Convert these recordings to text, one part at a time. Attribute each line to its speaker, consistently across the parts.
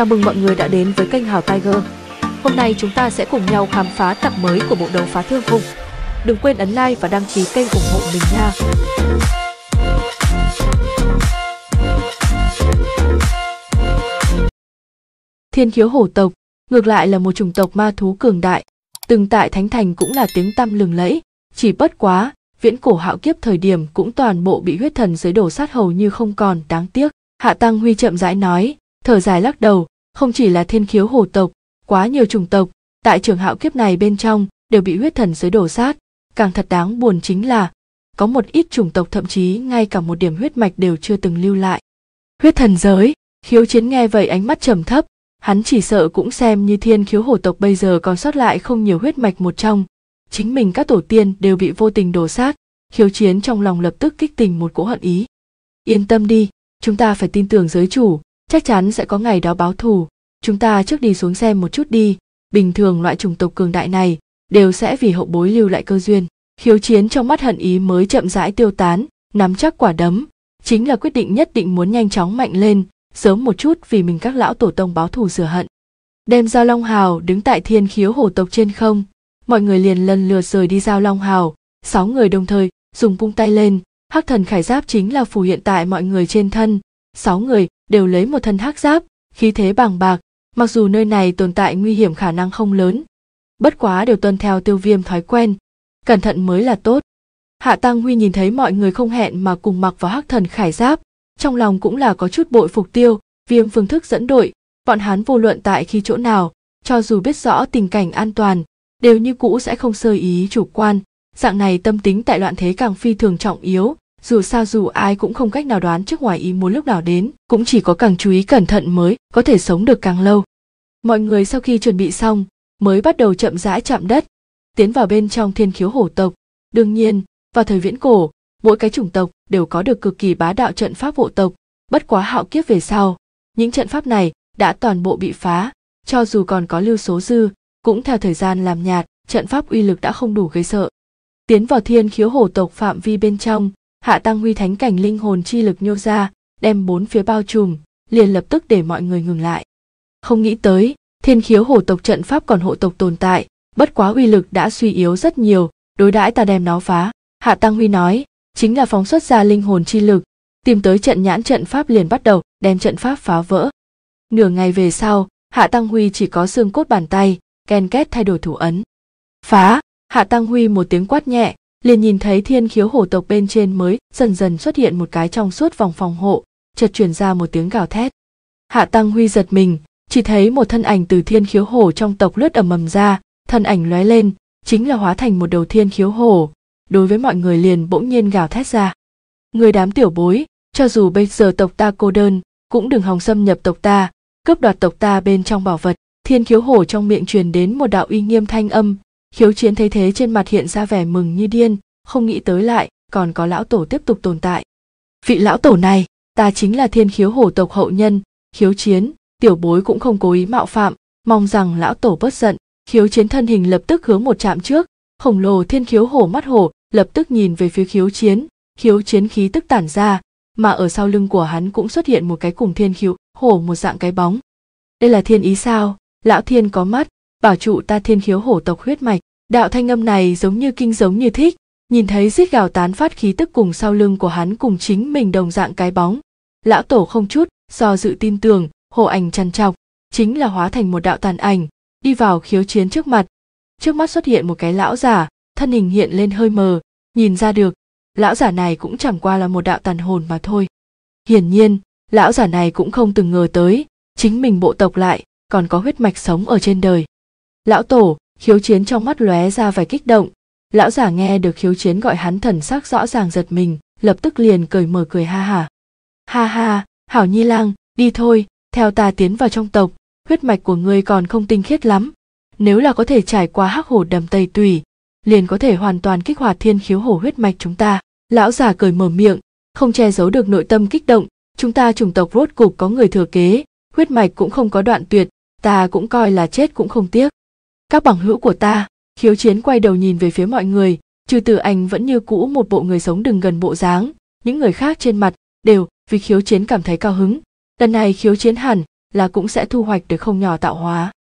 Speaker 1: Chào mừng mọi người đã đến với kênh Hào Tiger. Hôm nay chúng ta sẽ cùng nhau khám phá tập mới của bộ đấu phá thương khung. Đừng quên ấn like và đăng ký kênh ủng hộ mình nha. Thiên khiếu hổ tộc, ngược lại là một chủng tộc ma thú cường đại, từng tại thánh thành cũng là tiếng tăm lừng lẫy, chỉ bất quá, viễn cổ hạo kiếp thời điểm cũng toàn bộ bị huyết thần giới đổ sát hầu như không còn, đáng tiếc. Hạ Tăng Huy chậm rãi nói, thở dài lắc đầu, không chỉ là thiên khiếu hổ tộc quá nhiều chủng tộc tại trường hạo kiếp này bên trong đều bị huyết thần giới đổ sát càng thật đáng buồn chính là có một ít chủng tộc thậm chí ngay cả một điểm huyết mạch đều chưa từng lưu lại huyết thần giới khiếu chiến nghe vậy ánh mắt trầm thấp hắn chỉ sợ cũng xem như thiên khiếu hổ tộc bây giờ còn sót lại không nhiều huyết mạch một trong chính mình các tổ tiên đều bị vô tình đổ sát khiếu chiến trong lòng lập tức kích tình một cỗ hận ý yên tâm đi chúng ta phải tin tưởng giới chủ chắc chắn sẽ có ngày đó báo thù chúng ta trước đi xuống xem một chút đi bình thường loại chủng tộc cường đại này đều sẽ vì hậu bối lưu lại cơ duyên khiếu chiến trong mắt hận ý mới chậm rãi tiêu tán nắm chắc quả đấm chính là quyết định nhất định muốn nhanh chóng mạnh lên sớm một chút vì mình các lão tổ tông báo thù sửa hận đem giao long hào đứng tại thiên khiếu hổ tộc trên không mọi người liền lần lượt rời đi giao long hào sáu người đồng thời dùng bung tay lên hắc thần khải giáp chính là phù hiện tại mọi người trên thân sáu người đều lấy một thân hắc giáp khí thế bàng bạc mặc dù nơi này tồn tại nguy hiểm khả năng không lớn bất quá đều tuân theo tiêu viêm thói quen cẩn thận mới là tốt hạ tăng huy nhìn thấy mọi người không hẹn mà cùng mặc vào hắc thần khải giáp trong lòng cũng là có chút bội phục tiêu viêm phương thức dẫn đội bọn hắn vô luận tại khi chỗ nào cho dù biết rõ tình cảnh an toàn đều như cũ sẽ không sơ ý chủ quan dạng này tâm tính tại loạn thế càng phi thường trọng yếu dù sao dù ai cũng không cách nào đoán trước ngoài ý muốn lúc nào đến cũng chỉ có càng chú ý cẩn thận mới có thể sống được càng lâu mọi người sau khi chuẩn bị xong mới bắt đầu chậm rãi chạm đất tiến vào bên trong thiên khiếu hổ tộc đương nhiên vào thời viễn cổ mỗi cái chủng tộc đều có được cực kỳ bá đạo trận pháp hộ tộc bất quá hạo kiếp về sau những trận pháp này đã toàn bộ bị phá cho dù còn có lưu số dư cũng theo thời gian làm nhạt trận pháp uy lực đã không đủ gây sợ tiến vào thiên khiếu hổ tộc phạm vi bên trong hạ tăng huy thánh cảnh linh hồn chi lực nhô ra đem bốn phía bao trùm liền lập tức để mọi người ngừng lại không nghĩ tới thiên khiếu hổ tộc trận pháp còn hộ tộc tồn tại bất quá uy lực đã suy yếu rất nhiều đối đãi ta đem nó phá hạ tăng huy nói chính là phóng xuất ra linh hồn chi lực tìm tới trận nhãn trận pháp liền bắt đầu đem trận pháp phá vỡ nửa ngày về sau hạ tăng huy chỉ có xương cốt bàn tay ken két thay đổi thủ ấn phá hạ tăng huy một tiếng quát nhẹ liền nhìn thấy thiên khiếu hổ tộc bên trên mới dần dần xuất hiện một cái trong suốt vòng phòng hộ chợt chuyển ra một tiếng gào thét hạ tăng huy giật mình chỉ thấy một thân ảnh từ thiên khiếu hổ trong tộc lướt ầm ầm ra thân ảnh lóe lên chính là hóa thành một đầu thiên khiếu hổ đối với mọi người liền bỗng nhiên gào thét ra người đám tiểu bối cho dù bây giờ tộc ta cô đơn cũng đừng hòng xâm nhập tộc ta cướp đoạt tộc ta bên trong bảo vật thiên khiếu hổ trong miệng truyền đến một đạo uy nghiêm thanh âm khiếu chiến thấy thế trên mặt hiện ra vẻ mừng như điên không nghĩ tới lại còn có lão tổ tiếp tục tồn tại vị lão tổ này ta chính là thiên khiếu hổ tộc hậu nhân khiếu chiến tiểu bối cũng không cố ý mạo phạm mong rằng lão tổ bớt giận khiếu chiến thân hình lập tức hướng một chạm trước khổng lồ thiên khiếu hổ mắt hổ lập tức nhìn về phía khiếu chiến khiếu chiến khí tức tản ra mà ở sau lưng của hắn cũng xuất hiện một cái cùng thiên khiếu hổ một dạng cái bóng đây là thiên ý sao lão thiên có mắt bảo trụ ta thiên khiếu hổ tộc huyết mạch đạo thanh âm này giống như kinh giống như thích nhìn thấy giết gào tán phát khí tức cùng sau lưng của hắn cùng chính mình đồng dạng cái bóng lão tổ không chút do dự tin tưởng hồ ảnh chăn trọc chính là hóa thành một đạo tàn ảnh đi vào khiếu chiến trước mặt trước mắt xuất hiện một cái lão giả thân hình hiện lên hơi mờ nhìn ra được lão giả này cũng chẳng qua là một đạo tàn hồn mà thôi hiển nhiên lão giả này cũng không từng ngờ tới chính mình bộ tộc lại còn có huyết mạch sống ở trên đời lão tổ khiếu chiến trong mắt lóe ra vài kích động lão giả nghe được khiếu chiến gọi hắn thần sắc rõ ràng giật mình lập tức liền cười mở cười ha hả ha. ha hảo nhi lang đi thôi theo ta tiến vào trong tộc huyết mạch của ngươi còn không tinh khiết lắm nếu là có thể trải qua hắc hổ đầm tây tùy liền có thể hoàn toàn kích hoạt thiên khiếu hổ huyết mạch chúng ta lão giả cười mở miệng không che giấu được nội tâm kích động chúng ta chủng tộc rốt cục có người thừa kế huyết mạch cũng không có đoạn tuyệt ta cũng coi là chết cũng không tiếc các bằng hữu của ta khiếu chiến quay đầu nhìn về phía mọi người trừ từ anh vẫn như cũ một bộ người sống đừng gần bộ dáng những người khác trên mặt đều vì khiếu chiến cảm thấy cao hứng lần này khiếu chiến hẳn là cũng sẽ thu hoạch được không nhỏ tạo hóa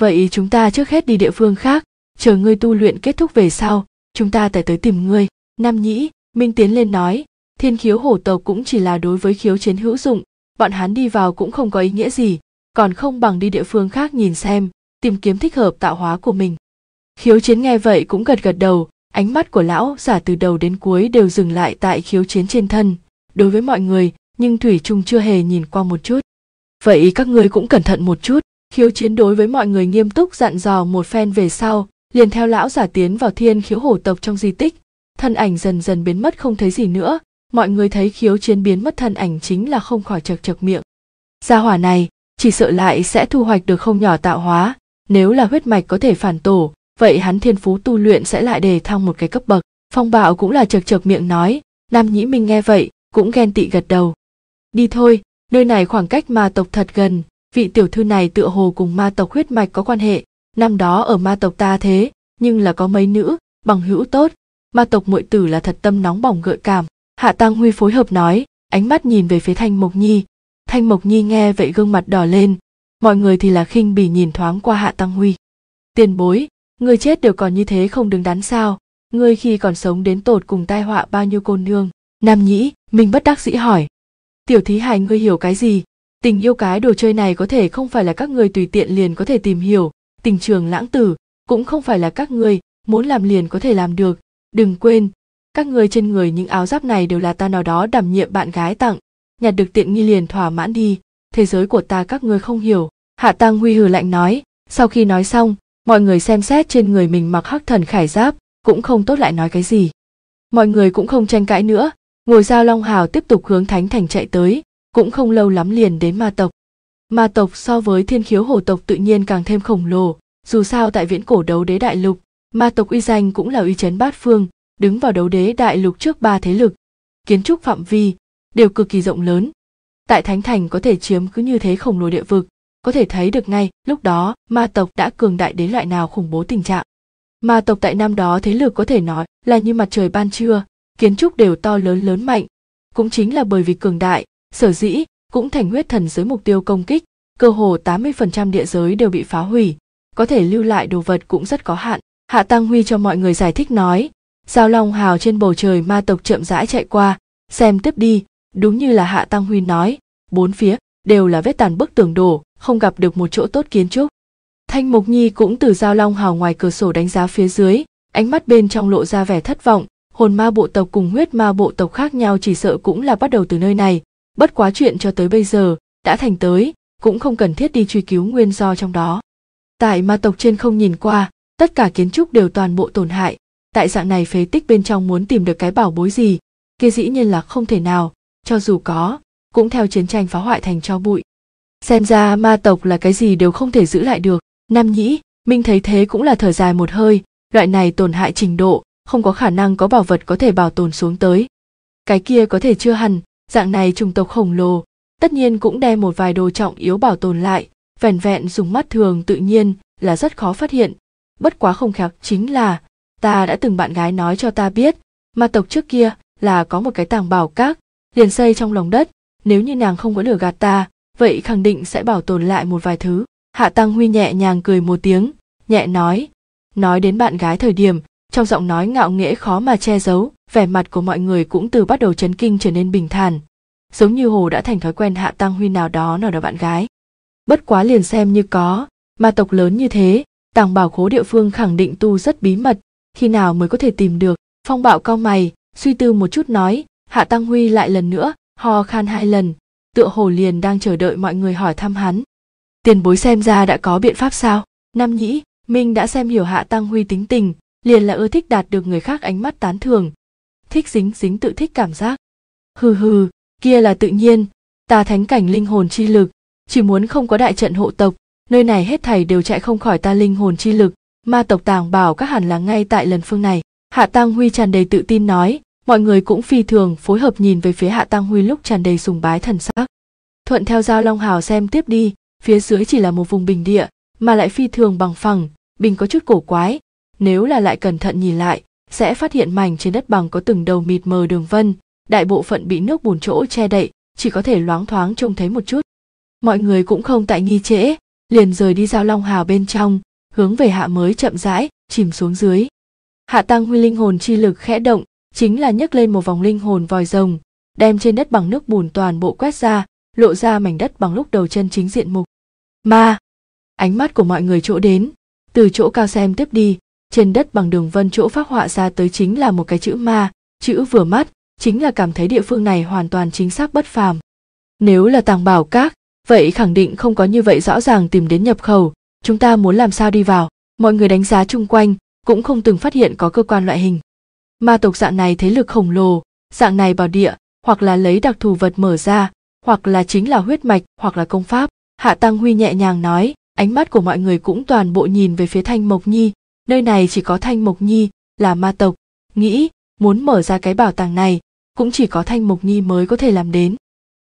Speaker 1: vậy chúng ta trước hết đi địa phương khác chờ ngươi tu luyện kết thúc về sau chúng ta phải tới tìm ngươi nam nhĩ minh tiến lên nói thiên khiếu hổ tộc cũng chỉ là đối với khiếu chiến hữu dụng bọn hắn đi vào cũng không có ý nghĩa gì còn không bằng đi địa phương khác nhìn xem tìm kiếm thích hợp tạo hóa của mình. Khiếu chiến nghe vậy cũng gật gật đầu, ánh mắt của lão giả từ đầu đến cuối đều dừng lại tại khiếu chiến trên thân, đối với mọi người, nhưng Thủy Trung chưa hề nhìn qua một chút. Vậy các người cũng cẩn thận một chút, khiếu chiến đối với mọi người nghiêm túc dặn dò một phen về sau, liền theo lão giả tiến vào thiên khiếu hổ tộc trong di tích, thân ảnh dần dần biến mất không thấy gì nữa, mọi người thấy khiếu chiến biến mất thân ảnh chính là không khỏi chật chật miệng. Gia hỏa này, chỉ sợ lại sẽ thu hoạch được không nhỏ tạo hóa, nếu là huyết mạch có thể phản tổ vậy hắn thiên phú tu luyện sẽ lại đề thăng một cái cấp bậc phong bạo cũng là chợt chợt miệng nói nam nhĩ minh nghe vậy cũng ghen tị gật đầu đi thôi nơi này khoảng cách ma tộc thật gần vị tiểu thư này tựa hồ cùng ma tộc huyết mạch có quan hệ năm đó ở ma tộc ta thế nhưng là có mấy nữ bằng hữu tốt ma tộc muội tử là thật tâm nóng bỏng gợi cảm hạ tăng huy phối hợp nói ánh mắt nhìn về phía thanh mộc nhi thanh mộc nhi nghe vậy gương mặt đỏ lên mọi người thì là khinh bỉ nhìn thoáng qua hạ tăng huy tiền bối người chết đều còn như thế không đứng đắn sao ngươi khi còn sống đến tột cùng tai họa bao nhiêu côn nương nam nhĩ mình bất đắc dĩ hỏi tiểu thí hài ngươi hiểu cái gì tình yêu cái đồ chơi này có thể không phải là các người tùy tiện liền có thể tìm hiểu tình trường lãng tử cũng không phải là các người muốn làm liền có thể làm được đừng quên các người trên người những áo giáp này đều là ta nào đó đảm nhiệm bạn gái tặng nhặt được tiện nghi liền thỏa mãn đi thế giới của ta các ngươi không hiểu hạ tăng huy hừ lạnh nói sau khi nói xong mọi người xem xét trên người mình mặc hắc thần khải giáp cũng không tốt lại nói cái gì mọi người cũng không tranh cãi nữa ngồi giao long hào tiếp tục hướng thánh thành chạy tới cũng không lâu lắm liền đến ma tộc ma tộc so với thiên khiếu hổ tộc tự nhiên càng thêm khổng lồ dù sao tại viễn cổ đấu đế đại lục ma tộc uy danh cũng là uy chấn bát phương đứng vào đấu đế đại lục trước ba thế lực kiến trúc phạm vi đều cực kỳ rộng lớn tại thánh thành có thể chiếm cứ như thế khổng lồ địa vực có thể thấy được ngay lúc đó ma tộc đã cường đại đến loại nào khủng bố tình trạng ma tộc tại năm đó thế lực có thể nói là như mặt trời ban trưa kiến trúc đều to lớn lớn mạnh cũng chính là bởi vì cường đại sở dĩ cũng thành huyết thần giới mục tiêu công kích cơ hồ 80% địa giới đều bị phá hủy có thể lưu lại đồ vật cũng rất có hạn hạ tăng huy cho mọi người giải thích nói giao long hào trên bầu trời ma tộc chậm rãi chạy qua xem tiếp đi đúng như là hạ tăng huy nói bốn phía đều là vết tàn bức tường đổ không gặp được một chỗ tốt kiến trúc thanh mục nhi cũng từ giao long hào ngoài cửa sổ đánh giá phía dưới ánh mắt bên trong lộ ra vẻ thất vọng hồn ma bộ tộc cùng huyết ma bộ tộc khác nhau chỉ sợ cũng là bắt đầu từ nơi này bất quá chuyện cho tới bây giờ đã thành tới cũng không cần thiết đi truy cứu nguyên do trong đó tại ma tộc trên không nhìn qua tất cả kiến trúc đều toàn bộ tổn hại tại dạng này phế tích bên trong muốn tìm được cái bảo bối gì kia dĩ nhiên là không thể nào cho dù có cũng theo chiến tranh phá hoại thành cho bụi xem ra ma tộc là cái gì đều không thể giữ lại được nam nhĩ minh thấy thế cũng là thở dài một hơi loại này tổn hại trình độ không có khả năng có bảo vật có thể bảo tồn xuống tới cái kia có thể chưa hẳn dạng này chủng tộc khổng lồ tất nhiên cũng đem một vài đồ trọng yếu bảo tồn lại vẻn vẹn dùng mắt thường tự nhiên là rất khó phát hiện bất quá không khéo chính là ta đã từng bạn gái nói cho ta biết ma tộc trước kia là có một cái tàng bảo các liền xây trong lòng đất nếu như nàng không có lửa gạt ta vậy khẳng định sẽ bảo tồn lại một vài thứ hạ tăng huy nhẹ nhàng cười một tiếng nhẹ nói nói đến bạn gái thời điểm trong giọng nói ngạo nghễ khó mà che giấu vẻ mặt của mọi người cũng từ bắt đầu chấn kinh trở nên bình thản giống như hồ đã thành thói quen hạ tăng huy nào đó nào đó bạn gái bất quá liền xem như có mà tộc lớn như thế tàng bảo khố địa phương khẳng định tu rất bí mật khi nào mới có thể tìm được phong bạo cao mày suy tư một chút nói hạ tăng huy lại lần nữa ho khan hai lần tựa hồ liền đang chờ đợi mọi người hỏi thăm hắn tiền bối xem ra đã có biện pháp sao nam nhĩ minh đã xem hiểu hạ tăng huy tính tình liền là ưa thích đạt được người khác ánh mắt tán thường thích dính dính tự thích cảm giác hừ hừ kia là tự nhiên ta thánh cảnh linh hồn chi lực chỉ muốn không có đại trận hộ tộc nơi này hết thảy đều chạy không khỏi ta linh hồn chi lực ma tộc tàng bảo các hẳn là ngay tại lần phương này hạ tăng huy tràn đầy tự tin nói mọi người cũng phi thường phối hợp nhìn về phía hạ tăng huy lúc tràn đầy sùng bái thần sắc thuận theo giao long hào xem tiếp đi phía dưới chỉ là một vùng bình địa mà lại phi thường bằng phẳng bình có chút cổ quái nếu là lại cẩn thận nhìn lại sẽ phát hiện mảnh trên đất bằng có từng đầu mịt mờ đường vân đại bộ phận bị nước bùn chỗ che đậy chỉ có thể loáng thoáng trông thấy một chút mọi người cũng không tại nghi trễ liền rời đi giao long hào bên trong hướng về hạ mới chậm rãi chìm xuống dưới hạ tăng huy linh hồn chi lực khẽ động chính là nhấc lên một vòng linh hồn vòi rồng đem trên đất bằng nước bùn toàn bộ quét ra lộ ra mảnh đất bằng lúc đầu chân chính diện mục ma ánh mắt của mọi người chỗ đến từ chỗ cao xem tiếp đi trên đất bằng đường vân chỗ phát họa ra tới chính là một cái chữ ma chữ vừa mắt chính là cảm thấy địa phương này hoàn toàn chính xác bất phàm nếu là tàng bảo các vậy khẳng định không có như vậy rõ ràng tìm đến nhập khẩu chúng ta muốn làm sao đi vào mọi người đánh giá chung quanh cũng không từng phát hiện có cơ quan loại hình ma tộc dạng này thế lực khổng lồ dạng này bảo địa hoặc là lấy đặc thù vật mở ra hoặc là chính là huyết mạch hoặc là công pháp hạ tăng huy nhẹ nhàng nói ánh mắt của mọi người cũng toàn bộ nhìn về phía thanh mộc nhi nơi này chỉ có thanh mộc nhi là ma tộc nghĩ muốn mở ra cái bảo tàng này cũng chỉ có thanh mộc nhi mới có thể làm đến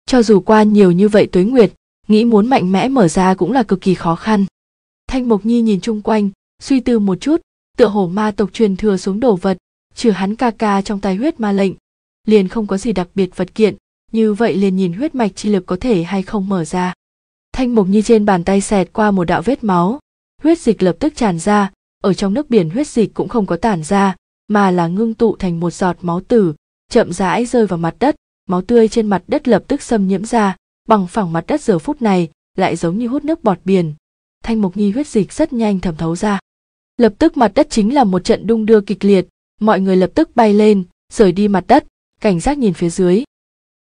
Speaker 1: cho dù qua nhiều như vậy tuế nguyệt nghĩ muốn mạnh mẽ mở ra cũng là cực kỳ khó khăn thanh mộc nhi nhìn chung quanh suy tư một chút tựa hồ ma tộc truyền thừa xuống đồ vật trừ hắn ca ca trong tay huyết ma lệnh liền không có gì đặc biệt vật kiện như vậy liền nhìn huyết mạch chi lực có thể hay không mở ra thanh mục như trên bàn tay xẹt qua một đạo vết máu huyết dịch lập tức tràn ra ở trong nước biển huyết dịch cũng không có tản ra mà là ngưng tụ thành một giọt máu tử chậm rãi rơi vào mặt đất máu tươi trên mặt đất lập tức xâm nhiễm ra bằng phẳng mặt đất giờ phút này lại giống như hút nước bọt biển thanh mục nhi huyết dịch rất nhanh thẩm thấu ra lập tức mặt đất chính là một trận đung đưa kịch liệt mọi người lập tức bay lên rời đi mặt đất cảnh giác nhìn phía dưới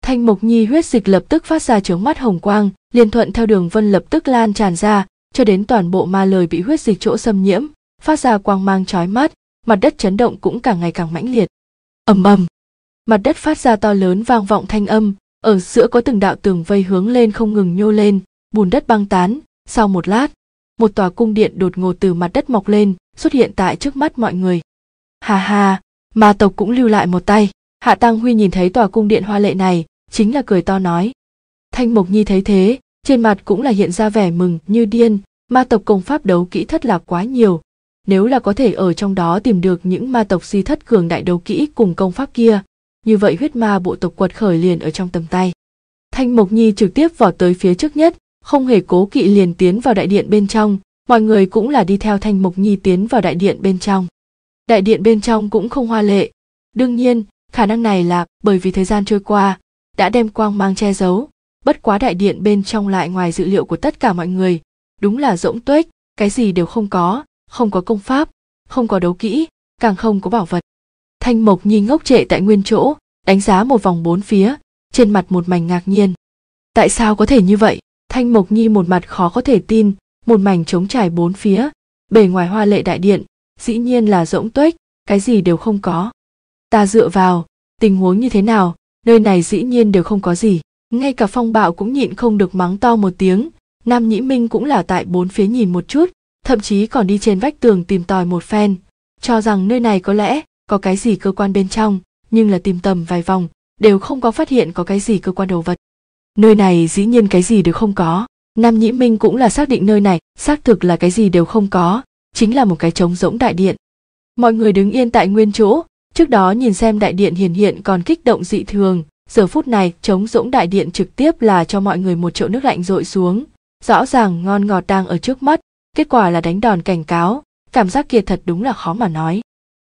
Speaker 1: thanh mộc nhi huyết dịch lập tức phát ra trướng mắt hồng quang liên thuận theo đường vân lập tức lan tràn ra cho đến toàn bộ ma lời bị huyết dịch chỗ xâm nhiễm phát ra quang mang chói mắt mặt đất chấn động cũng càng ngày càng mãnh liệt ầm ầm mặt đất phát ra to lớn vang vọng thanh âm ở giữa có từng đạo tường vây hướng lên không ngừng nhô lên bùn đất băng tán sau một lát một tòa cung điện đột ngột từ mặt đất mọc lên xuất hiện tại trước mắt mọi người Hà hà, ma tộc cũng lưu lại một tay. Hạ Tăng Huy nhìn thấy tòa cung điện hoa lệ này, chính là cười to nói. Thanh Mộc Nhi thấy thế, trên mặt cũng là hiện ra vẻ mừng như điên, ma tộc công pháp đấu kỹ thất là quá nhiều. Nếu là có thể ở trong đó tìm được những ma tộc di thất cường đại đấu kỹ cùng công pháp kia, như vậy huyết ma bộ tộc quật khởi liền ở trong tầm tay. Thanh Mộc Nhi trực tiếp vọt tới phía trước nhất, không hề cố kỵ liền tiến vào đại điện bên trong, mọi người cũng là đi theo Thanh Mộc Nhi tiến vào đại điện bên trong đại điện bên trong cũng không hoa lệ đương nhiên khả năng này là bởi vì thời gian trôi qua đã đem quang mang che giấu bất quá đại điện bên trong lại ngoài dự liệu của tất cả mọi người đúng là rỗng tuếch cái gì đều không có không có công pháp không có đấu kỹ càng không có bảo vật thanh mộc nhi ngốc trệ tại nguyên chỗ đánh giá một vòng bốn phía trên mặt một mảnh ngạc nhiên tại sao có thể như vậy thanh mộc nhi một mặt khó có thể tin một mảnh trống trải bốn phía bề ngoài hoa lệ đại điện dĩ nhiên là rỗng tuếch cái gì đều không có ta dựa vào tình huống như thế nào nơi này dĩ nhiên đều không có gì ngay cả phong bạo cũng nhịn không được mắng to một tiếng nam nhĩ minh cũng là tại bốn phía nhìn một chút thậm chí còn đi trên vách tường tìm tòi một phen cho rằng nơi này có lẽ có cái gì cơ quan bên trong nhưng là tìm tầm vài vòng đều không có phát hiện có cái gì cơ quan đồ vật nơi này dĩ nhiên cái gì đều không có nam nhĩ minh cũng là xác định nơi này xác thực là cái gì đều không có chính là một cái trống rỗng đại điện mọi người đứng yên tại nguyên chỗ trước đó nhìn xem đại điện hiền hiện còn kích động dị thường giờ phút này trống rỗng đại điện trực tiếp là cho mọi người một chậu nước lạnh dội xuống rõ ràng ngon ngọt đang ở trước mắt kết quả là đánh đòn cảnh cáo cảm giác kia thật đúng là khó mà nói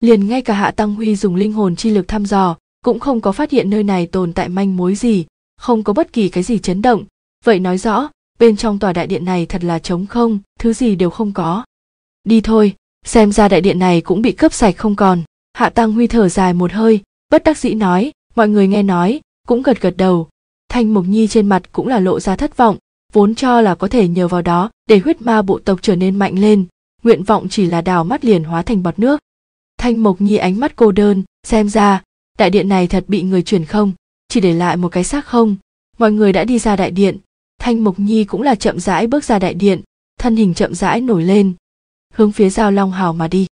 Speaker 1: liền ngay cả hạ tăng huy dùng linh hồn chi lực thăm dò cũng không có phát hiện nơi này tồn tại manh mối gì không có bất kỳ cái gì chấn động vậy nói rõ bên trong tòa đại điện này thật là trống không thứ gì đều không có đi thôi xem ra đại điện này cũng bị cướp sạch không còn hạ tăng huy thở dài một hơi bất đắc dĩ nói mọi người nghe nói cũng gật gật đầu thanh mộc nhi trên mặt cũng là lộ ra thất vọng vốn cho là có thể nhờ vào đó để huyết ma bộ tộc trở nên mạnh lên nguyện vọng chỉ là đào mắt liền hóa thành bọt nước thanh mộc nhi ánh mắt cô đơn xem ra đại điện này thật bị người chuyển không chỉ để lại một cái xác không mọi người đã đi ra đại điện thanh mộc nhi cũng là chậm rãi bước ra đại điện thân hình chậm rãi nổi lên hướng phía giao long hào mà đi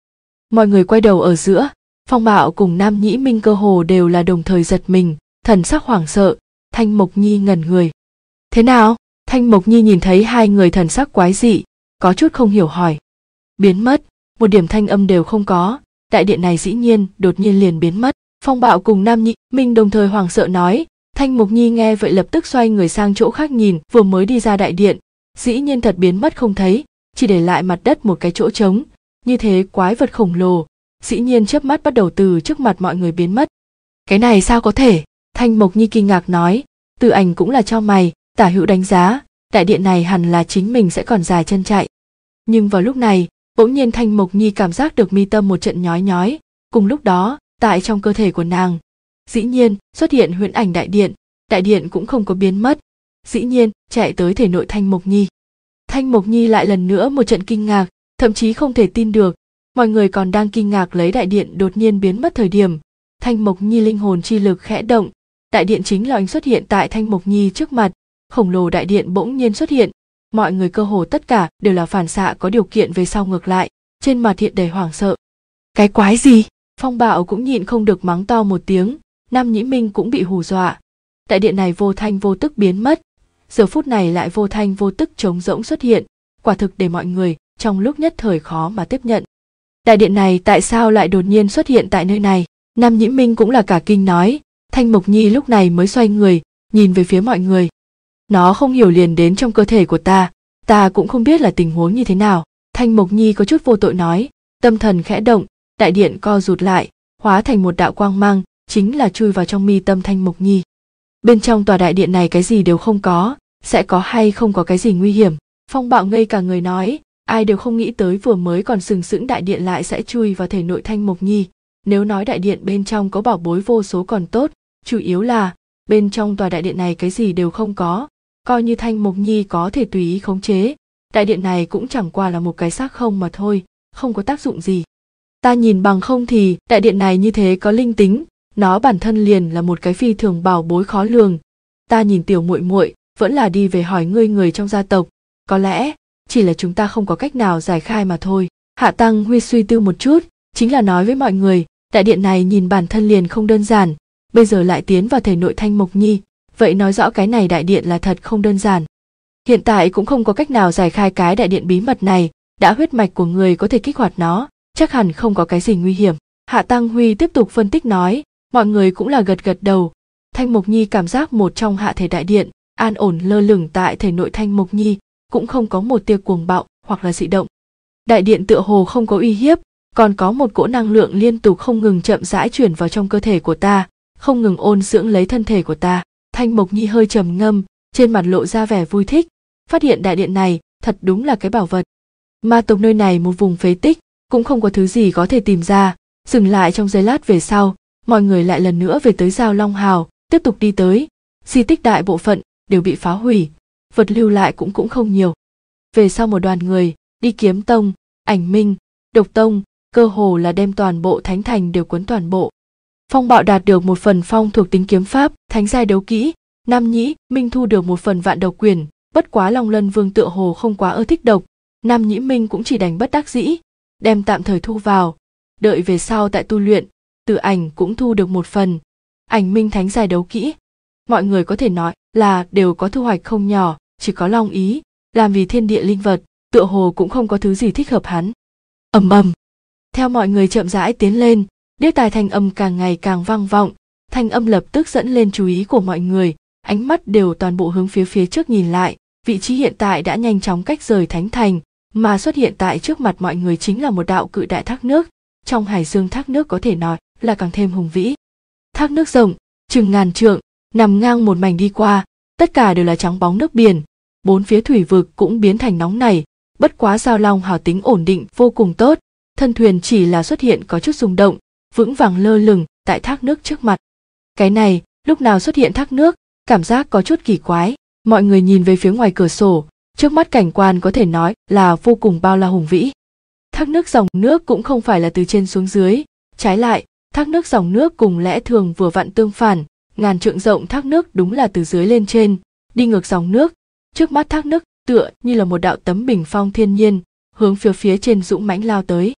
Speaker 1: mọi người quay đầu ở giữa phong bạo cùng nam nhĩ minh cơ hồ đều là đồng thời giật mình thần sắc hoảng sợ thanh mộc nhi ngẩn người thế nào thanh mộc nhi nhìn thấy hai người thần sắc quái dị có chút không hiểu hỏi biến mất một điểm thanh âm đều không có đại điện này dĩ nhiên đột nhiên liền biến mất phong bạo cùng nam nhĩ minh đồng thời hoảng sợ nói thanh mộc nhi nghe vậy lập tức xoay người sang chỗ khác nhìn vừa mới đi ra đại điện dĩ nhiên thật biến mất không thấy chỉ để lại mặt đất một cái chỗ trống như thế quái vật khổng lồ dĩ nhiên chớp mắt bắt đầu từ trước mặt mọi người biến mất cái này sao có thể thanh mộc nhi kinh ngạc nói từ ảnh cũng là cho mày tả hữu đánh giá đại điện này hẳn là chính mình sẽ còn dài chân chạy nhưng vào lúc này bỗng nhiên thanh mộc nhi cảm giác được mi tâm một trận nhói nhói cùng lúc đó tại trong cơ thể của nàng dĩ nhiên xuất hiện huyễn ảnh đại điện đại điện cũng không có biến mất dĩ nhiên chạy tới thể nội thanh mộc nhi Thanh Mộc Nhi lại lần nữa một trận kinh ngạc, thậm chí không thể tin được, mọi người còn đang kinh ngạc lấy đại điện đột nhiên biến mất thời điểm. Thanh Mộc Nhi linh hồn chi lực khẽ động, đại điện chính là anh xuất hiện tại Thanh Mộc Nhi trước mặt, khổng lồ đại điện bỗng nhiên xuất hiện, mọi người cơ hồ tất cả đều là phản xạ có điều kiện về sau ngược lại, trên mặt hiện đầy hoảng sợ. Cái quái gì? Phong Bảo cũng nhịn không được mắng to một tiếng, Nam Nhĩ Minh cũng bị hù dọa. Đại điện này vô thanh vô tức biến mất, giờ phút này lại vô thanh vô tức trống rỗng xuất hiện quả thực để mọi người trong lúc nhất thời khó mà tiếp nhận đại điện này tại sao lại đột nhiên xuất hiện tại nơi này nam nhĩ minh cũng là cả kinh nói thanh mộc nhi lúc này mới xoay người nhìn về phía mọi người nó không hiểu liền đến trong cơ thể của ta ta cũng không biết là tình huống như thế nào thanh mộc nhi có chút vô tội nói tâm thần khẽ động đại điện co rụt lại hóa thành một đạo quang mang chính là chui vào trong mi tâm thanh mộc nhi bên trong tòa đại điện này cái gì đều không có sẽ có hay không có cái gì nguy hiểm phong bạo ngây cả người nói ai đều không nghĩ tới vừa mới còn sừng sững đại điện lại sẽ chui vào thể nội thanh mộc nhi nếu nói đại điện bên trong có bảo bối vô số còn tốt chủ yếu là bên trong tòa đại điện này cái gì đều không có coi như thanh mộc nhi có thể tùy ý khống chế đại điện này cũng chẳng qua là một cái xác không mà thôi không có tác dụng gì ta nhìn bằng không thì đại điện này như thế có linh tính nó bản thân liền là một cái phi thường bảo bối khó lường ta nhìn tiểu muội muội vẫn là đi về hỏi ngươi người trong gia tộc có lẽ chỉ là chúng ta không có cách nào giải khai mà thôi hạ tăng huy suy tư một chút chính là nói với mọi người đại điện này nhìn bản thân liền không đơn giản bây giờ lại tiến vào thể nội thanh mộc nhi vậy nói rõ cái này đại điện là thật không đơn giản hiện tại cũng không có cách nào giải khai cái đại điện bí mật này đã huyết mạch của người có thể kích hoạt nó chắc hẳn không có cái gì nguy hiểm hạ tăng huy tiếp tục phân tích nói mọi người cũng là gật gật đầu thanh mộc nhi cảm giác một trong hạ thể đại điện an ổn lơ lửng tại thể nội thanh mộc nhi cũng không có một tia cuồng bạo hoặc là dị động đại điện tựa hồ không có uy hiếp còn có một cỗ năng lượng liên tục không ngừng chậm rãi chuyển vào trong cơ thể của ta không ngừng ôn dưỡng lấy thân thể của ta thanh mộc nhi hơi trầm ngâm trên mặt lộ ra vẻ vui thích phát hiện đại điện này thật đúng là cái bảo vật ma tộc nơi này một vùng phế tích cũng không có thứ gì có thể tìm ra dừng lại trong giây lát về sau mọi người lại lần nữa về tới giao long hào tiếp tục đi tới di tích đại bộ phận đều bị phá hủy vật lưu lại cũng cũng không nhiều về sau một đoàn người đi kiếm tông ảnh minh độc tông cơ hồ là đem toàn bộ thánh thành đều cuốn toàn bộ phong bạo đạt được một phần phong thuộc tính kiếm pháp thánh giai đấu kỹ nam nhĩ minh thu được một phần vạn độc quyền bất quá long lân vương tựa hồ không quá ưa thích độc nam nhĩ minh cũng chỉ đành bất đắc dĩ đem tạm thời thu vào đợi về sau tại tu luyện từ ảnh cũng thu được một phần. Ảnh Minh Thánh giải đấu kỹ. Mọi người có thể nói là đều có thu hoạch không nhỏ, chỉ có long ý, làm vì thiên địa linh vật, tựa hồ cũng không có thứ gì thích hợp hắn. ầm ầm. Theo mọi người chậm rãi tiến lên, đế tài thanh âm càng ngày càng vang vọng, thanh âm lập tức dẫn lên chú ý của mọi người, ánh mắt đều toàn bộ hướng phía phía trước nhìn lại, vị trí hiện tại đã nhanh chóng cách rời thánh thành, mà xuất hiện tại trước mặt mọi người chính là một đạo cự đại thác nước, trong hải dương thác nước có thể nói là càng thêm hùng vĩ thác nước rộng chừng ngàn trượng nằm ngang một mảnh đi qua tất cả đều là trắng bóng nước biển bốn phía thủy vực cũng biến thành nóng này bất quá giao long hào tính ổn định vô cùng tốt thân thuyền chỉ là xuất hiện có chút rung động vững vàng lơ lửng tại thác nước trước mặt cái này lúc nào xuất hiện thác nước cảm giác có chút kỳ quái mọi người nhìn về phía ngoài cửa sổ trước mắt cảnh quan có thể nói là vô cùng bao la hùng vĩ thác nước dòng nước cũng không phải là từ trên xuống dưới trái lại thác nước dòng nước cùng lẽ thường vừa vặn tương phản ngàn trượng rộng thác nước đúng là từ dưới lên trên đi ngược dòng nước trước mắt thác nước tựa như là một đạo tấm bình phong thiên nhiên hướng phía phía trên dũng mãnh lao tới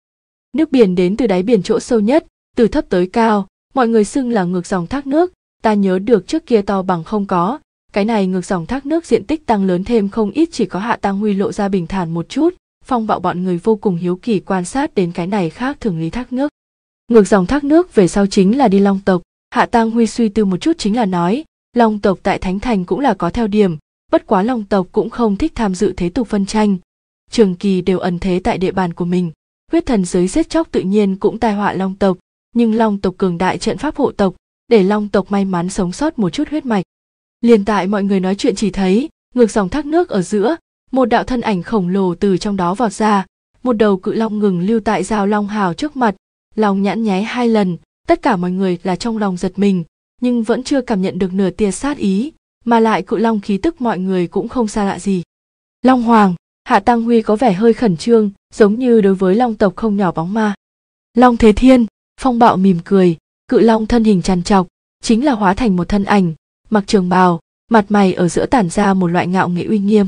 Speaker 1: nước biển đến từ đáy biển chỗ sâu nhất từ thấp tới cao mọi người xưng là ngược dòng thác nước ta nhớ được trước kia to bằng không có cái này ngược dòng thác nước diện tích tăng lớn thêm không ít chỉ có hạ tăng huy lộ ra bình thản một chút phong bạo bọn người vô cùng hiếu kỳ quan sát đến cái này khác thường lý thác nước ngược dòng thác nước về sau chính là đi long tộc hạ Tăng huy suy tư một chút chính là nói long tộc tại thánh thành cũng là có theo điểm bất quá long tộc cũng không thích tham dự thế tục phân tranh trường kỳ đều ẩn thế tại địa bàn của mình huyết thần giới giết chóc tự nhiên cũng tai họa long tộc nhưng long tộc cường đại trận pháp hộ tộc để long tộc may mắn sống sót một chút huyết mạch liền tại mọi người nói chuyện chỉ thấy ngược dòng thác nước ở giữa một đạo thân ảnh khổng lồ từ trong đó vọt ra một đầu cự long ngừng lưu tại giao long hào trước mặt lòng nhãn nháy hai lần tất cả mọi người là trong lòng giật mình nhưng vẫn chưa cảm nhận được nửa tia sát ý mà lại cự long khí tức mọi người cũng không xa lạ gì long hoàng hạ tăng huy có vẻ hơi khẩn trương giống như đối với long tộc không nhỏ bóng ma long thế thiên phong bạo mỉm cười cự long thân hình tràn trọc chính là hóa thành một thân ảnh mặc trường bào mặt mày ở giữa tản ra một loại ngạo nghệ uy nghiêm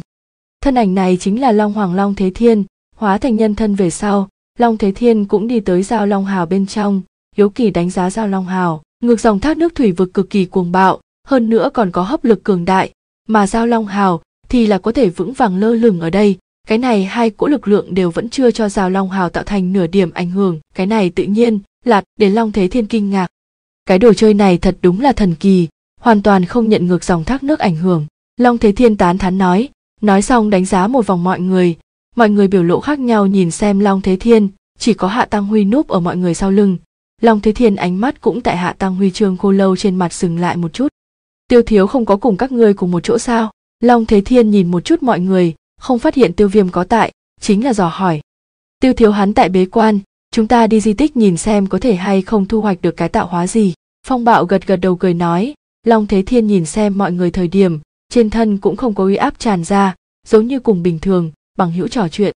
Speaker 1: thân ảnh này chính là long hoàng long thế thiên hóa thành nhân thân về sau Long Thế Thiên cũng đi tới Giao Long Hào bên trong, hiếu kỳ đánh giá Giao Long Hào. Ngược dòng thác nước thủy vực cực kỳ cuồng bạo, hơn nữa còn có hấp lực cường đại, mà Giao Long Hào thì là có thể vững vàng lơ lửng ở đây. Cái này hai cỗ lực lượng đều vẫn chưa cho Giao Long Hào tạo thành nửa điểm ảnh hưởng, cái này tự nhiên là để Long Thế Thiên kinh ngạc. Cái đồ chơi này thật đúng là thần kỳ, hoàn toàn không nhận ngược dòng thác nước ảnh hưởng. Long Thế Thiên tán thán nói, nói xong đánh giá một vòng mọi người, mọi người biểu lộ khác nhau nhìn xem long thế thiên chỉ có hạ tăng huy núp ở mọi người sau lưng long thế thiên ánh mắt cũng tại hạ tăng huy trương khô lâu trên mặt dừng lại một chút tiêu thiếu không có cùng các ngươi cùng một chỗ sao long thế thiên nhìn một chút mọi người không phát hiện tiêu viêm có tại chính là dò hỏi tiêu thiếu hắn tại bế quan chúng ta đi di tích nhìn xem có thể hay không thu hoạch được cái tạo hóa gì phong bạo gật gật đầu cười nói long thế thiên nhìn xem mọi người thời điểm trên thân cũng không có uy áp tràn ra giống như cùng bình thường bằng hữu trò chuyện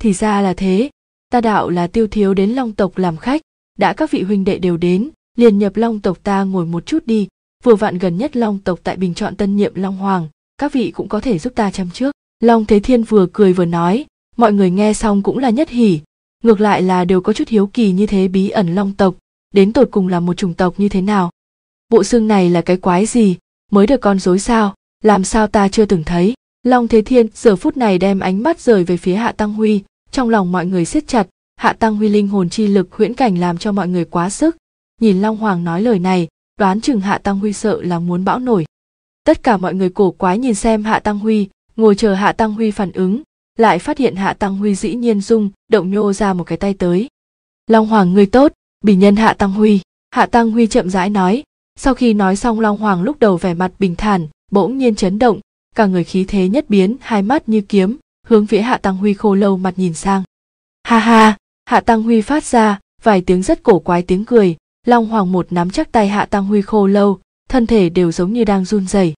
Speaker 1: thì ra là thế ta đạo là tiêu thiếu đến long tộc làm khách đã các vị huynh đệ đều đến liền nhập long tộc ta ngồi một chút đi vừa vạn gần nhất long tộc tại bình chọn tân nhiệm long hoàng các vị cũng có thể giúp ta chăm trước long thế thiên vừa cười vừa nói mọi người nghe xong cũng là nhất hỉ ngược lại là đều có chút hiếu kỳ như thế bí ẩn long tộc đến tột cùng là một chủng tộc như thế nào bộ xương này là cái quái gì mới được con dối sao làm sao ta chưa từng thấy Long Thế Thiên giờ phút này đem ánh mắt rời về phía Hạ Tăng Huy, trong lòng mọi người siết chặt, Hạ Tăng Huy linh hồn chi lực huyễn cảnh làm cho mọi người quá sức. Nhìn Long Hoàng nói lời này, đoán chừng Hạ Tăng Huy sợ là muốn bão nổi. Tất cả mọi người cổ quái nhìn xem Hạ Tăng Huy, ngồi chờ Hạ Tăng Huy phản ứng, lại phát hiện Hạ Tăng Huy dĩ nhiên rung, động nhô ra một cái tay tới. Long Hoàng người tốt, bỉ nhân Hạ Tăng Huy. Hạ Tăng Huy chậm rãi nói, sau khi nói xong Long Hoàng lúc đầu vẻ mặt bình thản, bỗng nhiên chấn động, cả người khí thế nhất biến hai mắt như kiếm hướng phía hạ tăng huy khô lâu mặt nhìn sang ha ha hạ tăng huy phát ra vài tiếng rất cổ quái tiếng cười long hoàng một nắm chắc tay hạ tăng huy khô lâu thân thể đều giống như đang run rẩy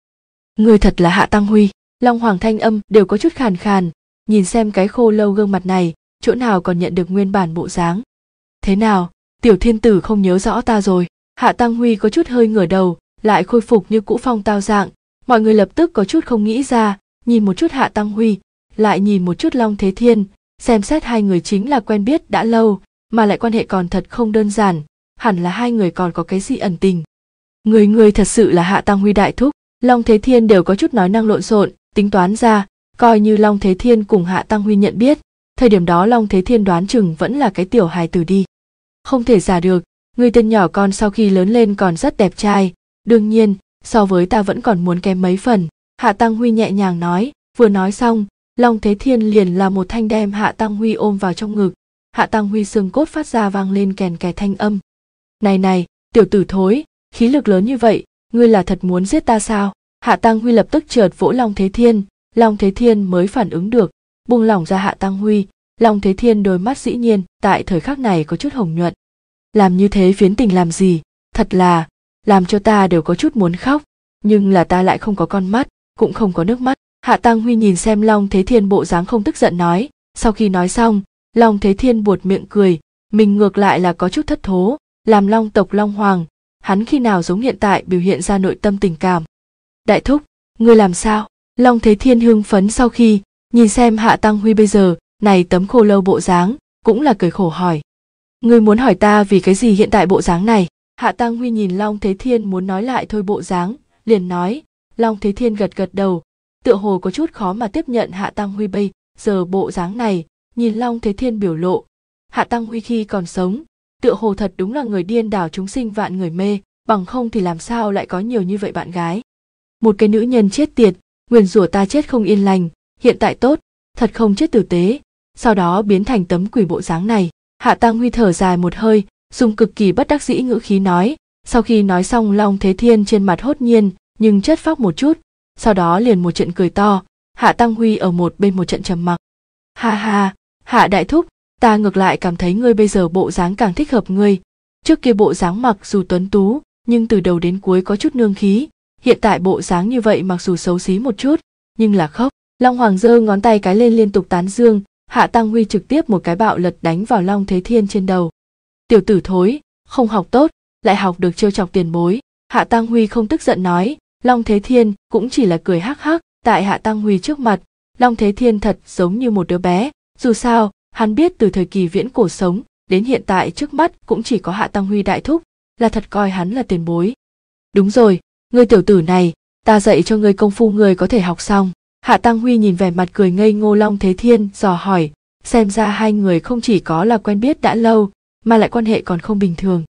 Speaker 1: người thật là hạ tăng huy long hoàng thanh âm đều có chút khàn khàn nhìn xem cái khô lâu gương mặt này chỗ nào còn nhận được nguyên bản bộ dáng thế nào tiểu thiên tử không nhớ rõ ta rồi hạ tăng huy có chút hơi ngửa đầu lại khôi phục như cũ phong tao dạng mọi người lập tức có chút không nghĩ ra nhìn một chút hạ tăng huy lại nhìn một chút long thế thiên xem xét hai người chính là quen biết đã lâu mà lại quan hệ còn thật không đơn giản hẳn là hai người còn có cái gì ẩn tình người người thật sự là hạ tăng huy đại thúc long thế thiên đều có chút nói năng lộn xộn tính toán ra coi như long thế thiên cùng hạ tăng huy nhận biết thời điểm đó long thế thiên đoán chừng vẫn là cái tiểu hài tử đi không thể giả được người tên nhỏ con sau khi lớn lên còn rất đẹp trai đương nhiên so với ta vẫn còn muốn kém mấy phần hạ tăng huy nhẹ nhàng nói vừa nói xong long thế thiên liền là một thanh đem hạ tăng huy ôm vào trong ngực hạ tăng huy xương cốt phát ra vang lên kèn kè thanh âm này này tiểu tử thối khí lực lớn như vậy ngươi là thật muốn giết ta sao hạ tăng huy lập tức trượt vỗ long thế thiên long thế thiên mới phản ứng được buông lỏng ra hạ tăng huy long thế thiên đôi mắt dĩ nhiên tại thời khắc này có chút hồng nhuận làm như thế phiến tình làm gì thật là làm cho ta đều có chút muốn khóc nhưng là ta lại không có con mắt cũng không có nước mắt hạ tăng huy nhìn xem long thế thiên bộ dáng không tức giận nói sau khi nói xong long thế thiên buột miệng cười mình ngược lại là có chút thất thố làm long tộc long hoàng hắn khi nào giống hiện tại biểu hiện ra nội tâm tình cảm đại thúc ngươi làm sao long thế thiên hưng phấn sau khi nhìn xem hạ tăng huy bây giờ này tấm khô lâu bộ dáng cũng là cười khổ hỏi ngươi muốn hỏi ta vì cái gì hiện tại bộ dáng này hạ tăng huy nhìn long thế thiên muốn nói lại thôi bộ dáng liền nói long thế thiên gật gật đầu tựa hồ có chút khó mà tiếp nhận hạ tăng huy bây giờ bộ dáng này nhìn long thế thiên biểu lộ hạ tăng huy khi còn sống tựa hồ thật đúng là người điên đảo chúng sinh vạn người mê bằng không thì làm sao lại có nhiều như vậy bạn gái một cái nữ nhân chết tiệt nguyền rủa ta chết không yên lành hiện tại tốt thật không chết tử tế sau đó biến thành tấm quỷ bộ dáng này hạ tăng huy thở dài một hơi dùng cực kỳ bất đắc dĩ ngữ khí nói sau khi nói xong long thế thiên trên mặt hốt nhiên nhưng chất phác một chút sau đó liền một trận cười to hạ tăng huy ở một bên một trận trầm mặc ha ha hạ đại thúc ta ngược lại cảm thấy ngươi bây giờ bộ dáng càng thích hợp ngươi trước kia bộ dáng mặc dù tuấn tú nhưng từ đầu đến cuối có chút nương khí hiện tại bộ dáng như vậy mặc dù xấu xí một chút nhưng là khóc long hoàng giơ ngón tay cái lên liên tục tán dương hạ tăng huy trực tiếp một cái bạo lật đánh vào long thế thiên trên đầu tiểu tử thối không học tốt lại học được trêu chọc tiền bối hạ tăng huy không tức giận nói long thế thiên cũng chỉ là cười hắc hắc tại hạ tăng huy trước mặt long thế thiên thật giống như một đứa bé dù sao hắn biết từ thời kỳ viễn cổ sống đến hiện tại trước mắt cũng chỉ có hạ tăng huy đại thúc là thật coi hắn là tiền bối đúng rồi ngươi tiểu tử này ta dạy cho ngươi công phu ngươi có thể học xong hạ tăng huy nhìn vẻ mặt cười ngây ngô long thế thiên dò hỏi xem ra hai người không chỉ có là quen biết đã lâu mà lại quan hệ còn không bình thường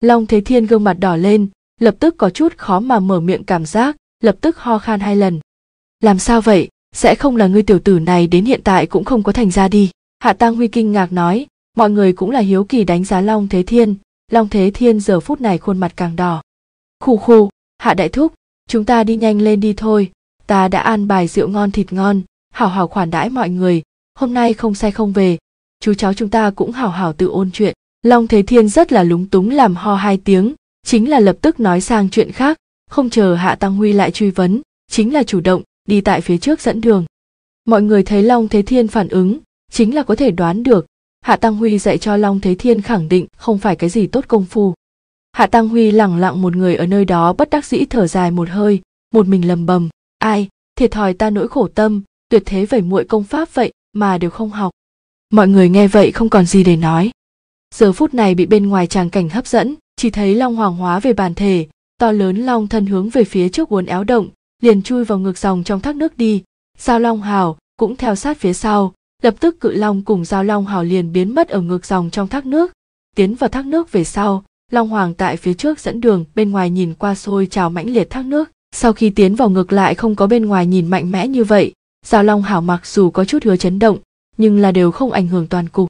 Speaker 1: long thế thiên gương mặt đỏ lên lập tức có chút khó mà mở miệng cảm giác lập tức ho khan hai lần làm sao vậy sẽ không là ngươi tiểu tử này đến hiện tại cũng không có thành ra đi hạ tăng huy kinh ngạc nói mọi người cũng là hiếu kỳ đánh giá long thế thiên long thế thiên giờ phút này khuôn mặt càng đỏ khù khù hạ đại thúc chúng ta đi nhanh lên đi thôi ta đã an bài rượu ngon thịt ngon hảo hảo khoản đãi mọi người hôm nay không say không về chú cháu chúng ta cũng hảo hảo tự ôn chuyện Long Thế Thiên rất là lúng túng làm ho hai tiếng, chính là lập tức nói sang chuyện khác, không chờ Hạ Tăng Huy lại truy vấn, chính là chủ động, đi tại phía trước dẫn đường. Mọi người thấy Long Thế Thiên phản ứng, chính là có thể đoán được, Hạ Tăng Huy dạy cho Long Thế Thiên khẳng định không phải cái gì tốt công phu. Hạ Tăng Huy lẳng lặng một người ở nơi đó bất đắc dĩ thở dài một hơi, một mình lầm bầm, ai, thiệt thòi ta nỗi khổ tâm, tuyệt thế vẩy muội công pháp vậy mà đều không học. Mọi người nghe vậy không còn gì để nói giờ phút này bị bên ngoài tràng cảnh hấp dẫn chỉ thấy long hoàng hóa về bản thể to lớn long thân hướng về phía trước uốn éo động liền chui vào ngược dòng trong thác nước đi sao long hào cũng theo sát phía sau lập tức cự long cùng giao long hào liền biến mất ở ngược dòng trong thác nước tiến vào thác nước về sau long hoàng tại phía trước dẫn đường bên ngoài nhìn qua sôi trào mãnh liệt thác nước sau khi tiến vào ngược lại không có bên ngoài nhìn mạnh mẽ như vậy giao long hào mặc dù có chút hứa chấn động nhưng là đều không ảnh hưởng toàn cục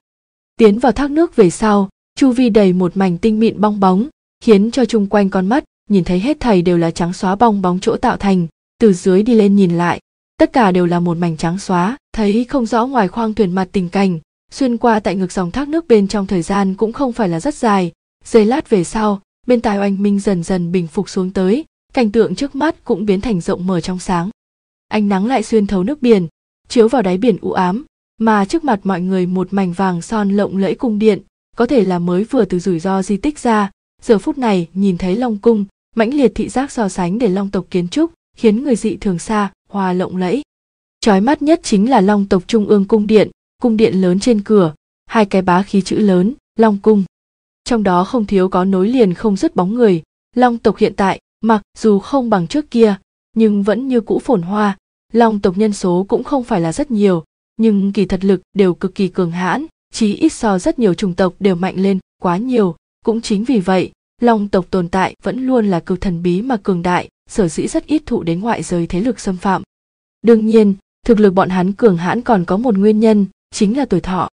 Speaker 1: tiến vào thác nước về sau chu vi đầy một mảnh tinh mịn bong bóng khiến cho chung quanh con mắt nhìn thấy hết thầy đều là trắng xóa bong bóng chỗ tạo thành từ dưới đi lên nhìn lại tất cả đều là một mảnh trắng xóa thấy không rõ ngoài khoang thuyền mặt tình cảnh xuyên qua tại ngược dòng thác nước bên trong thời gian cũng không phải là rất dài giây lát về sau bên tai oanh minh dần dần bình phục xuống tới cảnh tượng trước mắt cũng biến thành rộng mở trong sáng ánh nắng lại xuyên thấu nước biển chiếu vào đáy biển u ám mà trước mặt mọi người một mảnh vàng son lộng lẫy cung điện có thể là mới vừa từ rủi ro di tích ra giờ phút này nhìn thấy long cung mãnh liệt thị giác so sánh để long tộc kiến trúc khiến người dị thường xa hoa lộng lẫy chói mắt nhất chính là long tộc trung ương cung điện cung điện lớn trên cửa hai cái bá khí chữ lớn long cung trong đó không thiếu có nối liền không dứt bóng người long tộc hiện tại mặc dù không bằng trước kia nhưng vẫn như cũ phồn hoa long tộc nhân số cũng không phải là rất nhiều nhưng kỳ thật lực đều cực kỳ cường hãn chí ít so rất nhiều chủng tộc đều mạnh lên quá nhiều cũng chính vì vậy long tộc tồn tại vẫn luôn là cực thần bí mà cường đại sở dĩ rất ít thụ đến ngoại giới thế lực xâm phạm đương nhiên thực lực bọn hắn cường hãn còn có một nguyên nhân chính là tuổi thọ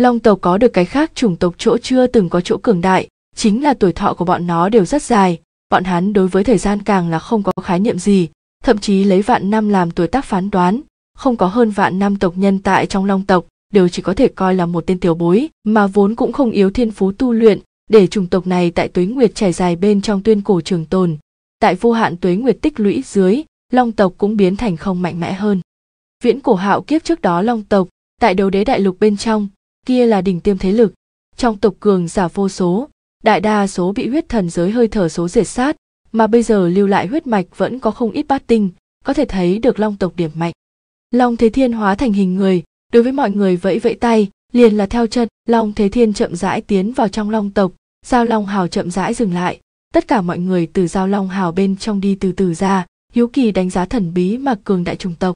Speaker 1: long tộc có được cái khác chủng tộc chỗ chưa từng có chỗ cường đại chính là tuổi thọ của bọn nó đều rất dài bọn hắn đối với thời gian càng là không có khái niệm gì thậm chí lấy vạn năm làm tuổi tác phán đoán không có hơn vạn năm tộc nhân tại trong long tộc đều chỉ có thể coi là một tên tiểu bối mà vốn cũng không yếu thiên phú tu luyện để chủng tộc này tại tuế nguyệt trải dài bên trong tuyên cổ trường tồn tại vô hạn tuế nguyệt tích lũy dưới long tộc cũng biến thành không mạnh mẽ hơn viễn cổ hạo kiếp trước đó long tộc tại đấu đế đại lục bên trong kia là đỉnh tiêm thế lực trong tộc cường giả vô số đại đa số bị huyết thần giới hơi thở số diệt sát mà bây giờ lưu lại huyết mạch vẫn có không ít bát tinh có thể thấy được long tộc điểm mạnh long thế thiên hóa thành hình người đối với mọi người vẫy vẫy tay liền là theo chân long thế thiên chậm rãi tiến vào trong long tộc giao long hào chậm rãi dừng lại tất cả mọi người từ giao long hào bên trong đi từ từ ra hiếu kỳ đánh giá thần bí mà cường đại trùng tộc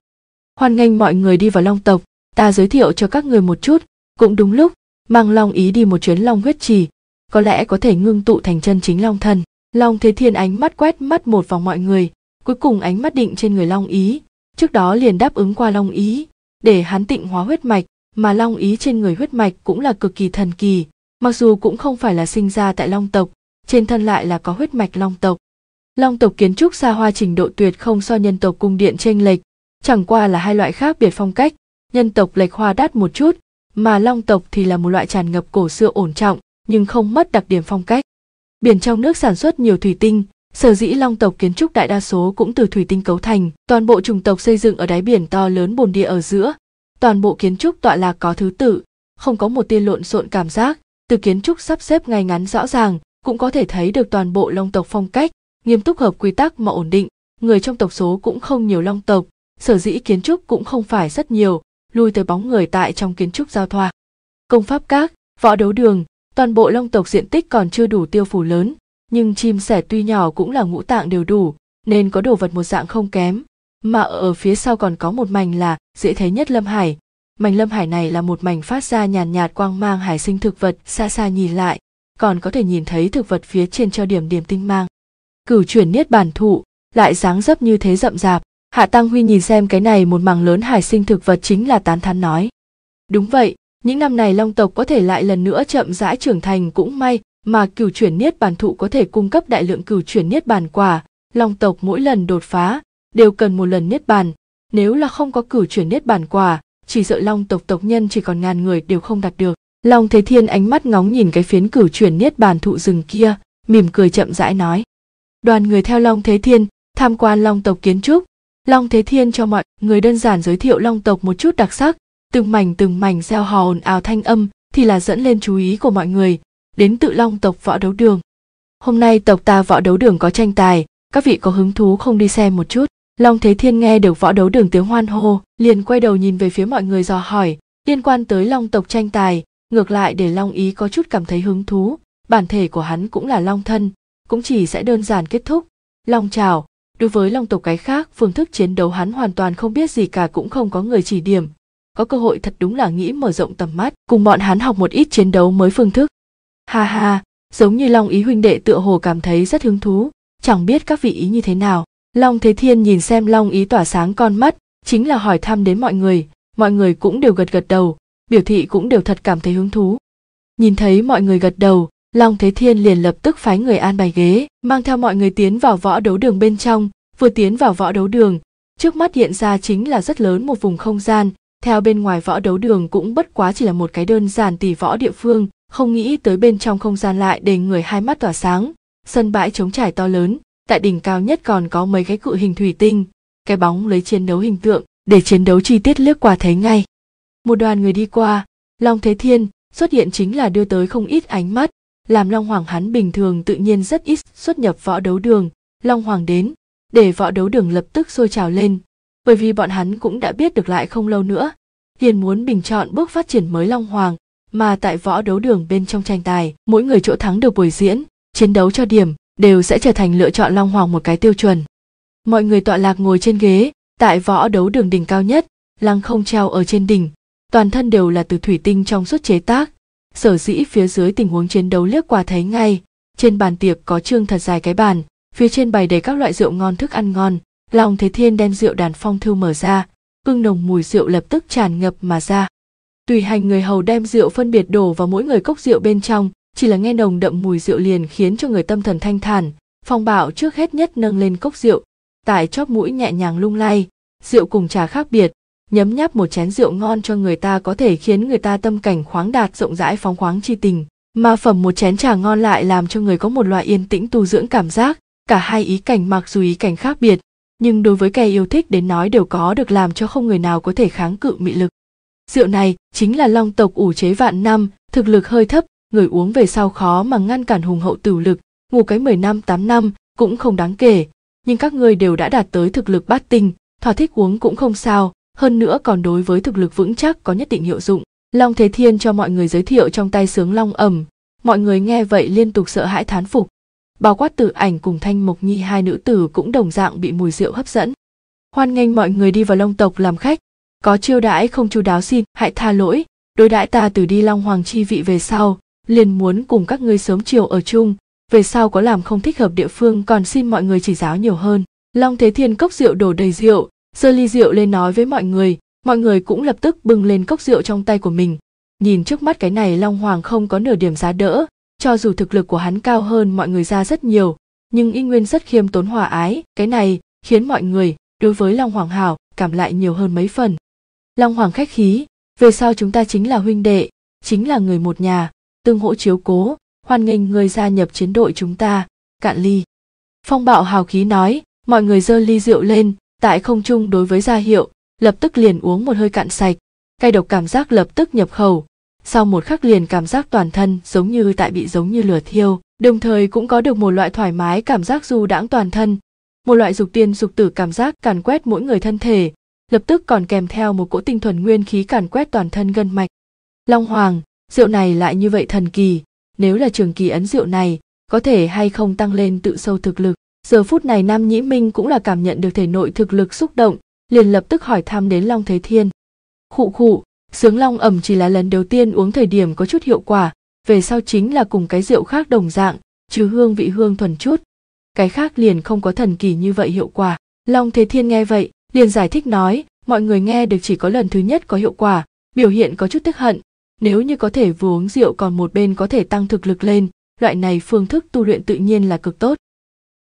Speaker 1: hoan nghênh mọi người đi vào long tộc ta giới thiệu cho các người một chút cũng đúng lúc mang long ý đi một chuyến long huyết trì có lẽ có thể ngưng tụ thành chân chính long thần long thế thiên ánh mắt quét mắt một vòng mọi người cuối cùng ánh mắt định trên người long ý trước đó liền đáp ứng qua long ý để hắn tịnh hóa huyết mạch mà long ý trên người huyết mạch cũng là cực kỳ thần kỳ mặc dù cũng không phải là sinh ra tại long tộc trên thân lại là có huyết mạch long tộc long tộc kiến trúc xa hoa trình độ tuyệt không so nhân tộc cung điện chênh lệch chẳng qua là hai loại khác biệt phong cách nhân tộc lệch hoa đắt một chút mà long tộc thì là một loại tràn ngập cổ xưa ổn trọng nhưng không mất đặc điểm phong cách biển trong nước sản xuất nhiều thủy tinh Sở dĩ long tộc kiến trúc đại đa số cũng từ thủy tinh cấu thành, toàn bộ chủng tộc xây dựng ở đáy biển to lớn bồn địa ở giữa, toàn bộ kiến trúc tọa lạc có thứ tự, không có một tia lộn xộn cảm giác, từ kiến trúc sắp xếp ngay ngắn rõ ràng, cũng có thể thấy được toàn bộ long tộc phong cách, nghiêm túc hợp quy tắc mà ổn định, người trong tộc số cũng không nhiều long tộc, sở dĩ kiến trúc cũng không phải rất nhiều, lui tới bóng người tại trong kiến trúc giao thoa. Công pháp các, võ đấu đường, toàn bộ long tộc diện tích còn chưa đủ tiêu phủ lớn, nhưng chim sẻ tuy nhỏ cũng là ngũ tạng đều đủ nên có đồ vật một dạng không kém mà ở phía sau còn có một mảnh là dễ thấy nhất lâm hải mảnh lâm hải này là một mảnh phát ra nhàn nhạt quang mang hải sinh thực vật xa xa nhìn lại còn có thể nhìn thấy thực vật phía trên cho điểm điểm tinh mang cửu chuyển niết bản thụ lại dáng dấp như thế rậm rạp hạ tăng huy nhìn xem cái này một mảng lớn hải sinh thực vật chính là tán thán nói đúng vậy những năm này long tộc có thể lại lần nữa chậm rãi trưởng thành cũng may mà cửu chuyển niết bàn thụ có thể cung cấp đại lượng cửu chuyển niết bàn quả long tộc mỗi lần đột phá đều cần một lần niết bàn nếu là không có cửu chuyển niết bàn quả chỉ sợ long tộc tộc nhân chỉ còn ngàn người đều không đạt được long thế thiên ánh mắt ngóng nhìn cái phiến cửu chuyển niết bàn thụ rừng kia mỉm cười chậm rãi nói đoàn người theo long thế thiên tham quan long tộc kiến trúc long thế thiên cho mọi người đơn giản giới thiệu long tộc một chút đặc sắc từng mảnh từng mảnh gieo hò ồn ào thanh âm thì là dẫn lên chú ý của mọi người đến tự long tộc võ đấu đường. Hôm nay tộc ta võ đấu đường có tranh tài, các vị có hứng thú không đi xem một chút. Long Thế Thiên nghe được võ đấu đường tiếng hoan hô, liền quay đầu nhìn về phía mọi người dò hỏi, liên quan tới long tộc tranh tài, ngược lại để long ý có chút cảm thấy hứng thú, bản thể của hắn cũng là long thân, cũng chỉ sẽ đơn giản kết thúc. Long chào đối với long tộc cái khác, phương thức chiến đấu hắn hoàn toàn không biết gì cả cũng không có người chỉ điểm, có cơ hội thật đúng là nghĩ mở rộng tầm mắt cùng bọn hắn học một ít chiến đấu mới phương thức ha ha giống như long ý huynh đệ tựa hồ cảm thấy rất hứng thú chẳng biết các vị ý như thế nào long thế thiên nhìn xem long ý tỏa sáng con mắt chính là hỏi thăm đến mọi người mọi người cũng đều gật gật đầu biểu thị cũng đều thật cảm thấy hứng thú nhìn thấy mọi người gật đầu long thế thiên liền lập tức phái người an bài ghế mang theo mọi người tiến vào võ đấu đường bên trong vừa tiến vào võ đấu đường trước mắt hiện ra chính là rất lớn một vùng không gian theo bên ngoài võ đấu đường cũng bất quá chỉ là một cái đơn giản tỷ võ địa phương không nghĩ tới bên trong không gian lại để người hai mắt tỏa sáng sân bãi trống trải to lớn tại đỉnh cao nhất còn có mấy cái cự hình thủy tinh cái bóng lấy chiến đấu hình tượng để chiến đấu chi tiết lướt qua thấy ngay một đoàn người đi qua long thế thiên xuất hiện chính là đưa tới không ít ánh mắt làm long hoàng hắn bình thường tự nhiên rất ít xuất nhập võ đấu đường long hoàng đến để võ đấu đường lập tức sôi trào lên bởi vì bọn hắn cũng đã biết được lại không lâu nữa hiền muốn bình chọn bước phát triển mới long hoàng mà tại võ đấu đường bên trong tranh tài mỗi người chỗ thắng được buổi diễn chiến đấu cho điểm đều sẽ trở thành lựa chọn long hoàng một cái tiêu chuẩn mọi người tọa lạc ngồi trên ghế tại võ đấu đường đỉnh cao nhất lăng không treo ở trên đỉnh toàn thân đều là từ thủy tinh trong suốt chế tác sở dĩ phía dưới tình huống chiến đấu liếc qua thấy ngay trên bàn tiệc có trương thật dài cái bàn phía trên bày đầy các loại rượu ngon thức ăn ngon lòng thế thiên đem rượu đàn phong thư mở ra ương nồng mùi rượu lập tức tràn ngập mà ra tùy hành người hầu đem rượu phân biệt đổ vào mỗi người cốc rượu bên trong chỉ là nghe nồng đậm mùi rượu liền khiến cho người tâm thần thanh thản phong bảo trước hết nhất nâng lên cốc rượu tại chóp mũi nhẹ nhàng lung lay rượu cùng trà khác biệt nhấm nháp một chén rượu ngon cho người ta có thể khiến người ta tâm cảnh khoáng đạt rộng rãi phóng khoáng chi tình mà phẩm một chén trà ngon lại làm cho người có một loại yên tĩnh tu dưỡng cảm giác cả hai ý cảnh mặc dù ý cảnh khác biệt nhưng đối với kẻ yêu thích đến nói đều có được làm cho không người nào có thể kháng cự mị lực Rượu này chính là long tộc ủ chế vạn năm, thực lực hơi thấp, người uống về sau khó mà ngăn cản hùng hậu tử lực, ngủ cái mười năm tám năm cũng không đáng kể, nhưng các ngươi đều đã đạt tới thực lực bát tinh, thỏa thích uống cũng không sao, hơn nữa còn đối với thực lực vững chắc có nhất định hiệu dụng. Long Thế Thiên cho mọi người giới thiệu trong tay sướng long ẩm, mọi người nghe vậy liên tục sợ hãi thán phục. Bao quát tử ảnh cùng thanh mộc nhi hai nữ tử cũng đồng dạng bị mùi rượu hấp dẫn. Hoan nghênh mọi người đi vào long tộc làm khách, có chiêu đãi không chu đáo xin hãy tha lỗi đối đãi ta từ đi long hoàng chi vị về sau liền muốn cùng các ngươi sớm chiều ở chung về sau có làm không thích hợp địa phương còn xin mọi người chỉ giáo nhiều hơn long thế thiên cốc rượu đổ đầy rượu giơ ly rượu lên nói với mọi người mọi người cũng lập tức bưng lên cốc rượu trong tay của mình nhìn trước mắt cái này long hoàng không có nửa điểm giá đỡ cho dù thực lực của hắn cao hơn mọi người ra rất nhiều nhưng y nguyên rất khiêm tốn hòa ái cái này khiến mọi người đối với long hoàng hảo cảm lại nhiều hơn mấy phần Long Hoàng khách khí, về sau chúng ta chính là huynh đệ, chính là người một nhà, tương hỗ chiếu cố, hoan nghênh người gia nhập chiến đội chúng ta, cạn ly. Phong bạo hào khí nói, mọi người dơ ly rượu lên, tại không trung đối với gia hiệu, lập tức liền uống một hơi cạn sạch, cay độc cảm giác lập tức nhập khẩu. Sau một khắc liền cảm giác toàn thân giống như tại bị giống như lửa thiêu, đồng thời cũng có được một loại thoải mái cảm giác du đãng toàn thân, một loại dục tiên dục tử cảm giác càn quét mỗi người thân thể, lập tức còn kèm theo một cỗ tinh thuần nguyên khí càn quét toàn thân gân mạch. Long Hoàng, rượu này lại như vậy thần kỳ, nếu là trường kỳ ấn rượu này, có thể hay không tăng lên tự sâu thực lực. Giờ phút này Nam Nhĩ Minh cũng là cảm nhận được thể nội thực lực xúc động, liền lập tức hỏi thăm đến Long Thế Thiên. Khụ khụ, sướng long ẩm chỉ là lần đầu tiên uống thời điểm có chút hiệu quả, về sau chính là cùng cái rượu khác đồng dạng, chứ hương vị hương thuần chút. Cái khác liền không có thần kỳ như vậy hiệu quả. Long Thế Thiên nghe vậy, liền giải thích nói mọi người nghe được chỉ có lần thứ nhất có hiệu quả biểu hiện có chút tức hận nếu như có thể vừa uống rượu còn một bên có thể tăng thực lực lên loại này phương thức tu luyện tự nhiên là cực tốt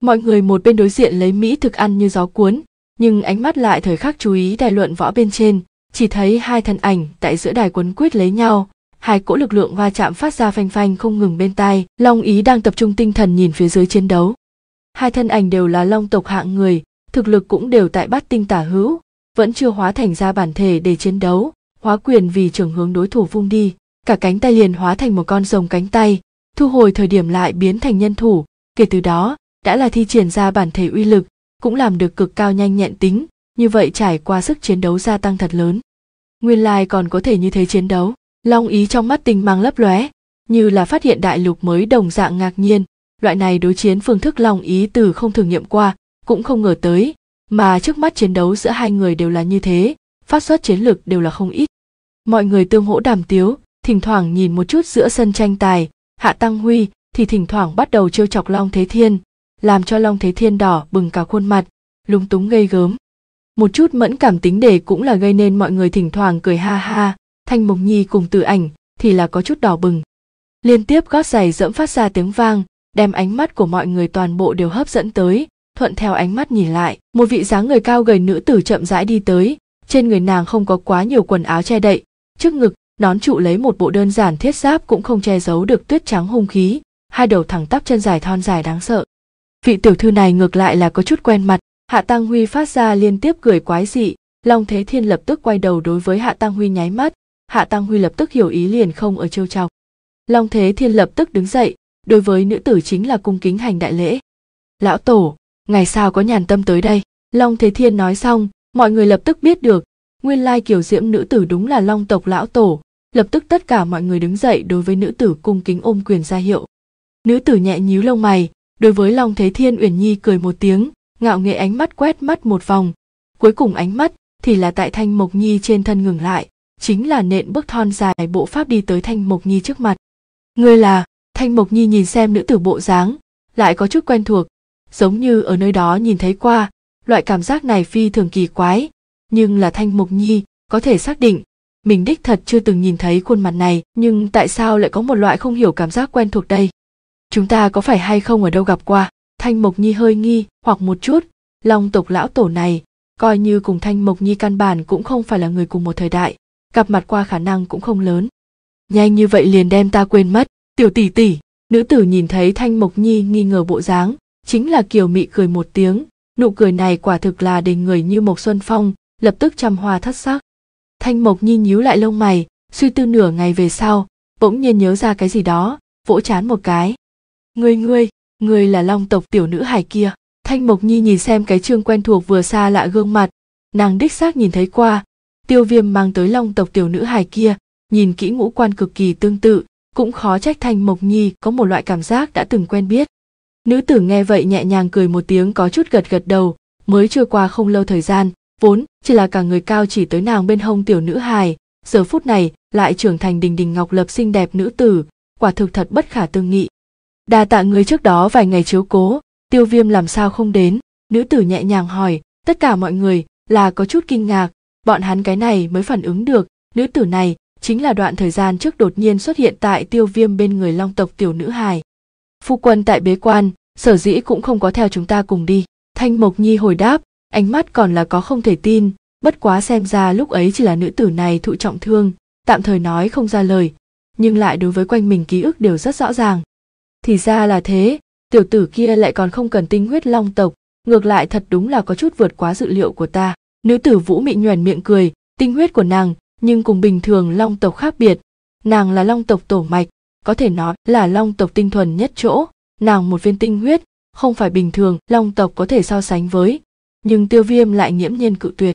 Speaker 1: mọi người một bên đối diện lấy mỹ thực ăn như gió cuốn nhưng ánh mắt lại thời khắc chú ý đài luận võ bên trên chỉ thấy hai thân ảnh tại giữa đài quấn quýt lấy nhau hai cỗ lực lượng va chạm phát ra phanh phanh không ngừng bên tai long ý đang tập trung tinh thần nhìn phía dưới chiến đấu hai thân ảnh đều là long tộc hạng người thực lực cũng đều tại bát tinh tả hữu vẫn chưa hóa thành ra bản thể để chiến đấu hóa quyền vì trường hướng đối thủ vung đi cả cánh tay liền hóa thành một con rồng cánh tay thu hồi thời điểm lại biến thành nhân thủ kể từ đó đã là thi triển ra bản thể uy lực cũng làm được cực cao nhanh nhẹn tính như vậy trải qua sức chiến đấu gia tăng thật lớn nguyên lai còn có thể như thế chiến đấu long ý trong mắt tinh mang lấp lóe như là phát hiện đại lục mới đồng dạng ngạc nhiên loại này đối chiến phương thức long ý từ không thử nghiệm qua cũng không ngờ tới mà trước mắt chiến đấu giữa hai người đều là như thế phát xuất chiến lược đều là không ít mọi người tương hỗ đàm tiếu thỉnh thoảng nhìn một chút giữa sân tranh tài hạ tăng huy thì thỉnh thoảng bắt đầu trêu chọc long thế thiên làm cho long thế thiên đỏ bừng cả khuôn mặt lúng túng gây gớm một chút mẫn cảm tính đề cũng là gây nên mọi người thỉnh thoảng cười ha ha thanh mộc nhi cùng từ ảnh thì là có chút đỏ bừng liên tiếp gót giày dẫm phát ra tiếng vang đem ánh mắt của mọi người toàn bộ đều hấp dẫn tới thuận theo ánh mắt nhìn lại một vị dáng người cao gầy nữ tử chậm rãi đi tới trên người nàng không có quá nhiều quần áo che đậy trước ngực nón trụ lấy một bộ đơn giản thiết giáp cũng không che giấu được tuyết trắng hung khí hai đầu thẳng tắp chân dài thon dài đáng sợ vị tiểu thư này ngược lại là có chút quen mặt hạ tăng huy phát ra liên tiếp cười quái dị long thế thiên lập tức quay đầu đối với hạ tăng huy nháy mắt hạ tăng huy lập tức hiểu ý liền không ở trêu chọc long thế thiên lập tức đứng dậy đối với nữ tử chính là cung kính hành đại lễ lão tổ ngày sao có nhàn tâm tới đây long thế thiên nói xong mọi người lập tức biết được nguyên lai kiểu diễm nữ tử đúng là long tộc lão tổ lập tức tất cả mọi người đứng dậy đối với nữ tử cung kính ôm quyền ra hiệu nữ tử nhẹ nhíu lông mày đối với long thế thiên uyển nhi cười một tiếng ngạo nghệ ánh mắt quét mắt một vòng cuối cùng ánh mắt thì là tại thanh mộc nhi trên thân ngừng lại chính là nện bước thon dài bộ pháp đi tới thanh mộc nhi trước mặt ngươi là thanh mộc nhi nhìn xem nữ tử bộ dáng lại có chút quen thuộc giống như ở nơi đó nhìn thấy qua loại cảm giác này phi thường kỳ quái nhưng là thanh mục nhi có thể xác định mình đích thật chưa từng nhìn thấy khuôn mặt này nhưng tại sao lại có một loại không hiểu cảm giác quen thuộc đây chúng ta có phải hay không ở đâu gặp qua thanh mộc nhi hơi nghi hoặc một chút long tộc lão tổ này coi như cùng thanh mộc nhi căn bản cũng không phải là người cùng một thời đại gặp mặt qua khả năng cũng không lớn nhanh như vậy liền đem ta quên mất tiểu tỷ tỷ nữ tử nhìn thấy thanh mộc nhi nghi ngờ bộ dáng chính là kiều mị cười một tiếng nụ cười này quả thực là để người như mộc xuân phong lập tức trăm hoa thất sắc thanh mộc nhi nhíu lại lông mày suy tư nửa ngày về sau bỗng nhiên nhớ ra cái gì đó vỗ chán một cái ngươi ngươi ngươi là long tộc tiểu nữ hải kia thanh mộc nhi nhìn xem cái trương quen thuộc vừa xa lạ gương mặt nàng đích xác nhìn thấy qua tiêu viêm mang tới long tộc tiểu nữ hài kia nhìn kỹ ngũ quan cực kỳ tương tự cũng khó trách thanh mộc nhi có một loại cảm giác đã từng quen biết Nữ tử nghe vậy nhẹ nhàng cười một tiếng có chút gật gật đầu, mới trôi qua không lâu thời gian, vốn chỉ là cả người cao chỉ tới nàng bên hông tiểu nữ hài, giờ phút này lại trưởng thành đình đình ngọc lập xinh đẹp nữ tử, quả thực thật bất khả tương nghị. Đa tạ người trước đó vài ngày chiếu cố, tiêu viêm làm sao không đến, nữ tử nhẹ nhàng hỏi, tất cả mọi người là có chút kinh ngạc, bọn hắn cái này mới phản ứng được, nữ tử này chính là đoạn thời gian trước đột nhiên xuất hiện tại tiêu viêm bên người long tộc tiểu nữ hài phu quân tại bế quan sở dĩ cũng không có theo chúng ta cùng đi thanh mộc nhi hồi đáp ánh mắt còn là có không thể tin bất quá xem ra lúc ấy chỉ là nữ tử này thụ trọng thương tạm thời nói không ra lời nhưng lại đối với quanh mình ký ức đều rất rõ ràng thì ra là thế tiểu tử kia lại còn không cần tinh huyết long tộc ngược lại thật đúng là có chút vượt quá dự liệu của ta nữ tử vũ mị nhoẻn miệng cười tinh huyết của nàng nhưng cùng bình thường long tộc khác biệt nàng là long tộc tổ mạch có thể nói là long tộc tinh thuần nhất chỗ nàng một viên tinh huyết không phải bình thường long tộc có thể so sánh với nhưng tiêu viêm lại nhiễm nhiên cự tuyệt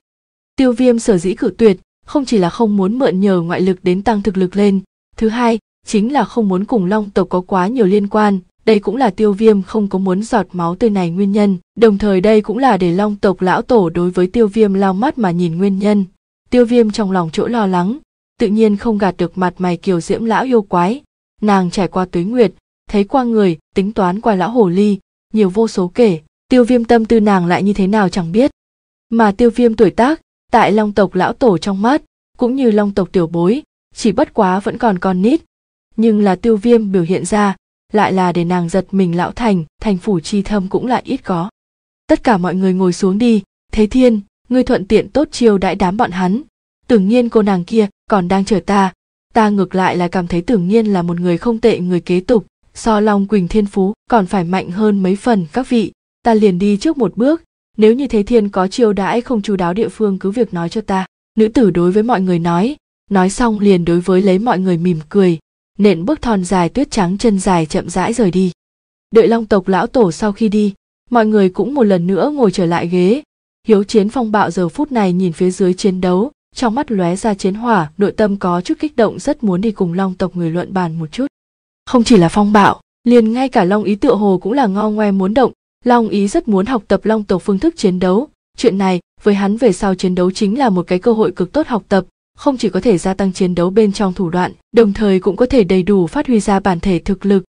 Speaker 1: tiêu viêm sở dĩ cự tuyệt không chỉ là không muốn mượn nhờ ngoại lực đến tăng thực lực lên thứ hai chính là không muốn cùng long tộc có quá nhiều liên quan đây cũng là tiêu viêm không có muốn giọt máu tươi này nguyên nhân đồng thời đây cũng là để long tộc lão tổ đối với tiêu viêm lao mắt mà nhìn nguyên nhân tiêu viêm trong lòng chỗ lo lắng tự nhiên không gạt được mặt mày kiều diễm lão yêu quái nàng trải qua tuế nguyệt thấy qua người tính toán qua lão hồ ly nhiều vô số kể tiêu viêm tâm tư nàng lại như thế nào chẳng biết mà tiêu viêm tuổi tác tại long tộc lão tổ trong mắt cũng như long tộc tiểu bối chỉ bất quá vẫn còn con nít nhưng là tiêu viêm biểu hiện ra lại là để nàng giật mình lão thành thành phủ chi thâm cũng lại ít có tất cả mọi người ngồi xuống đi thế thiên ngươi thuận tiện tốt chiêu đãi đám bọn hắn tưởng nhiên cô nàng kia còn đang chờ ta ta ngược lại là cảm thấy tưởng nhiên là một người không tệ người kế tục so long quỳnh thiên phú còn phải mạnh hơn mấy phần các vị ta liền đi trước một bước nếu như thế thiên có chiêu đãi không chú đáo địa phương cứ việc nói cho ta nữ tử đối với mọi người nói nói xong liền đối với lấy mọi người mỉm cười nện bước thon dài tuyết trắng chân dài chậm rãi rời đi đợi long tộc lão tổ sau khi đi mọi người cũng một lần nữa ngồi trở lại ghế hiếu chiến phong bạo giờ phút này nhìn phía dưới chiến đấu trong mắt lóe ra chiến hỏa, nội tâm có chút kích động rất muốn đi cùng long tộc người luận bàn một chút. Không chỉ là phong bạo, liền ngay cả long ý tựa hồ cũng là ngo ngoe muốn động, long ý rất muốn học tập long tộc phương thức chiến đấu. Chuyện này, với hắn về sau chiến đấu chính là một cái cơ hội cực tốt học tập, không chỉ có thể gia tăng chiến đấu bên trong thủ đoạn, đồng thời cũng có thể đầy đủ phát huy ra bản thể thực lực.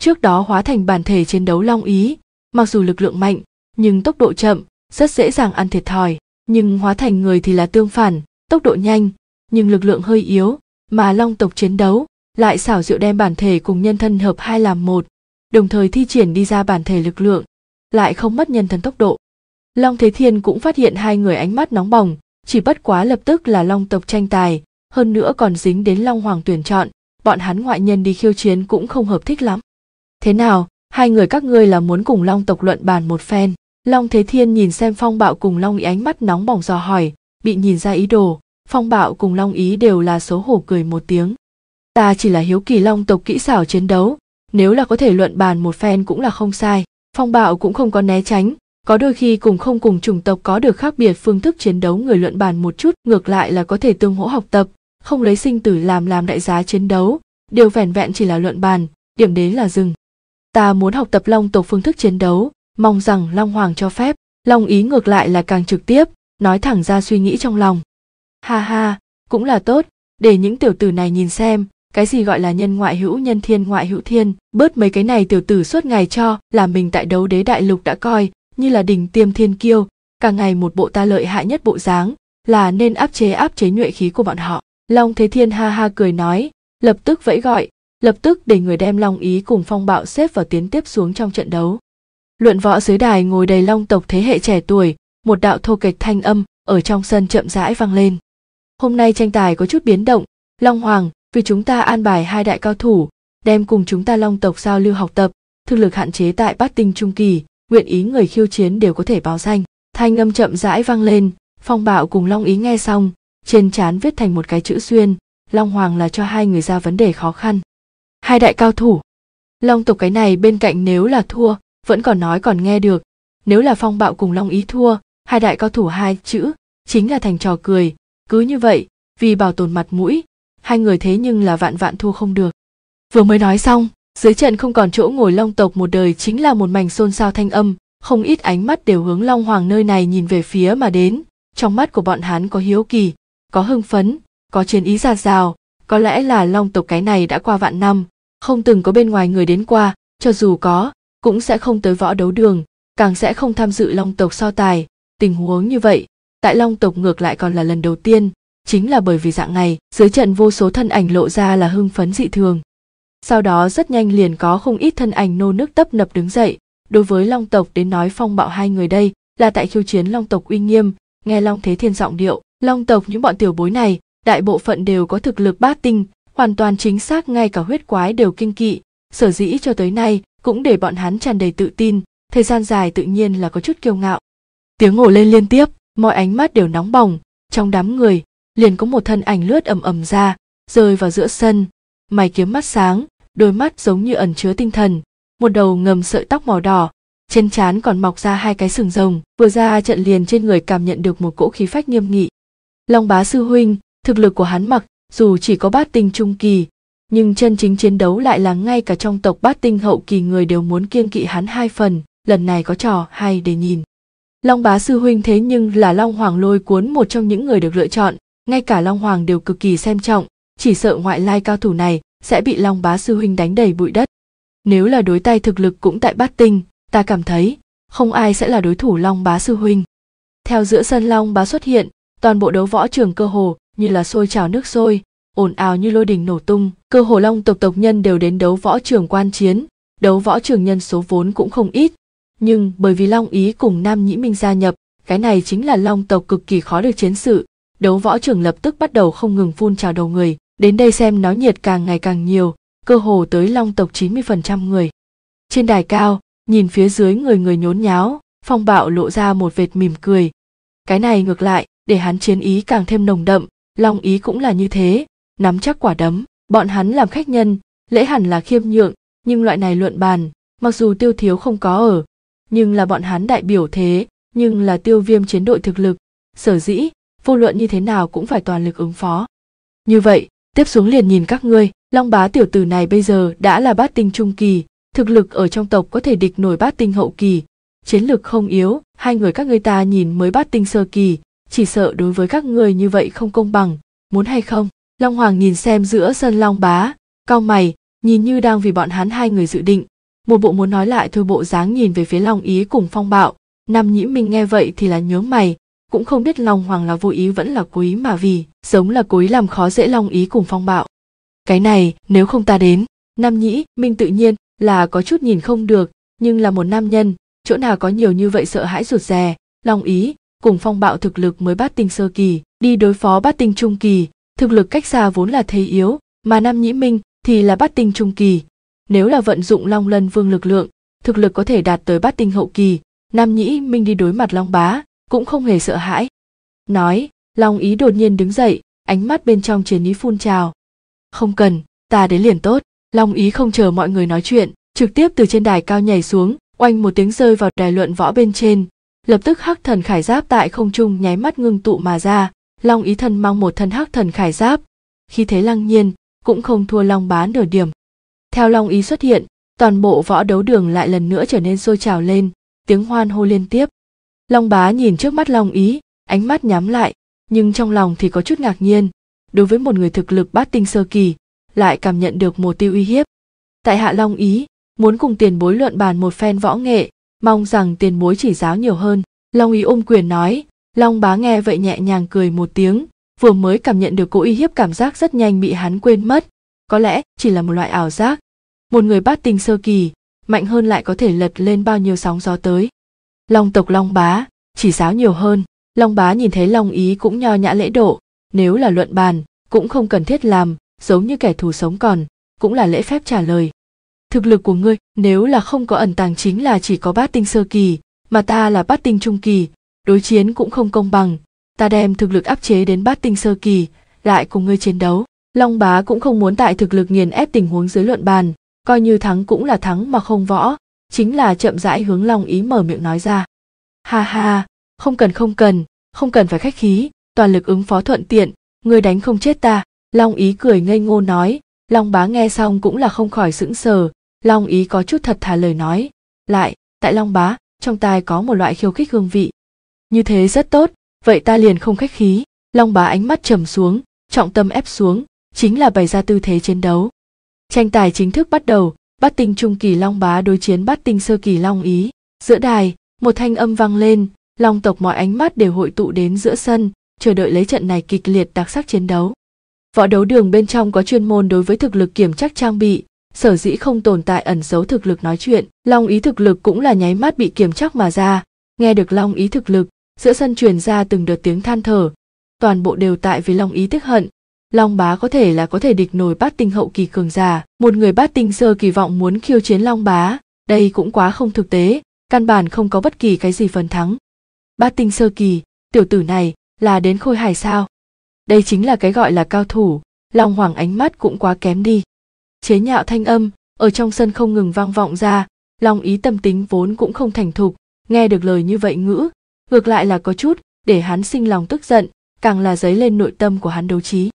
Speaker 1: Trước đó hóa thành bản thể chiến đấu long ý, mặc dù lực lượng mạnh, nhưng tốc độ chậm, rất dễ dàng ăn thiệt thòi, nhưng hóa thành người thì là tương phản, tốc độ nhanh nhưng lực lượng hơi yếu mà long tộc chiến đấu lại xảo diệu đem bản thể cùng nhân thân hợp hai làm một đồng thời thi triển đi ra bản thể lực lượng lại không mất nhân thân tốc độ long thế thiên cũng phát hiện hai người ánh mắt nóng bỏng chỉ bất quá lập tức là long tộc tranh tài hơn nữa còn dính đến long hoàng tuyển chọn bọn hắn ngoại nhân đi khiêu chiến cũng không hợp thích lắm thế nào hai người các ngươi là muốn cùng long tộc luận bàn một phen long thế thiên nhìn xem phong bạo cùng long ý ánh mắt nóng bỏng dò hỏi bị nhìn ra ý đồ phong bạo cùng long ý đều là xấu hổ cười một tiếng ta chỉ là hiếu kỳ long tộc kỹ xảo chiến đấu nếu là có thể luận bàn một phen cũng là không sai phong bạo cũng không có né tránh có đôi khi cùng không cùng chủng tộc có được khác biệt phương thức chiến đấu người luận bàn một chút ngược lại là có thể tương hỗ học tập không lấy sinh tử làm làm đại giá chiến đấu điều vẻn vẹn chỉ là luận bàn điểm đến là dừng ta muốn học tập long tộc phương thức chiến đấu mong rằng long hoàng cho phép long ý ngược lại là càng trực tiếp nói thẳng ra suy nghĩ trong lòng ha ha cũng là tốt để những tiểu tử này nhìn xem cái gì gọi là nhân ngoại hữu nhân thiên ngoại hữu thiên bớt mấy cái này tiểu tử suốt ngày cho là mình tại đấu đế đại lục đã coi như là đỉnh tiêm thiên kiêu càng ngày một bộ ta lợi hại nhất bộ dáng là nên áp chế áp chế nhuệ khí của bọn họ long thế thiên ha ha cười nói lập tức vẫy gọi lập tức để người đem long ý cùng phong bạo xếp vào tiến tiếp xuống trong trận đấu luận võ dưới đài ngồi đầy long tộc thế hệ trẻ tuổi một đạo thô kịch thanh âm ở trong sân chậm rãi vang lên hôm nay tranh tài có chút biến động long hoàng vì chúng ta an bài hai đại cao thủ đem cùng chúng ta long tộc giao lưu học tập thực lực hạn chế tại bát tinh trung kỳ nguyện ý người khiêu chiến đều có thể báo danh thanh âm chậm rãi vang lên phong bạo cùng long ý nghe xong trên trán viết thành một cái chữ xuyên long hoàng là cho hai người ra vấn đề khó khăn hai đại cao thủ long tộc cái này bên cạnh nếu là thua vẫn còn nói còn nghe được nếu là phong bạo cùng long ý thua hai đại cao thủ hai chữ chính là thành trò cười cứ như vậy vì bảo tồn mặt mũi hai người thế nhưng là vạn vạn thua không được vừa mới nói xong dưới trận không còn chỗ ngồi long tộc một đời chính là một mảnh xôn xao thanh âm không ít ánh mắt đều hướng long hoàng nơi này nhìn về phía mà đến trong mắt của bọn hắn có hiếu kỳ có hưng phấn có chiến ý giạt rào có lẽ là long tộc cái này đã qua vạn năm không từng có bên ngoài người đến qua cho dù có cũng sẽ không tới võ đấu đường càng sẽ không tham dự long tộc so tài tình huống như vậy tại long tộc ngược lại còn là lần đầu tiên chính là bởi vì dạng này dưới trận vô số thân ảnh lộ ra là hưng phấn dị thường sau đó rất nhanh liền có không ít thân ảnh nô nước tấp nập đứng dậy đối với long tộc đến nói phong bạo hai người đây là tại khiêu chiến long tộc uy nghiêm nghe long thế thiên giọng điệu long tộc những bọn tiểu bối này đại bộ phận đều có thực lực bát tinh hoàn toàn chính xác ngay cả huyết quái đều kinh kỵ sở dĩ cho tới nay cũng để bọn hắn tràn đầy tự tin thời gian dài tự nhiên là có chút kiêu ngạo tiếng ồ lên liên tiếp mọi ánh mắt đều nóng bỏng trong đám người liền có một thân ảnh lướt ầm ầm ra rơi vào giữa sân mày kiếm mắt sáng đôi mắt giống như ẩn chứa tinh thần một đầu ngầm sợi tóc màu đỏ trên trán còn mọc ra hai cái sừng rồng vừa ra trận liền trên người cảm nhận được một cỗ khí phách nghiêm nghị long bá sư huynh thực lực của hắn mặc dù chỉ có bát tinh trung kỳ nhưng chân chính chiến đấu lại là ngay cả trong tộc bát tinh hậu kỳ người đều muốn kiêng kỵ hắn hai phần lần này có trò hay để nhìn Long bá sư huynh thế nhưng là Long Hoàng lôi cuốn một trong những người được lựa chọn, ngay cả Long Hoàng đều cực kỳ xem trọng, chỉ sợ ngoại lai cao thủ này sẽ bị Long bá sư huynh đánh đầy bụi đất. Nếu là đối tay thực lực cũng tại bát tinh, ta cảm thấy không ai sẽ là đối thủ Long bá sư huynh. Theo giữa sân Long bá xuất hiện, toàn bộ đấu võ trường cơ hồ như là sôi trào nước sôi, ồn ào như lôi đình nổ tung, cơ hồ Long tộc tộc nhân đều đến đấu võ trường quan chiến, đấu võ trường nhân số vốn cũng không ít, nhưng bởi vì long ý cùng nam nhĩ minh gia nhập cái này chính là long tộc cực kỳ khó được chiến sự đấu võ trưởng lập tức bắt đầu không ngừng phun trào đầu người đến đây xem náo nhiệt càng ngày càng nhiều cơ hồ tới long tộc 90% người trên đài cao nhìn phía dưới người người nhốn nháo phong bạo lộ ra một vệt mỉm cười cái này ngược lại để hắn chiến ý càng thêm nồng đậm long ý cũng là như thế nắm chắc quả đấm bọn hắn làm khách nhân lễ hẳn là khiêm nhượng nhưng loại này luận bàn mặc dù tiêu thiếu không có ở nhưng là bọn hán đại biểu thế nhưng là tiêu viêm chiến đội thực lực sở dĩ vô luận như thế nào cũng phải toàn lực ứng phó như vậy tiếp xuống liền nhìn các ngươi long bá tiểu tử này bây giờ đã là bát tinh trung kỳ thực lực ở trong tộc có thể địch nổi bát tinh hậu kỳ chiến lực không yếu hai người các ngươi ta nhìn mới bát tinh sơ kỳ chỉ sợ đối với các ngươi như vậy không công bằng muốn hay không long hoàng nhìn xem giữa sân long bá cao mày nhìn như đang vì bọn hắn hai người dự định một bộ muốn nói lại thôi bộ dáng nhìn về phía long ý cùng phong bạo nam nhĩ minh nghe vậy thì là nhớ mày cũng không biết long hoàng là vô ý vẫn là cố ý mà vì giống là cố ý làm khó dễ long ý cùng phong bạo cái này nếu không ta đến nam nhĩ minh tự nhiên là có chút nhìn không được nhưng là một nam nhân chỗ nào có nhiều như vậy sợ hãi rụt rè long ý cùng phong bạo thực lực mới bát tinh sơ kỳ đi đối phó bát tinh trung kỳ thực lực cách xa vốn là thế yếu mà nam nhĩ minh thì là bát tinh trung kỳ nếu là vận dụng long lân vương lực lượng thực lực có thể đạt tới bát tinh hậu kỳ nam nhĩ minh đi đối mặt long bá cũng không hề sợ hãi nói long ý đột nhiên đứng dậy ánh mắt bên trong chiến ý phun trào không cần ta đến liền tốt long ý không chờ mọi người nói chuyện trực tiếp từ trên đài cao nhảy xuống oanh một tiếng rơi vào đài luận võ bên trên lập tức hắc thần khải giáp tại không trung nháy mắt ngưng tụ mà ra long ý thần mang một thân hắc thần khải giáp khi thế lăng nhiên cũng không thua long bá nửa điểm theo Long Ý xuất hiện, toàn bộ võ đấu đường lại lần nữa trở nên sôi trào lên, tiếng hoan hô liên tiếp. Long Bá nhìn trước mắt Long Ý, ánh mắt nhắm lại, nhưng trong lòng thì có chút ngạc nhiên, đối với một người thực lực bát tinh sơ kỳ, lại cảm nhận được một tiêu uy hiếp. Tại hạ Long Ý, muốn cùng tiền bối luận bàn một phen võ nghệ, mong rằng tiền bối chỉ giáo nhiều hơn. Long Ý ôm quyền nói, Long Bá nghe vậy nhẹ nhàng cười một tiếng, vừa mới cảm nhận được cỗ uy hiếp cảm giác rất nhanh bị hắn quên mất, có lẽ chỉ là một loại ảo giác, một người bát tinh sơ kỳ mạnh hơn lại có thể lật lên bao nhiêu sóng gió tới long tộc long bá chỉ giáo nhiều hơn long bá nhìn thấy long ý cũng nho nhã lễ độ nếu là luận bàn cũng không cần thiết làm giống như kẻ thù sống còn cũng là lễ phép trả lời thực lực của ngươi nếu là không có ẩn tàng chính là chỉ có bát tinh sơ kỳ mà ta là bát tinh trung kỳ đối chiến cũng không công bằng ta đem thực lực áp chế đến bát tinh sơ kỳ lại cùng ngươi chiến đấu long bá cũng không muốn tại thực lực nghiền ép tình huống dưới luận bàn coi như thắng cũng là thắng mà không võ chính là chậm rãi hướng long ý mở miệng nói ra ha ha không cần không cần không cần phải khách khí toàn lực ứng phó thuận tiện ngươi đánh không chết ta long ý cười ngây ngô nói long bá nghe xong cũng là không khỏi sững sờ long ý có chút thật thà lời nói lại tại long bá trong tai có một loại khiêu khích hương vị như thế rất tốt vậy ta liền không khách khí long bá ánh mắt trầm xuống trọng tâm ép xuống chính là bày ra tư thế chiến đấu Tranh tài chính thức bắt đầu, bát tinh trung kỳ Long Bá đối chiến bát tinh sơ kỳ Long Ý. Giữa đài, một thanh âm vang lên, Long tộc mọi ánh mắt đều hội tụ đến giữa sân, chờ đợi lấy trận này kịch liệt đặc sắc chiến đấu. Võ đấu đường bên trong có chuyên môn đối với thực lực kiểm tra trang bị, sở dĩ không tồn tại ẩn giấu thực lực nói chuyện, Long Ý thực lực cũng là nháy mắt bị kiểm tra mà ra. Nghe được Long Ý thực lực, giữa sân truyền ra từng đợt tiếng than thở, toàn bộ đều tại vì Long Ý tức hận, Long Bá có thể là có thể địch nổi bát tinh hậu kỳ cường giả, một người bát tinh sơ kỳ vọng muốn khiêu chiến Long Bá, đây cũng quá không thực tế, căn bản không có bất kỳ cái gì phần thắng. Bát tinh sơ kỳ, tiểu tử này là đến khôi hài sao? Đây chính là cái gọi là cao thủ, Long Hoàng ánh mắt cũng quá kém đi. Chế nhạo thanh âm, ở trong sân không ngừng vang vọng ra, Long ý tâm tính vốn cũng không thành thục, nghe được lời như vậy ngữ, ngược lại là có chút để hắn sinh lòng tức giận, càng là dấy lên nội tâm của hắn đấu trí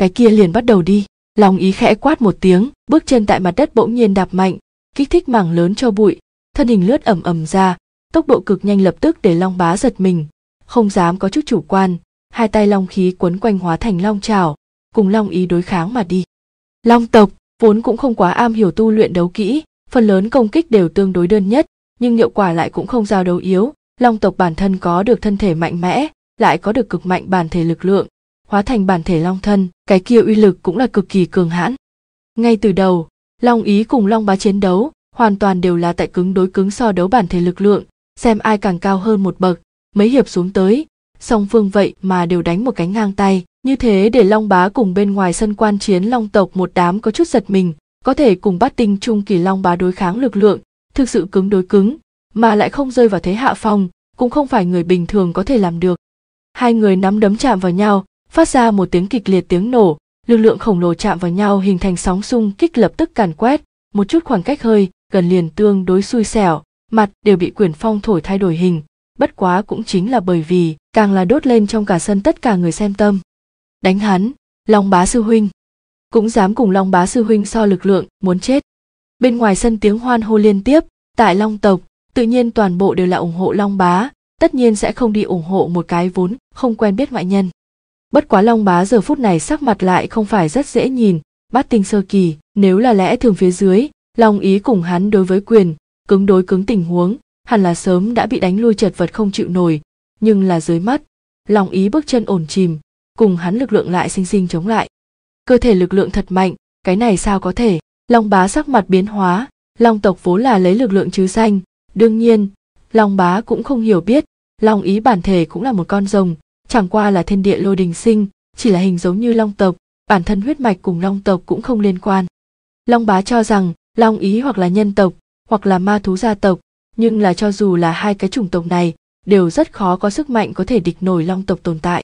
Speaker 1: cái kia liền bắt đầu đi lòng ý khẽ quát một tiếng bước chân tại mặt đất bỗng nhiên đạp mạnh kích thích mảng lớn cho bụi thân hình lướt ẩm ẩm ra tốc độ cực nhanh lập tức để long bá giật mình không dám có chút chủ quan hai tay long khí quấn quanh hóa thành long trào cùng long ý đối kháng mà đi long tộc vốn cũng không quá am hiểu tu luyện đấu kỹ phần lớn công kích đều tương đối đơn nhất nhưng hiệu quả lại cũng không giao đấu yếu long tộc bản thân có được thân thể mạnh mẽ lại có được cực mạnh bản thể lực lượng hóa thành bản thể long thân cái kia uy lực cũng là cực kỳ cường hãn ngay từ đầu long ý cùng long bá chiến đấu hoàn toàn đều là tại cứng đối cứng so đấu bản thể lực lượng xem ai càng cao hơn một bậc mấy hiệp xuống tới song phương vậy mà đều đánh một cánh ngang tay như thế để long bá cùng bên ngoài sân quan chiến long tộc một đám có chút giật mình có thể cùng bắt tinh trung kỳ long bá đối kháng lực lượng thực sự cứng đối cứng mà lại không rơi vào thế hạ phong cũng không phải người bình thường có thể làm được hai người nắm đấm chạm vào nhau phát ra một tiếng kịch liệt tiếng nổ lực lượng khổng lồ chạm vào nhau hình thành sóng xung kích lập tức càn quét một chút khoảng cách hơi gần liền tương đối xui xẻo mặt đều bị quyển phong thổi thay đổi hình bất quá cũng chính là bởi vì càng là đốt lên trong cả sân tất cả người xem tâm đánh hắn long bá sư huynh cũng dám cùng long bá sư huynh so lực lượng muốn chết bên ngoài sân tiếng hoan hô liên tiếp tại long tộc tự nhiên toàn bộ đều là ủng hộ long bá tất nhiên sẽ không đi ủng hộ một cái vốn không quen biết ngoại nhân Bất quá Long Bá giờ phút này sắc mặt lại không phải rất dễ nhìn, bát tinh sơ kỳ, nếu là lẽ thường phía dưới, Long ý cùng hắn đối với quyền, cứng đối cứng tình huống, hẳn là sớm đã bị đánh lui chật vật không chịu nổi, nhưng là dưới mắt, Long ý bước chân ổn chìm, cùng hắn lực lượng lại sinh sinh chống lại. Cơ thể lực lượng thật mạnh, cái này sao có thể, Long Bá sắc mặt biến hóa, Long tộc vốn là lấy lực lượng chứ danh, đương nhiên, Long Bá cũng không hiểu biết, Long ý bản thể cũng là một con rồng, chẳng qua là thiên địa lôi đình sinh chỉ là hình giống như long tộc bản thân huyết mạch cùng long tộc cũng không liên quan long bá cho rằng long ý hoặc là nhân tộc hoặc là ma thú gia tộc nhưng là cho dù là hai cái chủng tộc này đều rất khó có sức mạnh có thể địch nổi long tộc tồn tại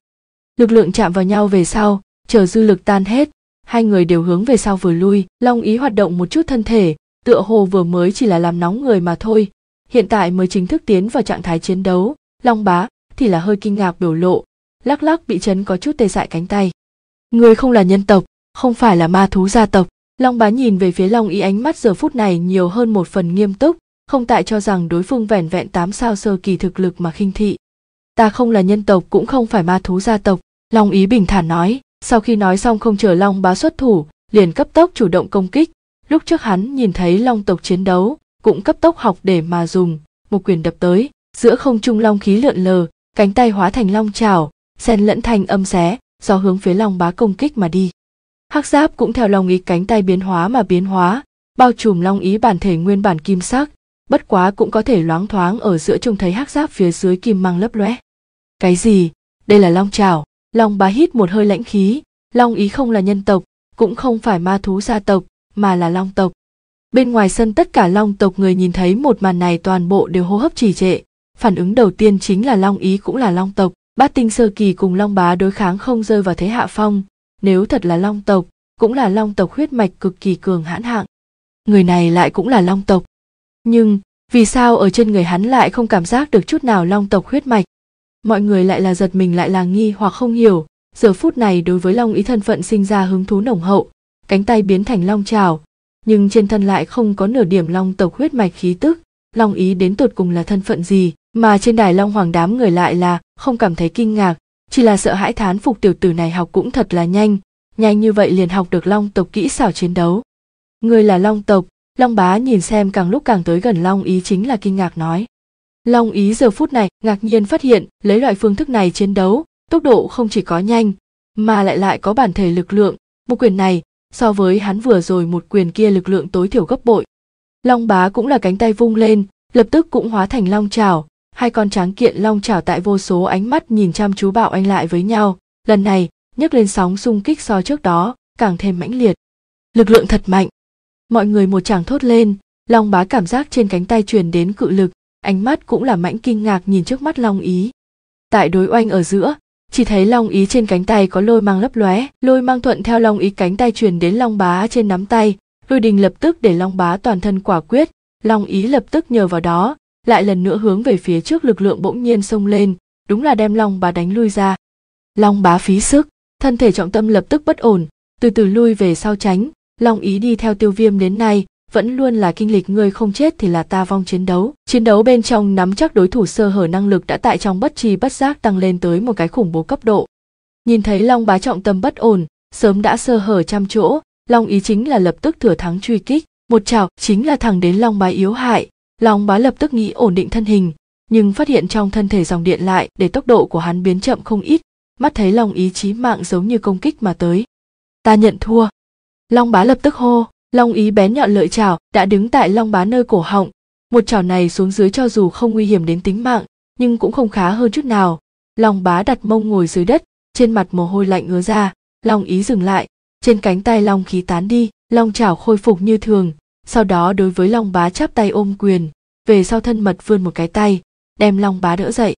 Speaker 1: lực lượng chạm vào nhau về sau chờ dư lực tan hết hai người đều hướng về sau vừa lui long ý hoạt động một chút thân thể tựa hồ vừa mới chỉ là làm nóng người mà thôi hiện tại mới chính thức tiến vào trạng thái chiến đấu long bá thì là hơi kinh ngạc biểu lộ lắc lắc bị chấn có chút tê dại cánh tay người không là nhân tộc không phải là ma thú gia tộc long bá nhìn về phía long Ý ánh mắt giờ phút này nhiều hơn một phần nghiêm túc không tại cho rằng đối phương vẻn vẹn tám sao sơ kỳ thực lực mà khinh thị ta không là nhân tộc cũng không phải ma thú gia tộc long ý bình thản nói sau khi nói xong không chờ long bá xuất thủ liền cấp tốc chủ động công kích lúc trước hắn nhìn thấy long tộc chiến đấu cũng cấp tốc học để mà dùng một quyền đập tới giữa không trung long khí lượn lờ cánh tay hóa thành long chảo xen lẫn thanh âm xé do hướng phía long bá công kích mà đi hắc giáp cũng theo long ý cánh tay biến hóa mà biến hóa bao trùm long ý bản thể nguyên bản kim sắc bất quá cũng có thể loáng thoáng ở giữa trông thấy hắc giáp phía dưới kim mang lấp lóe cái gì đây là long trảo long bá hít một hơi lãnh khí long ý không là nhân tộc cũng không phải ma thú gia tộc mà là long tộc bên ngoài sân tất cả long tộc người nhìn thấy một màn này toàn bộ đều hô hấp trì trệ phản ứng đầu tiên chính là long ý cũng là long tộc bát tinh sơ kỳ cùng long bá đối kháng không rơi vào thế hạ phong nếu thật là long tộc cũng là long tộc huyết mạch cực kỳ cường hãn hạng người này lại cũng là long tộc nhưng vì sao ở trên người hắn lại không cảm giác được chút nào long tộc huyết mạch mọi người lại là giật mình lại là nghi hoặc không hiểu giờ phút này đối với long ý thân phận sinh ra hứng thú nồng hậu cánh tay biến thành long trào nhưng trên thân lại không có nửa điểm long tộc huyết mạch khí tức long ý đến tột cùng là thân phận gì mà trên đài long hoàng đám người lại là không cảm thấy kinh ngạc chỉ là sợ hãi thán phục tiểu tử này học cũng thật là nhanh nhanh như vậy liền học được long tộc kỹ xảo chiến đấu người là long tộc long bá nhìn xem càng lúc càng tới gần long ý chính là kinh ngạc nói long ý giờ phút này ngạc nhiên phát hiện lấy loại phương thức này chiến đấu tốc độ không chỉ có nhanh mà lại lại có bản thể lực lượng một quyền này so với hắn vừa rồi một quyền kia lực lượng tối thiểu gấp bội long bá cũng là cánh tay vung lên lập tức cũng hóa thành long trào hai con tráng kiện long chảo tại vô số ánh mắt nhìn chăm chú bảo anh lại với nhau lần này nhấc lên sóng xung kích so trước đó càng thêm mãnh liệt lực lượng thật mạnh mọi người một chàng thốt lên long bá cảm giác trên cánh tay truyền đến cự lực ánh mắt cũng là mãnh kinh ngạc nhìn trước mắt long ý tại đối oanh ở giữa chỉ thấy long ý trên cánh tay có lôi mang lấp lóe lôi mang thuận theo long ý cánh tay truyền đến long bá trên nắm tay lôi đình lập tức để long bá toàn thân quả quyết long ý lập tức nhờ vào đó lại lần nữa hướng về phía trước lực lượng bỗng nhiên xông lên đúng là đem long bá đánh lui ra long bá phí sức thân thể trọng tâm lập tức bất ổn từ từ lui về sau tránh long ý đi theo tiêu viêm đến nay vẫn luôn là kinh lịch ngươi không chết thì là ta vong chiến đấu chiến đấu bên trong nắm chắc đối thủ sơ hở năng lực đã tại trong bất trì bất giác tăng lên tới một cái khủng bố cấp độ nhìn thấy long bá trọng tâm bất ổn sớm đã sơ hở trăm chỗ long ý chính là lập tức thừa thắng truy kích một chảo chính là thẳng đến long bá yếu hại Long bá lập tức nghĩ ổn định thân hình, nhưng phát hiện trong thân thể dòng điện lại để tốc độ của hắn biến chậm không ít, mắt thấy Long ý chí mạng giống như công kích mà tới. Ta nhận thua. Long bá lập tức hô, Long ý bén nhọn lợi chảo đã đứng tại Long bá nơi cổ họng. Một chảo này xuống dưới cho dù không nguy hiểm đến tính mạng, nhưng cũng không khá hơn chút nào. Long bá đặt mông ngồi dưới đất, trên mặt mồ hôi lạnh ngứa ra, Long ý dừng lại, trên cánh tay Long khí tán đi, Long chảo khôi phục như thường, sau đó đối với long bá chắp tay ôm quyền về sau thân mật vươn một cái tay đem long bá đỡ dậy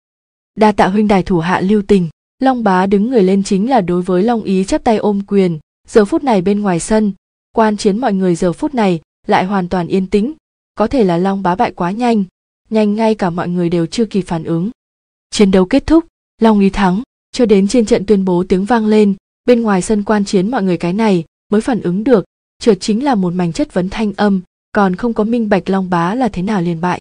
Speaker 1: đa tạ huynh đài thủ hạ lưu tình long bá đứng người lên chính là đối với long ý chắp tay ôm quyền giờ phút này bên ngoài sân quan chiến mọi người giờ phút này lại hoàn toàn yên tĩnh có thể là long bá bại quá nhanh nhanh ngay cả mọi người đều chưa kịp phản ứng chiến đấu kết thúc long ý thắng cho đến trên trận tuyên bố tiếng vang lên bên ngoài sân quan chiến mọi người cái này mới phản ứng được trượt chính là một mảnh chất vấn thanh âm còn không có minh bạch long bá là thế nào liền bại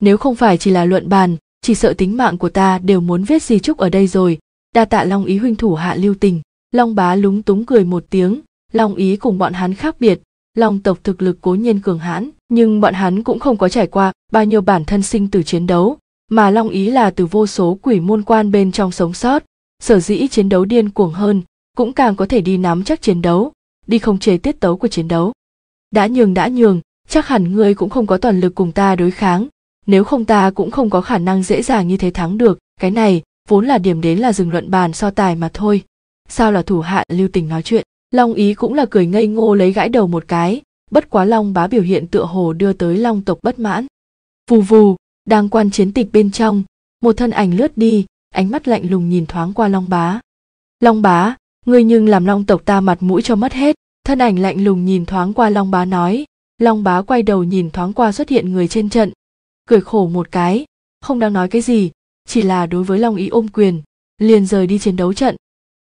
Speaker 1: nếu không phải chỉ là luận bàn chỉ sợ tính mạng của ta đều muốn viết gì chúc ở đây rồi đa tạ long ý huynh thủ hạ lưu tình long bá lúng túng cười một tiếng long ý cùng bọn hắn khác biệt long tộc thực lực cố nhiên cường hãn nhưng bọn hắn cũng không có trải qua bao nhiêu bản thân sinh từ chiến đấu mà long ý là từ vô số quỷ môn quan bên trong sống sót sở dĩ chiến đấu điên cuồng hơn cũng càng có thể đi nắm chắc chiến đấu đi không chế tiết tấu của chiến đấu đã nhường đã nhường chắc hẳn ngươi cũng không có toàn lực cùng ta đối kháng nếu không ta cũng không có khả năng dễ dàng như thế thắng được cái này vốn là điểm đến là dừng luận bàn so tài mà thôi sao là thủ hạ lưu tình nói chuyện long ý cũng là cười ngây ngô lấy gãi đầu một cái bất quá long bá biểu hiện tựa hồ đưa tới long tộc bất mãn vù vù đang quan chiến tịch bên trong một thân ảnh lướt đi ánh mắt lạnh lùng nhìn thoáng qua long bá long bá ngươi nhưng làm long tộc ta mặt mũi cho mất hết thân ảnh lạnh lùng nhìn thoáng qua long bá nói long bá quay đầu nhìn thoáng qua xuất hiện người trên trận cười khổ một cái không đang nói cái gì chỉ là đối với long ý ôm quyền liền rời đi chiến đấu trận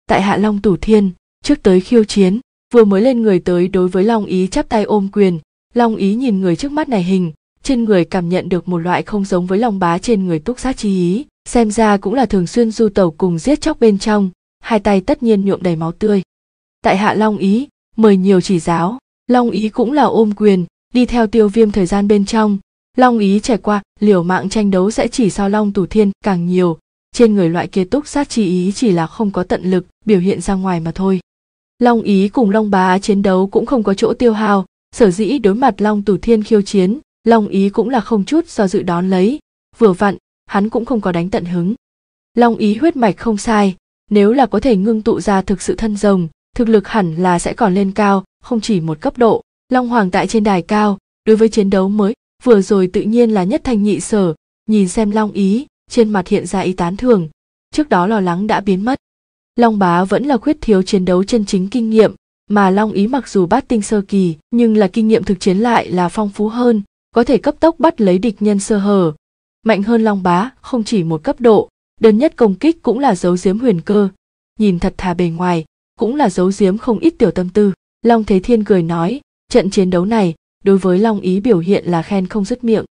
Speaker 1: tại hạ long tủ thiên trước tới khiêu chiến vừa mới lên người tới đối với long ý chắp tay ôm quyền long ý nhìn người trước mắt này hình trên người cảm nhận được một loại không giống với long bá trên người túc sát chi ý xem ra cũng là thường xuyên du tẩu cùng giết chóc bên trong hai tay tất nhiên nhuộm đầy máu tươi tại hạ long ý mời nhiều chỉ giáo long ý cũng là ôm quyền đi theo tiêu viêm thời gian bên trong long ý trải qua liều mạng tranh đấu sẽ chỉ sao long tủ thiên càng nhiều trên người loại kia túc sát chi ý chỉ là không có tận lực biểu hiện ra ngoài mà thôi long ý cùng long bá chiến đấu cũng không có chỗ tiêu hao sở dĩ đối mặt long tủ thiên khiêu chiến long ý cũng là không chút do dự đón lấy vừa vặn hắn cũng không có đánh tận hứng long ý huyết mạch không sai nếu là có thể ngưng tụ ra thực sự thân rồng thực lực hẳn là sẽ còn lên cao không chỉ một cấp độ long hoàng tại trên đài cao đối với chiến đấu mới vừa rồi tự nhiên là nhất thanh nhị sở nhìn xem long ý trên mặt hiện ra ý tán thường trước đó lo lắng đã biến mất long bá vẫn là khuyết thiếu chiến đấu chân chính kinh nghiệm mà long ý mặc dù bát tinh sơ kỳ nhưng là kinh nghiệm thực chiến lại là phong phú hơn có thể cấp tốc bắt lấy địch nhân sơ hở mạnh hơn long bá không chỉ một cấp độ đơn nhất công kích cũng là dấu giếm huyền cơ nhìn thật thà bề ngoài cũng là dấu giếm không ít tiểu tâm tư long thế thiên cười nói trận chiến đấu này đối với long ý biểu hiện là khen không dứt miệng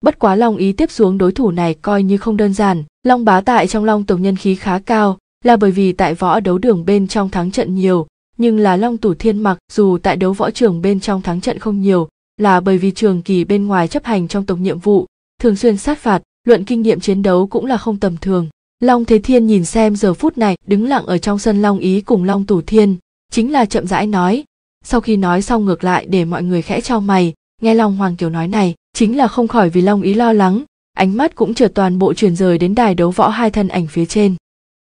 Speaker 1: bất quá long ý tiếp xuống đối thủ này coi như không đơn giản long bá tại trong long tộc nhân khí khá cao là bởi vì tại võ đấu đường bên trong thắng trận nhiều nhưng là long tủ thiên mặc dù tại đấu võ trường bên trong thắng trận không nhiều là bởi vì trường kỳ bên ngoài chấp hành trong tộc nhiệm vụ thường xuyên sát phạt luận kinh nghiệm chiến đấu cũng là không tầm thường long thế thiên nhìn xem giờ phút này đứng lặng ở trong sân long ý cùng long tủ thiên chính là chậm rãi nói sau khi nói xong ngược lại để mọi người khẽ trao mày nghe long hoàng kiều nói này chính là không khỏi vì long ý lo lắng ánh mắt cũng chợt toàn bộ chuyển rời đến đài đấu võ hai thân ảnh phía trên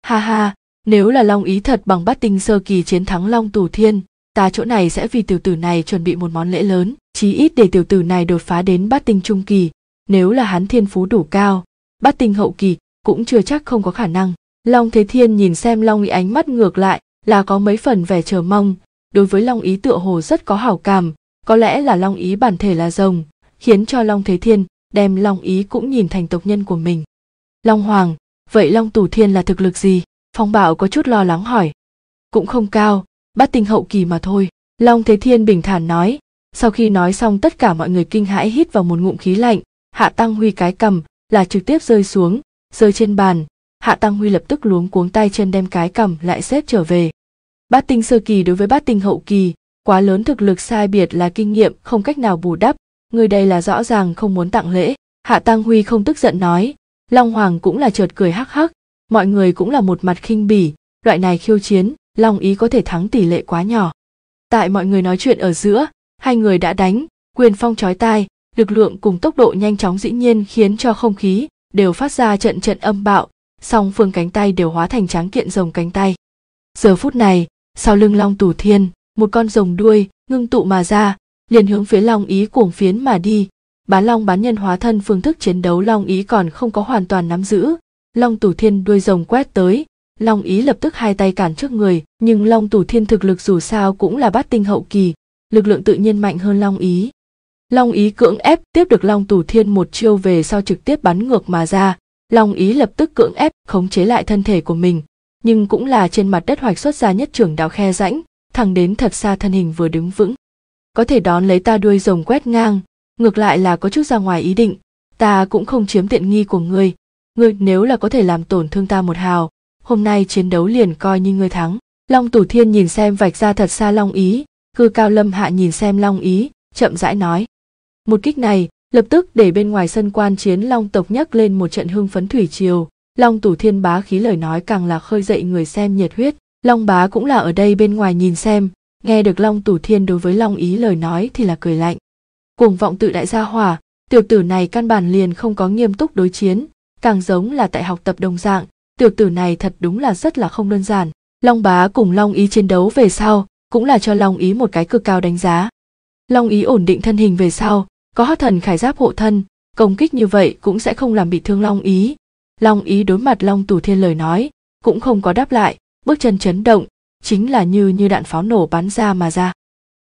Speaker 1: ha ha nếu là long ý thật bằng bát tinh sơ kỳ chiến thắng long tù thiên ta chỗ này sẽ vì tiểu tử này chuẩn bị một món lễ lớn chí ít để tiểu tử này đột phá đến bát tinh trung kỳ nếu là hắn thiên phú đủ cao bát tinh hậu kỳ cũng chưa chắc không có khả năng long thế thiên nhìn xem long ý ánh mắt ngược lại là có mấy phần vẻ chờ mong đối với long ý tựa hồ rất có hảo cảm có lẽ là long ý bản thể là rồng khiến cho long thế thiên đem long ý cũng nhìn thành tộc nhân của mình long hoàng vậy long tủ thiên là thực lực gì phong bảo có chút lo lắng hỏi cũng không cao bát tinh hậu kỳ mà thôi long thế thiên bình thản nói sau khi nói xong tất cả mọi người kinh hãi hít vào một ngụm khí lạnh hạ tăng huy cái cầm là trực tiếp rơi xuống rơi trên bàn hạ tăng huy lập tức luống cuống tay chân đem cái cầm lại xếp trở về bát tinh sơ kỳ đối với bát tinh hậu kỳ quá lớn thực lực sai biệt là kinh nghiệm không cách nào bù đắp người đây là rõ ràng không muốn tặng lễ hạ tăng huy không tức giận nói long hoàng cũng là chợt cười hắc hắc mọi người cũng là một mặt khinh bỉ loại này khiêu chiến long ý có thể thắng tỷ lệ quá nhỏ tại mọi người nói chuyện ở giữa hai người đã đánh quyền phong trói tai lực lượng cùng tốc độ nhanh chóng dĩ nhiên khiến cho không khí đều phát ra trận trận âm bạo song phương cánh tay đều hóa thành tráng kiện rồng cánh tay giờ phút này sau lưng long tù thiên một con rồng đuôi ngưng tụ mà ra liền hướng phía long ý cuồng phiến mà đi bán long bán nhân hóa thân phương thức chiến đấu long ý còn không có hoàn toàn nắm giữ long tù thiên đuôi rồng quét tới long ý lập tức hai tay cản trước người nhưng long tù thiên thực lực dù sao cũng là bát tinh hậu kỳ lực lượng tự nhiên mạnh hơn long ý Long Ý cưỡng ép tiếp được Long Tù Thiên một chiêu về sau trực tiếp bắn ngược mà ra, Long Ý lập tức cưỡng ép khống chế lại thân thể của mình, nhưng cũng là trên mặt đất hoạch xuất ra nhất trưởng đạo khe rãnh, thẳng đến thật xa thân hình vừa đứng vững. Có thể đón lấy ta đuôi rồng quét ngang, ngược lại là có chút ra ngoài ý định, ta cũng không chiếm tiện nghi của ngươi, ngươi nếu là có thể làm tổn thương ta một hào, hôm nay chiến đấu liền coi như ngươi thắng. Long tù Thiên nhìn xem vạch ra thật xa Long Ý, cư cao lâm hạ nhìn xem Long Ý, chậm rãi nói. Một kích này lập tức để bên ngoài sân quan chiến Long tộc nhắc lên một trận hưng phấn thủy triều. Long tủ thiên bá khí lời nói càng là khơi dậy người xem nhiệt huyết. Long bá cũng là ở đây bên ngoài nhìn xem, nghe được Long tủ thiên đối với Long ý lời nói thì là cười lạnh. Cuồng vọng tự đại gia hỏa, tiểu tử này căn bản liền không có nghiêm túc đối chiến, càng giống là tại học tập đồng dạng, tiểu tử này thật đúng là rất là không đơn giản. Long bá cùng Long ý chiến đấu về sau, cũng là cho Long ý một cái cực cao đánh giá. Long ý ổn định thân hình về sau, có thần khải giáp hộ thân công kích như vậy cũng sẽ không làm bị thương long ý long ý đối mặt long tù thiên lời nói cũng không có đáp lại bước chân chấn động chính là như như đạn pháo nổ bắn ra mà ra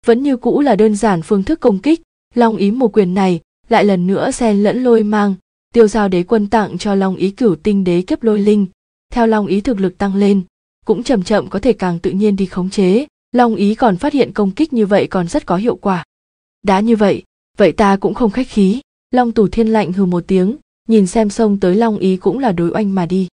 Speaker 1: vẫn như cũ là đơn giản phương thức công kích long ý một quyền này lại lần nữa xen lẫn lôi mang tiêu giao đế quân tặng cho long ý cửu tinh đế kiếp lôi linh theo long ý thực lực tăng lên cũng chậm chậm có thể càng tự nhiên đi khống chế long ý còn phát hiện công kích như vậy còn rất có hiệu quả đã như vậy vậy ta cũng không khách khí long Tù thiên lạnh hừ một tiếng nhìn xem sông tới long ý cũng là đối oanh mà đi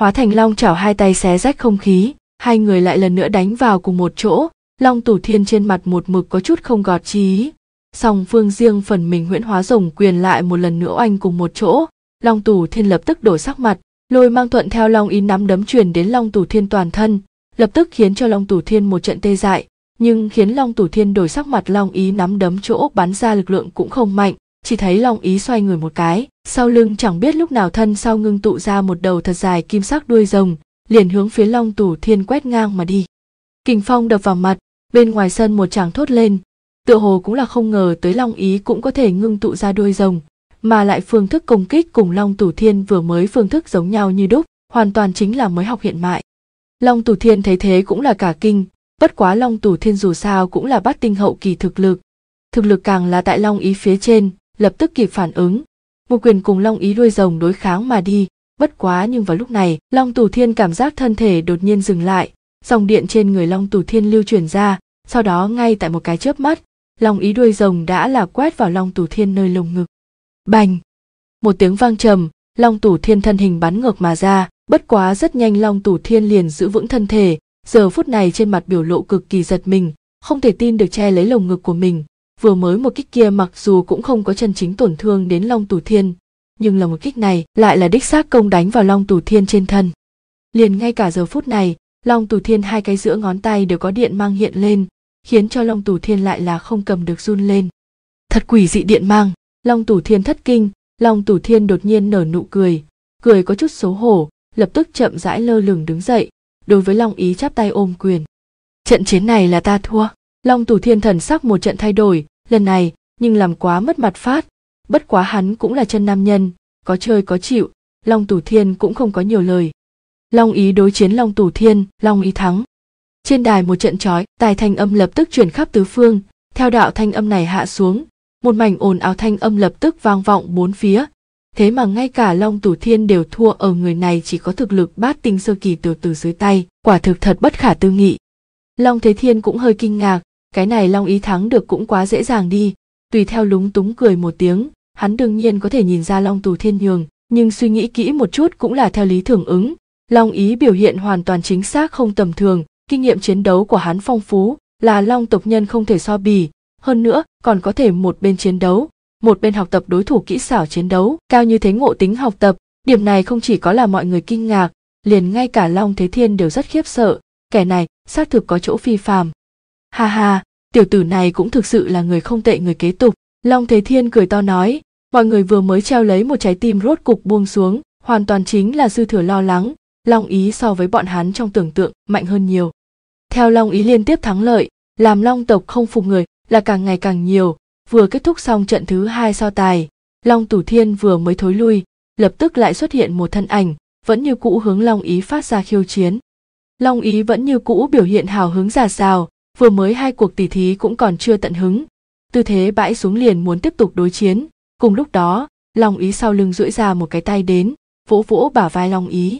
Speaker 1: hóa thành long chảo hai tay xé rách không khí hai người lại lần nữa đánh vào cùng một chỗ long Tù thiên trên mặt một mực có chút không gọt chi ý song phương riêng phần mình huyễn hóa rồng quyền lại một lần nữa oanh cùng một chỗ long Tù thiên lập tức đổi sắc mặt lôi mang thuận theo long ý nắm đấm truyền đến long Tù thiên toàn thân lập tức khiến cho long Tù thiên một trận tê dại nhưng khiến long tủ thiên đổi sắc mặt long ý nắm đấm chỗ bắn ra lực lượng cũng không mạnh chỉ thấy long ý xoay người một cái sau lưng chẳng biết lúc nào thân sau ngưng tụ ra một đầu thật dài kim sắc đuôi rồng liền hướng phía long tủ thiên quét ngang mà đi kình phong đập vào mặt bên ngoài sân một chàng thốt lên tựa hồ cũng là không ngờ tới long ý cũng có thể ngưng tụ ra đuôi rồng mà lại phương thức công kích cùng long tủ thiên vừa mới phương thức giống nhau như đúc hoàn toàn chính là mới học hiện mại long tủ thiên thấy thế cũng là cả kinh bất quá long tủ thiên dù sao cũng là bát tinh hậu kỳ thực lực thực lực càng là tại long ý phía trên lập tức kịp phản ứng một quyền cùng long ý đuôi rồng đối kháng mà đi bất quá nhưng vào lúc này long tù thiên cảm giác thân thể đột nhiên dừng lại dòng điện trên người long tù thiên lưu chuyển ra sau đó ngay tại một cái chớp mắt long ý đuôi rồng đã là quét vào long tù thiên nơi lồng ngực bành một tiếng vang trầm long tù thiên thân hình bắn ngược mà ra bất quá rất nhanh long tù thiên liền giữ vững thân thể giờ phút này trên mặt biểu lộ cực kỳ giật mình không thể tin được che lấy lồng ngực của mình vừa mới một kích kia mặc dù cũng không có chân chính tổn thương đến long tù thiên nhưng là một kích này lại là đích xác công đánh vào long tù thiên trên thân liền ngay cả giờ phút này long tù thiên hai cái giữa ngón tay đều có điện mang hiện lên khiến cho long tù thiên lại là không cầm được run lên thật quỷ dị điện mang long tù thiên thất kinh long tù thiên đột nhiên nở nụ cười cười có chút xấu hổ lập tức chậm rãi lơ lửng đứng dậy đối với long ý chắp tay ôm quyền trận chiến này là ta thua long tù thiên thần sắc một trận thay đổi lần này nhưng làm quá mất mặt phát bất quá hắn cũng là chân nam nhân có chơi có chịu long tù thiên cũng không có nhiều lời long ý đối chiến long tù thiên long ý thắng trên đài một trận trói tài thanh âm lập tức chuyển khắp tứ phương theo đạo thanh âm này hạ xuống một mảnh ồn ào thanh âm lập tức vang vọng bốn phía thế mà ngay cả Long Tù Thiên đều thua ở người này chỉ có thực lực bát tinh sơ kỳ từ từ dưới tay, quả thực thật bất khả tư nghị. Long Thế Thiên cũng hơi kinh ngạc, cái này Long Ý thắng được cũng quá dễ dàng đi, tùy theo lúng túng cười một tiếng, hắn đương nhiên có thể nhìn ra Long Tù Thiên nhường, nhưng suy nghĩ kỹ một chút cũng là theo lý thường ứng, Long Ý biểu hiện hoàn toàn chính xác không tầm thường, kinh nghiệm chiến đấu của hắn phong phú, là Long tộc nhân không thể so bì, hơn nữa còn có thể một bên chiến đấu, một bên học tập đối thủ kỹ xảo chiến đấu cao như thế ngộ tính học tập điểm này không chỉ có là mọi người kinh ngạc liền ngay cả long thế thiên đều rất khiếp sợ kẻ này xác thực có chỗ phi phàm ha ha tiểu tử này cũng thực sự là người không tệ người kế tục long thế thiên cười to nói mọi người vừa mới treo lấy một trái tim rốt cục buông xuống hoàn toàn chính là dư thừa lo lắng long ý so với bọn hắn trong tưởng tượng mạnh hơn nhiều theo long ý liên tiếp thắng lợi làm long tộc không phục người là càng ngày càng nhiều vừa kết thúc xong trận thứ hai so tài long tủ thiên vừa mới thối lui lập tức lại xuất hiện một thân ảnh vẫn như cũ hướng long ý phát ra khiêu chiến long ý vẫn như cũ biểu hiện hào hứng giả sào vừa mới hai cuộc tỉ thí cũng còn chưa tận hứng tư thế bãi xuống liền muốn tiếp tục đối chiến cùng lúc đó long ý sau lưng duỗi ra một cái tay đến vỗ vỗ bả vai long ý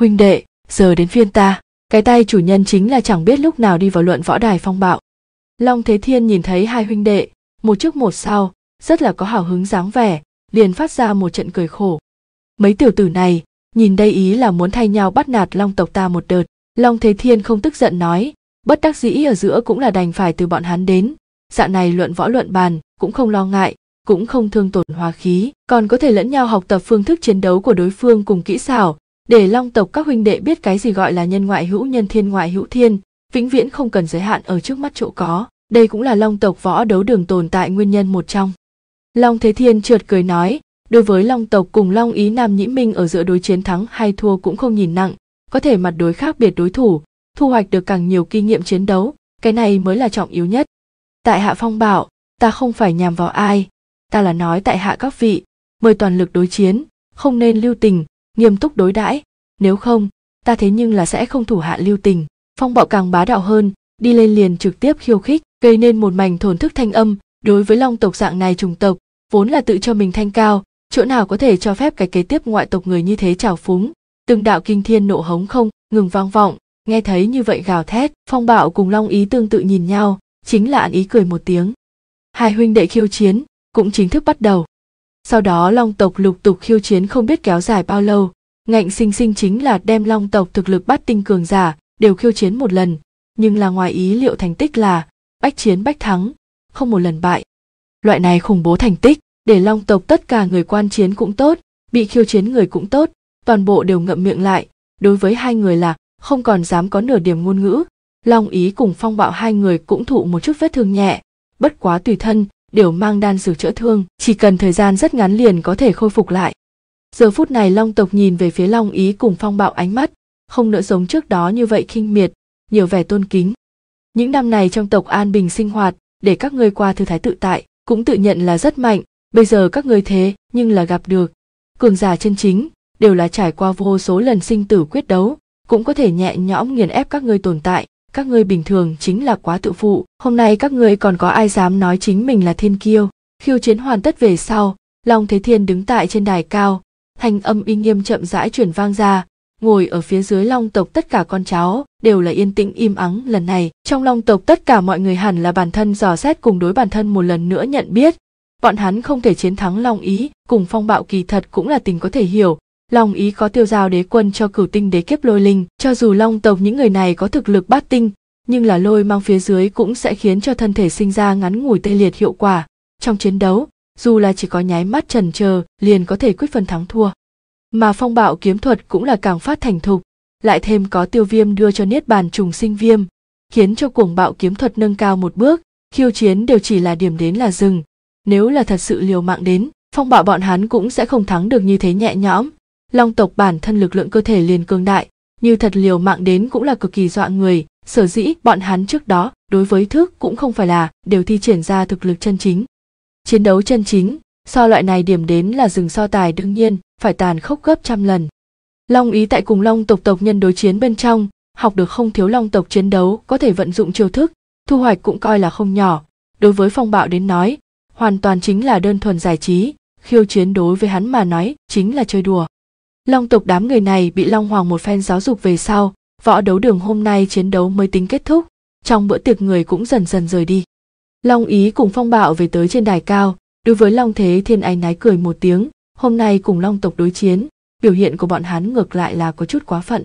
Speaker 1: huynh đệ giờ đến phiên ta cái tay chủ nhân chính là chẳng biết lúc nào đi vào luận võ đài phong bạo long thế thiên nhìn thấy hai huynh đệ một trước một sau rất là có hào hứng dáng vẻ liền phát ra một trận cười khổ mấy tiểu tử này nhìn đây ý là muốn thay nhau bắt nạt long tộc ta một đợt long thế thiên không tức giận nói bất đắc dĩ ở giữa cũng là đành phải từ bọn hắn đến dạ này luận võ luận bàn cũng không lo ngại cũng không thương tổn hòa khí còn có thể lẫn nhau học tập phương thức chiến đấu của đối phương cùng kỹ xảo để long tộc các huynh đệ biết cái gì gọi là nhân ngoại hữu nhân thiên ngoại hữu thiên vĩnh viễn không cần giới hạn ở trước mắt chỗ có đây cũng là long tộc võ đấu đường tồn tại nguyên nhân một trong long thế thiên trượt cười nói đối với long tộc cùng long ý nam nhĩ minh ở giữa đối chiến thắng hay thua cũng không nhìn nặng có thể mặt đối khác biệt đối thủ thu hoạch được càng nhiều kinh nghiệm chiến đấu cái này mới là trọng yếu nhất tại hạ phong bảo ta không phải nhằm vào ai ta là nói tại hạ các vị mời toàn lực đối chiến không nên lưu tình nghiêm túc đối đãi nếu không ta thế nhưng là sẽ không thủ hạ lưu tình phong bạo càng bá đạo hơn đi lên liền trực tiếp khiêu khích gây nên một mảnh thổn thức thanh âm đối với long tộc dạng này trùng tộc vốn là tự cho mình thanh cao chỗ nào có thể cho phép cái kế tiếp ngoại tộc người như thế trào phúng từng đạo kinh thiên nộ hống không ngừng vang vọng nghe thấy như vậy gào thét phong bảo cùng long ý tương tự nhìn nhau chính là ăn ý cười một tiếng hai huynh đệ khiêu chiến cũng chính thức bắt đầu sau đó long tộc lục tục khiêu chiến không biết kéo dài bao lâu ngạnh sinh sinh chính là đem long tộc thực lực bắt tinh cường giả đều khiêu chiến một lần nhưng là ngoài ý liệu thành tích là bách chiến bách thắng không một lần bại loại này khủng bố thành tích để long tộc tất cả người quan chiến cũng tốt bị khiêu chiến người cũng tốt toàn bộ đều ngậm miệng lại đối với hai người là không còn dám có nửa điểm ngôn ngữ long ý cùng phong bạo hai người cũng thụ một chút vết thương nhẹ bất quá tùy thân đều mang đan dược chữa thương chỉ cần thời gian rất ngắn liền có thể khôi phục lại giờ phút này long tộc nhìn về phía long ý cùng phong bạo ánh mắt không nữa giống trước đó như vậy khinh miệt nhiều vẻ tôn kính những năm này trong tộc an bình sinh hoạt, để các ngươi qua thư thái tự tại, cũng tự nhận là rất mạnh, bây giờ các ngươi thế nhưng là gặp được. Cường giả chân chính, đều là trải qua vô số lần sinh tử quyết đấu, cũng có thể nhẹ nhõm nghiền ép các ngươi tồn tại, các ngươi bình thường chính là quá tự phụ, hôm nay các ngươi còn có ai dám nói chính mình là thiên kiêu. Khiêu chiến hoàn tất về sau, Long Thế Thiên đứng tại trên đài cao, thanh âm uy nghiêm chậm rãi chuyển vang ra, ngồi ở phía dưới long tộc tất cả con cháu đều là yên tĩnh im ắng lần này trong long tộc tất cả mọi người hẳn là bản thân dò xét cùng đối bản thân một lần nữa nhận biết bọn hắn không thể chiến thắng long ý cùng phong bạo kỳ thật cũng là tình có thể hiểu long ý có tiêu giao đế quân cho cửu tinh đế kiếp lôi linh cho dù long tộc những người này có thực lực bát tinh nhưng là lôi mang phía dưới cũng sẽ khiến cho thân thể sinh ra ngắn ngủi tê liệt hiệu quả trong chiến đấu dù là chỉ có nháy mắt trần chờ liền có thể quyết phân thắng thua mà phong bạo kiếm thuật cũng là càng phát thành thục lại thêm có tiêu viêm đưa cho niết bàn trùng sinh viêm khiến cho cuồng bạo kiếm thuật nâng cao một bước khiêu chiến đều chỉ là điểm đến là dừng. nếu là thật sự liều mạng đến phong bạo bọn hắn cũng sẽ không thắng được như thế nhẹ nhõm long tộc bản thân lực lượng cơ thể liền cương đại như thật liều mạng đến cũng là cực kỳ dọa người sở dĩ bọn hắn trước đó đối với thức cũng không phải là đều thi triển ra thực lực chân chính chiến đấu chân chính so loại này điểm đến là dừng so tài đương nhiên phải tàn khốc gấp trăm lần long ý tại cùng long tộc tộc nhân đối chiến bên trong học được không thiếu long tộc chiến đấu có thể vận dụng chiêu thức thu hoạch cũng coi là không nhỏ đối với phong bạo đến nói hoàn toàn chính là đơn thuần giải trí khiêu chiến đối với hắn mà nói chính là chơi đùa long tộc đám người này bị long hoàng một phen giáo dục về sau võ đấu đường hôm nay chiến đấu mới tính kết thúc trong bữa tiệc người cũng dần dần rời đi long ý cùng phong bạo về tới trên đài cao đối với long thế thiên anh nái cười một tiếng hôm nay cùng long tộc đối chiến biểu hiện của bọn hắn ngược lại là có chút quá phận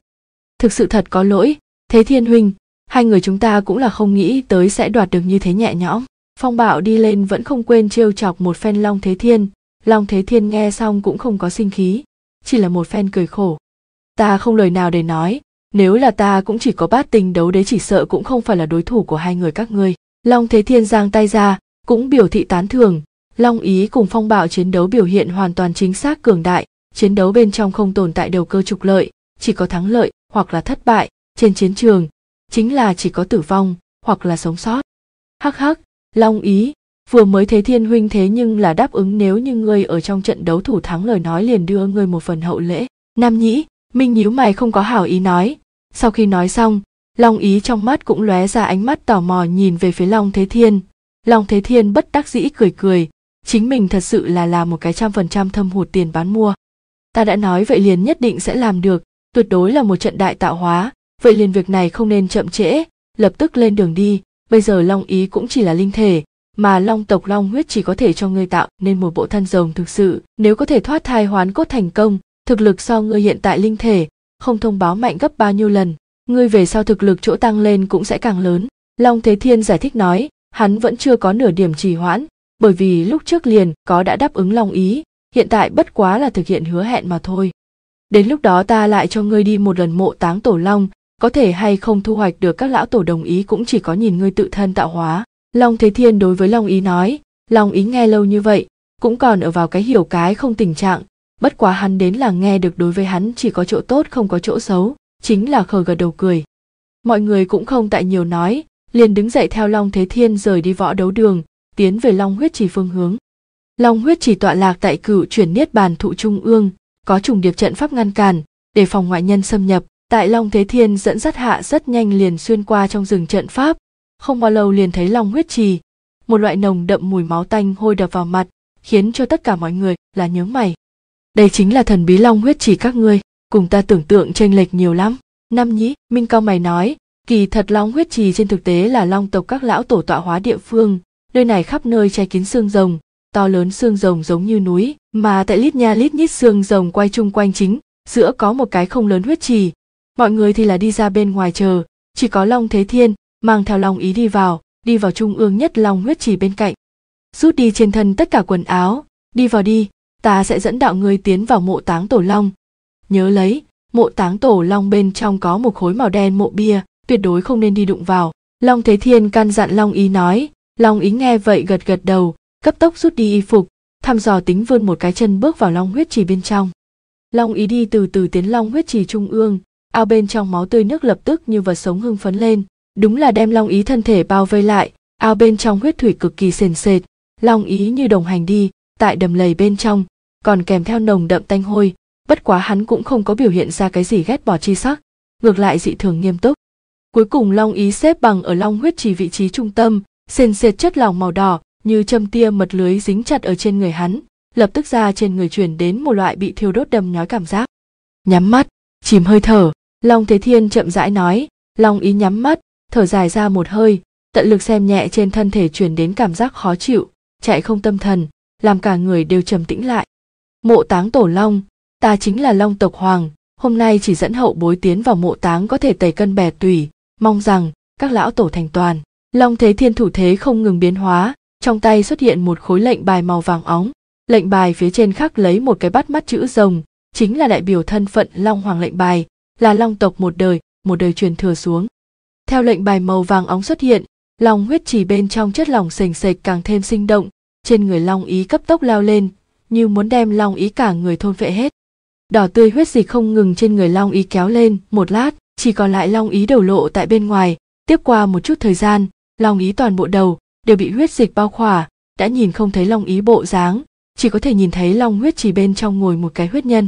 Speaker 1: thực sự thật có lỗi thế thiên huynh hai người chúng ta cũng là không nghĩ tới sẽ đoạt được như thế nhẹ nhõm phong bảo đi lên vẫn không quên trêu chọc một phen long thế thiên long thế thiên nghe xong cũng không có sinh khí chỉ là một phen cười khổ ta không lời nào để nói nếu là ta cũng chỉ có bát tình đấu đế chỉ sợ cũng không phải là đối thủ của hai người các ngươi long thế thiên giang tay ra cũng biểu thị tán thường Long Ý cùng phong bạo chiến đấu biểu hiện hoàn toàn chính xác cường đại, chiến đấu bên trong không tồn tại đầu cơ trục lợi, chỉ có thắng lợi hoặc là thất bại, trên chiến trường chính là chỉ có tử vong hoặc là sống sót. Hắc hắc, Long Ý, vừa mới thế thiên huynh thế nhưng là đáp ứng nếu như ngươi ở trong trận đấu thủ thắng lời nói liền đưa ngươi một phần hậu lễ. Nam Nhĩ, Minh nhíu mày không có hảo ý nói. Sau khi nói xong, Long Ý trong mắt cũng lóe ra ánh mắt tò mò nhìn về phía Long Thế Thiên. Long Thế Thiên bất đắc dĩ cười cười, chính mình thật sự là làm một cái trăm phần trăm thâm hụt tiền bán mua ta đã nói vậy liền nhất định sẽ làm được tuyệt đối là một trận đại tạo hóa vậy liền việc này không nên chậm trễ lập tức lên đường đi bây giờ long ý cũng chỉ là linh thể mà long tộc long huyết chỉ có thể cho ngươi tạo nên một bộ thân rồng thực sự nếu có thể thoát thai hoán cốt thành công thực lực so ngươi hiện tại linh thể không thông báo mạnh gấp bao nhiêu lần ngươi về sau thực lực chỗ tăng lên cũng sẽ càng lớn long thế thiên giải thích nói hắn vẫn chưa có nửa điểm trì hoãn bởi vì lúc trước liền có đã đáp ứng lòng ý hiện tại bất quá là thực hiện hứa hẹn mà thôi đến lúc đó ta lại cho ngươi đi một lần mộ táng tổ long có thể hay không thu hoạch được các lão tổ đồng ý cũng chỉ có nhìn ngươi tự thân tạo hóa long thế thiên đối với long ý nói long ý nghe lâu như vậy cũng còn ở vào cái hiểu cái không tình trạng bất quá hắn đến là nghe được đối với hắn chỉ có chỗ tốt không có chỗ xấu chính là khờ gật đầu cười mọi người cũng không tại nhiều nói liền đứng dậy theo long thế thiên rời đi võ đấu đường tiến về long huyết trì phương hướng long huyết trì tọa lạc tại cửu chuyển niết bàn thụ trung ương có trùng điệp trận pháp ngăn cản để phòng ngoại nhân xâm nhập tại long thế thiên dẫn dắt hạ rất nhanh liền xuyên qua trong rừng trận pháp không bao lâu liền thấy long huyết trì một loại nồng đậm mùi máu tanh hôi đập vào mặt khiến cho tất cả mọi người là nhớ mày đây chính là thần bí long huyết trì các ngươi cùng ta tưởng tượng chênh lệch nhiều lắm năm nhĩ minh cao mày nói kỳ thật long huyết trì trên thực tế là long tộc các lão tổ tọa hóa địa phương nơi này khắp nơi che kín xương rồng to lớn xương rồng giống như núi mà tại lít nha lít nhít xương rồng quay chung quanh chính giữa có một cái không lớn huyết trì mọi người thì là đi ra bên ngoài chờ chỉ có long thế thiên mang theo long ý đi vào đi vào trung ương nhất long huyết trì bên cạnh rút đi trên thân tất cả quần áo đi vào đi ta sẽ dẫn đạo ngươi tiến vào mộ táng tổ long nhớ lấy mộ táng tổ long bên trong có một khối màu đen mộ bia tuyệt đối không nên đi đụng vào long thế thiên căn dặn long ý nói long ý nghe vậy gật gật đầu cấp tốc rút đi y phục thăm dò tính vươn một cái chân bước vào long huyết trì bên trong long ý đi từ từ tiến long huyết trì trung ương ao bên trong máu tươi nước lập tức như vật sống hưng phấn lên đúng là đem long ý thân thể bao vây lại ao bên trong huyết thủy cực kỳ sền sệt long ý như đồng hành đi tại đầm lầy bên trong còn kèm theo nồng đậm tanh hôi bất quá hắn cũng không có biểu hiện ra cái gì ghét bỏ chi sắc ngược lại dị thường nghiêm túc cuối cùng long ý xếp bằng ở long huyết trì vị trí trung tâm sền sệt chất lỏng màu đỏ như châm tia mật lưới dính chặt ở trên người hắn lập tức ra trên người chuyển đến một loại bị thiêu đốt đầm nhói cảm giác nhắm mắt chìm hơi thở long thế thiên chậm rãi nói long ý nhắm mắt thở dài ra một hơi tận lực xem nhẹ trên thân thể chuyển đến cảm giác khó chịu chạy không tâm thần làm cả người đều trầm tĩnh lại mộ táng tổ long ta chính là long tộc hoàng hôm nay chỉ dẫn hậu bối tiến vào mộ táng có thể tẩy cân bè tùy mong rằng các lão tổ thành toàn Long Thế Thiên thủ thế không ngừng biến hóa, trong tay xuất hiện một khối lệnh bài màu vàng óng, lệnh bài phía trên khắc lấy một cái bắt mắt chữ rồng, chính là đại biểu thân phận Long Hoàng lệnh bài, là Long tộc một đời, một đời truyền thừa xuống. Theo lệnh bài màu vàng óng xuất hiện, lòng huyết trì bên trong chất lỏng sền sệt càng thêm sinh động, trên người Long ý cấp tốc lao lên, như muốn đem Long ý cả người thôn phệ hết. Đỏ tươi huyết dịch không ngừng trên người Long ý kéo lên, một lát, chỉ còn lại Long ý đầu lộ tại bên ngoài, tiếp qua một chút thời gian, long ý toàn bộ đầu đều bị huyết dịch bao khỏa đã nhìn không thấy long ý bộ dáng chỉ có thể nhìn thấy long huyết chỉ bên trong ngồi một cái huyết nhân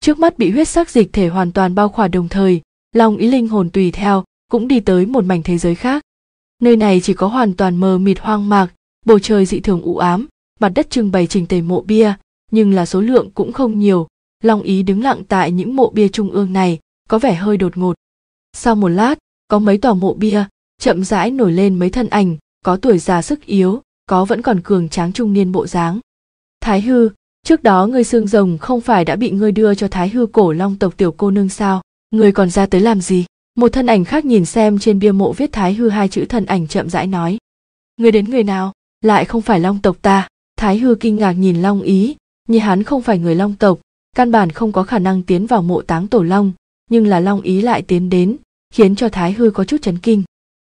Speaker 1: trước mắt bị huyết sắc dịch thể hoàn toàn bao khỏa đồng thời long ý linh hồn tùy theo cũng đi tới một mảnh thế giới khác nơi này chỉ có hoàn toàn mờ mịt hoang mạc bầu trời dị thường u ám mặt đất trưng bày trình tề mộ bia nhưng là số lượng cũng không nhiều long ý đứng lặng tại những mộ bia trung ương này có vẻ hơi đột ngột sau một lát có mấy tòa mộ bia chậm rãi nổi lên mấy thân ảnh có tuổi già sức yếu có vẫn còn cường tráng trung niên bộ dáng thái hư trước đó ngươi xương rồng không phải đã bị ngươi đưa cho thái hư cổ long tộc tiểu cô nương sao ngươi còn ra tới làm gì một thân ảnh khác nhìn xem trên bia mộ viết thái hư hai chữ thân ảnh chậm rãi nói ngươi đến người nào lại không phải long tộc ta thái hư kinh ngạc nhìn long ý như hắn không phải người long tộc căn bản không có khả năng tiến vào mộ táng tổ long nhưng là long ý lại tiến đến khiến cho thái hư có chút chấn kinh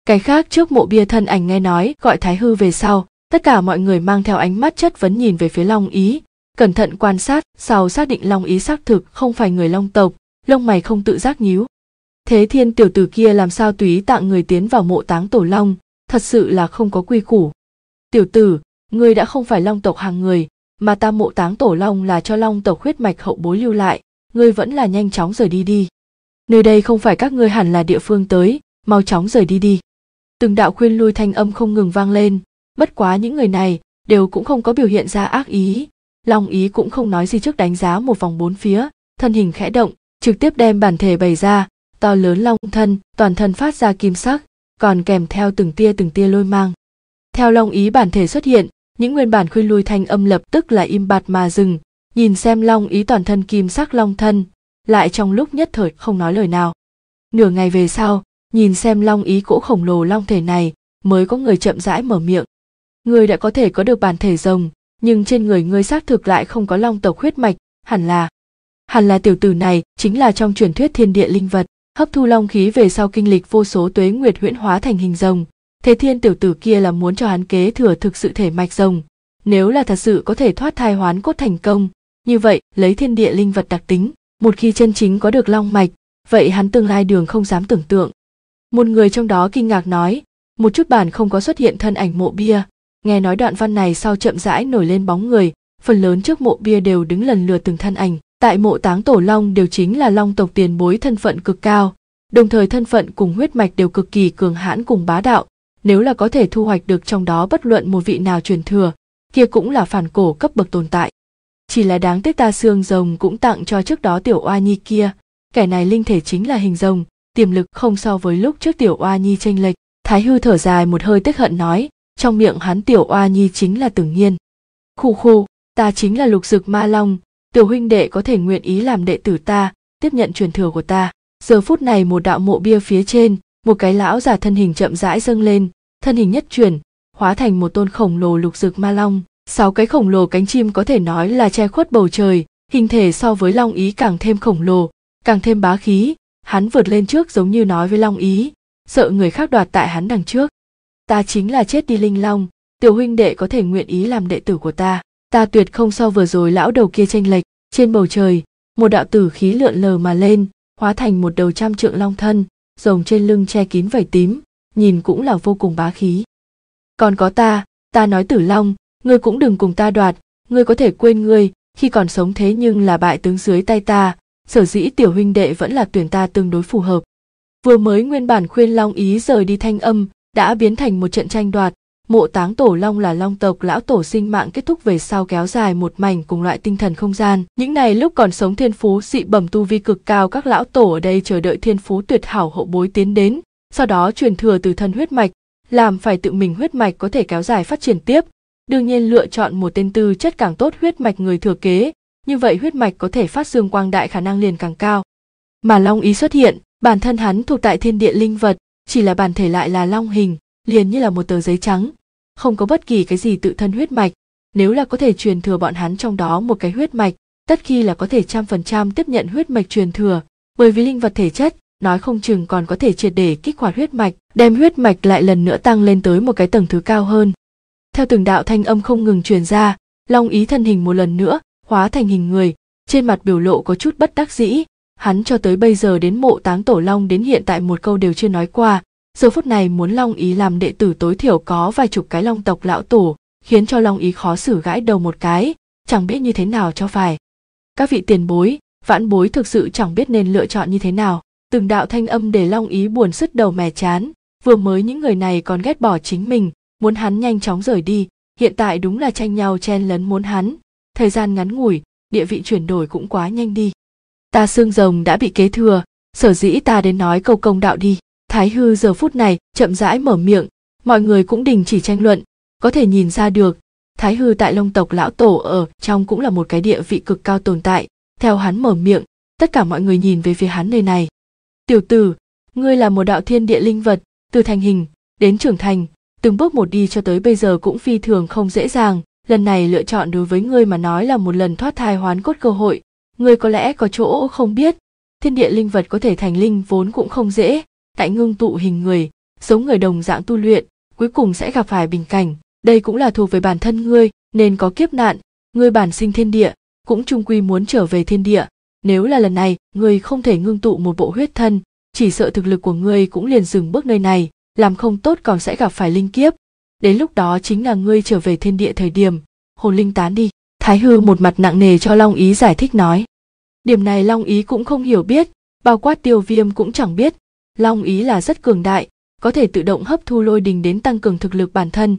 Speaker 1: cái khác trước mộ bia thân ảnh nghe nói gọi thái hư về sau tất cả mọi người mang theo ánh mắt chất vấn nhìn về phía long ý cẩn thận quan sát sau xác định long ý xác thực không phải người long tộc lông mày không tự giác nhíu thế thiên tiểu tử kia làm sao túy tặng người tiến vào mộ táng tổ long thật sự là không có quy củ tiểu tử ngươi đã không phải long tộc hàng người mà ta mộ táng tổ long là cho long tộc huyết mạch hậu bối lưu lại ngươi vẫn là nhanh chóng rời đi đi nơi đây không phải các ngươi hẳn là địa phương tới mau chóng rời đi đi từng đạo khuyên lui thanh âm không ngừng vang lên bất quá những người này đều cũng không có biểu hiện ra ác ý long ý cũng không nói gì trước đánh giá một vòng bốn phía thân hình khẽ động trực tiếp đem bản thể bày ra to lớn long thân toàn thân phát ra kim sắc còn kèm theo từng tia từng tia lôi mang theo long ý bản thể xuất hiện những nguyên bản khuyên lui thanh âm lập tức là im bặt mà dừng nhìn xem long ý toàn thân kim sắc long thân lại trong lúc nhất thời không nói lời nào nửa ngày về sau nhìn xem long ý cỗ khổng lồ long thể này mới có người chậm rãi mở miệng ngươi đã có thể có được bản thể rồng nhưng trên người ngươi xác thực lại không có long tộc huyết mạch hẳn là hẳn là tiểu tử này chính là trong truyền thuyết thiên địa linh vật hấp thu long khí về sau kinh lịch vô số tuế nguyệt huyễn hóa thành hình rồng thế thiên tiểu tử kia là muốn cho hắn kế thừa thực sự thể mạch rồng nếu là thật sự có thể thoát thai hoán cốt thành công như vậy lấy thiên địa linh vật đặc tính một khi chân chính có được long mạch vậy hắn tương lai đường không dám tưởng tượng một người trong đó kinh ngạc nói một chút bản không có xuất hiện thân ảnh mộ bia nghe nói đoạn văn này sau chậm rãi nổi lên bóng người phần lớn trước mộ bia đều đứng lần lượt từng thân ảnh tại mộ táng tổ long đều chính là long tộc tiền bối thân phận cực cao đồng thời thân phận cùng huyết mạch đều cực kỳ cường hãn cùng bá đạo nếu là có thể thu hoạch được trong đó bất luận một vị nào truyền thừa kia cũng là phản cổ cấp bậc tồn tại chỉ là đáng tiếc ta xương rồng cũng tặng cho trước đó tiểu oa nhi kia kẻ này linh thể chính là hình rồng tiềm lực không so với lúc trước tiểu oa nhi tranh lệch thái hư thở dài một hơi tức hận nói trong miệng hắn tiểu oa nhi chính là tưởng nhiên khu khu ta chính là lục dực ma long tiểu huynh đệ có thể nguyện ý làm đệ tử ta tiếp nhận truyền thừa của ta giờ phút này một đạo mộ bia phía trên một cái lão già thân hình chậm rãi dâng lên thân hình nhất chuyển hóa thành một tôn khổng lồ lục dực ma long sáu cái khổng lồ cánh chim có thể nói là che khuất bầu trời hình thể so với long ý càng thêm khổng lồ càng thêm bá khí hắn vượt lên trước giống như nói với long ý sợ người khác đoạt tại hắn đằng trước ta chính là chết đi linh long tiểu huynh đệ có thể nguyện ý làm đệ tử của ta ta tuyệt không so vừa rồi lão đầu kia tranh lệch trên bầu trời một đạo tử khí lượn lờ mà lên hóa thành một đầu trăm trượng long thân rồng trên lưng che kín vảy tím nhìn cũng là vô cùng bá khí còn có ta ta nói tử long ngươi cũng đừng cùng ta đoạt ngươi có thể quên ngươi khi còn sống thế nhưng là bại tướng dưới tay ta sở dĩ tiểu huynh đệ vẫn là tuyển ta tương đối phù hợp vừa mới nguyên bản khuyên long ý rời đi thanh âm đã biến thành một trận tranh đoạt mộ táng tổ long là long tộc lão tổ sinh mạng kết thúc về sau kéo dài một mảnh cùng loại tinh thần không gian những này lúc còn sống thiên phú dị bẩm tu vi cực cao các lão tổ ở đây chờ đợi thiên phú tuyệt hảo hậu bối tiến đến sau đó truyền thừa từ thân huyết mạch làm phải tự mình huyết mạch có thể kéo dài phát triển tiếp đương nhiên lựa chọn một tên tư chất càng tốt huyết mạch người thừa kế như vậy huyết mạch có thể phát dương quang đại khả năng liền càng cao. Mà long ý xuất hiện, bản thân hắn thuộc tại thiên địa linh vật, chỉ là bản thể lại là long hình, liền như là một tờ giấy trắng, không có bất kỳ cái gì tự thân huyết mạch, nếu là có thể truyền thừa bọn hắn trong đó một cái huyết mạch, tất khi là có thể trăm phần trăm tiếp nhận huyết mạch truyền thừa, bởi vì linh vật thể chất, nói không chừng còn có thể triệt để kích hoạt huyết mạch, đem huyết mạch lại lần nữa tăng lên tới một cái tầng thứ cao hơn. Theo từng đạo thanh âm không ngừng truyền ra, Long Ý thân hình một lần nữa hóa thành hình người trên mặt biểu lộ có chút bất đắc dĩ hắn cho tới bây giờ đến mộ táng tổ long đến hiện tại một câu đều chưa nói qua giờ phút này muốn long ý làm đệ tử tối thiểu có vài chục cái long tộc lão tổ khiến cho long ý khó xử gãi đầu một cái chẳng biết như thế nào cho phải các vị tiền bối vãn bối thực sự chẳng biết nên lựa chọn như thế nào từng đạo thanh âm để long ý buồn sứt đầu mè chán vừa mới những người này còn ghét bỏ chính mình muốn hắn nhanh chóng rời đi hiện tại đúng là tranh nhau chen lấn muốn hắn thời gian ngắn ngủi địa vị chuyển đổi cũng quá nhanh đi ta xương rồng đã bị kế thừa sở dĩ ta đến nói câu công đạo đi thái hư giờ phút này chậm rãi mở miệng mọi người cũng đình chỉ tranh luận có thể nhìn ra được thái hư tại long tộc lão tổ ở trong cũng là một cái địa vị cực cao tồn tại theo hắn mở miệng tất cả mọi người nhìn về phía hắn nơi này tiểu tử ngươi là một đạo thiên địa linh vật từ thành hình đến trưởng thành từng bước một đi cho tới bây giờ cũng phi thường không dễ dàng lần này lựa chọn đối với ngươi mà nói là một lần thoát thai hoán cốt cơ hội ngươi có lẽ có chỗ không biết thiên địa linh vật có thể thành linh vốn cũng không dễ tại ngưng tụ hình người giống người đồng dạng tu luyện cuối cùng sẽ gặp phải bình cảnh đây cũng là thuộc về bản thân ngươi nên có kiếp nạn ngươi bản sinh thiên địa cũng trung quy muốn trở về thiên địa nếu là lần này ngươi không thể ngưng tụ một bộ huyết thân chỉ sợ thực lực của ngươi cũng liền dừng bước nơi này làm không tốt còn sẽ gặp phải linh kiếp đến lúc đó chính là ngươi trở về thiên địa thời điểm hồn linh tán đi thái hư một mặt nặng nề cho long ý giải thích nói điểm này long ý cũng không hiểu biết bao quát tiêu viêm cũng chẳng biết long ý là rất cường đại có thể tự động hấp thu lôi đình đến tăng cường thực lực bản thân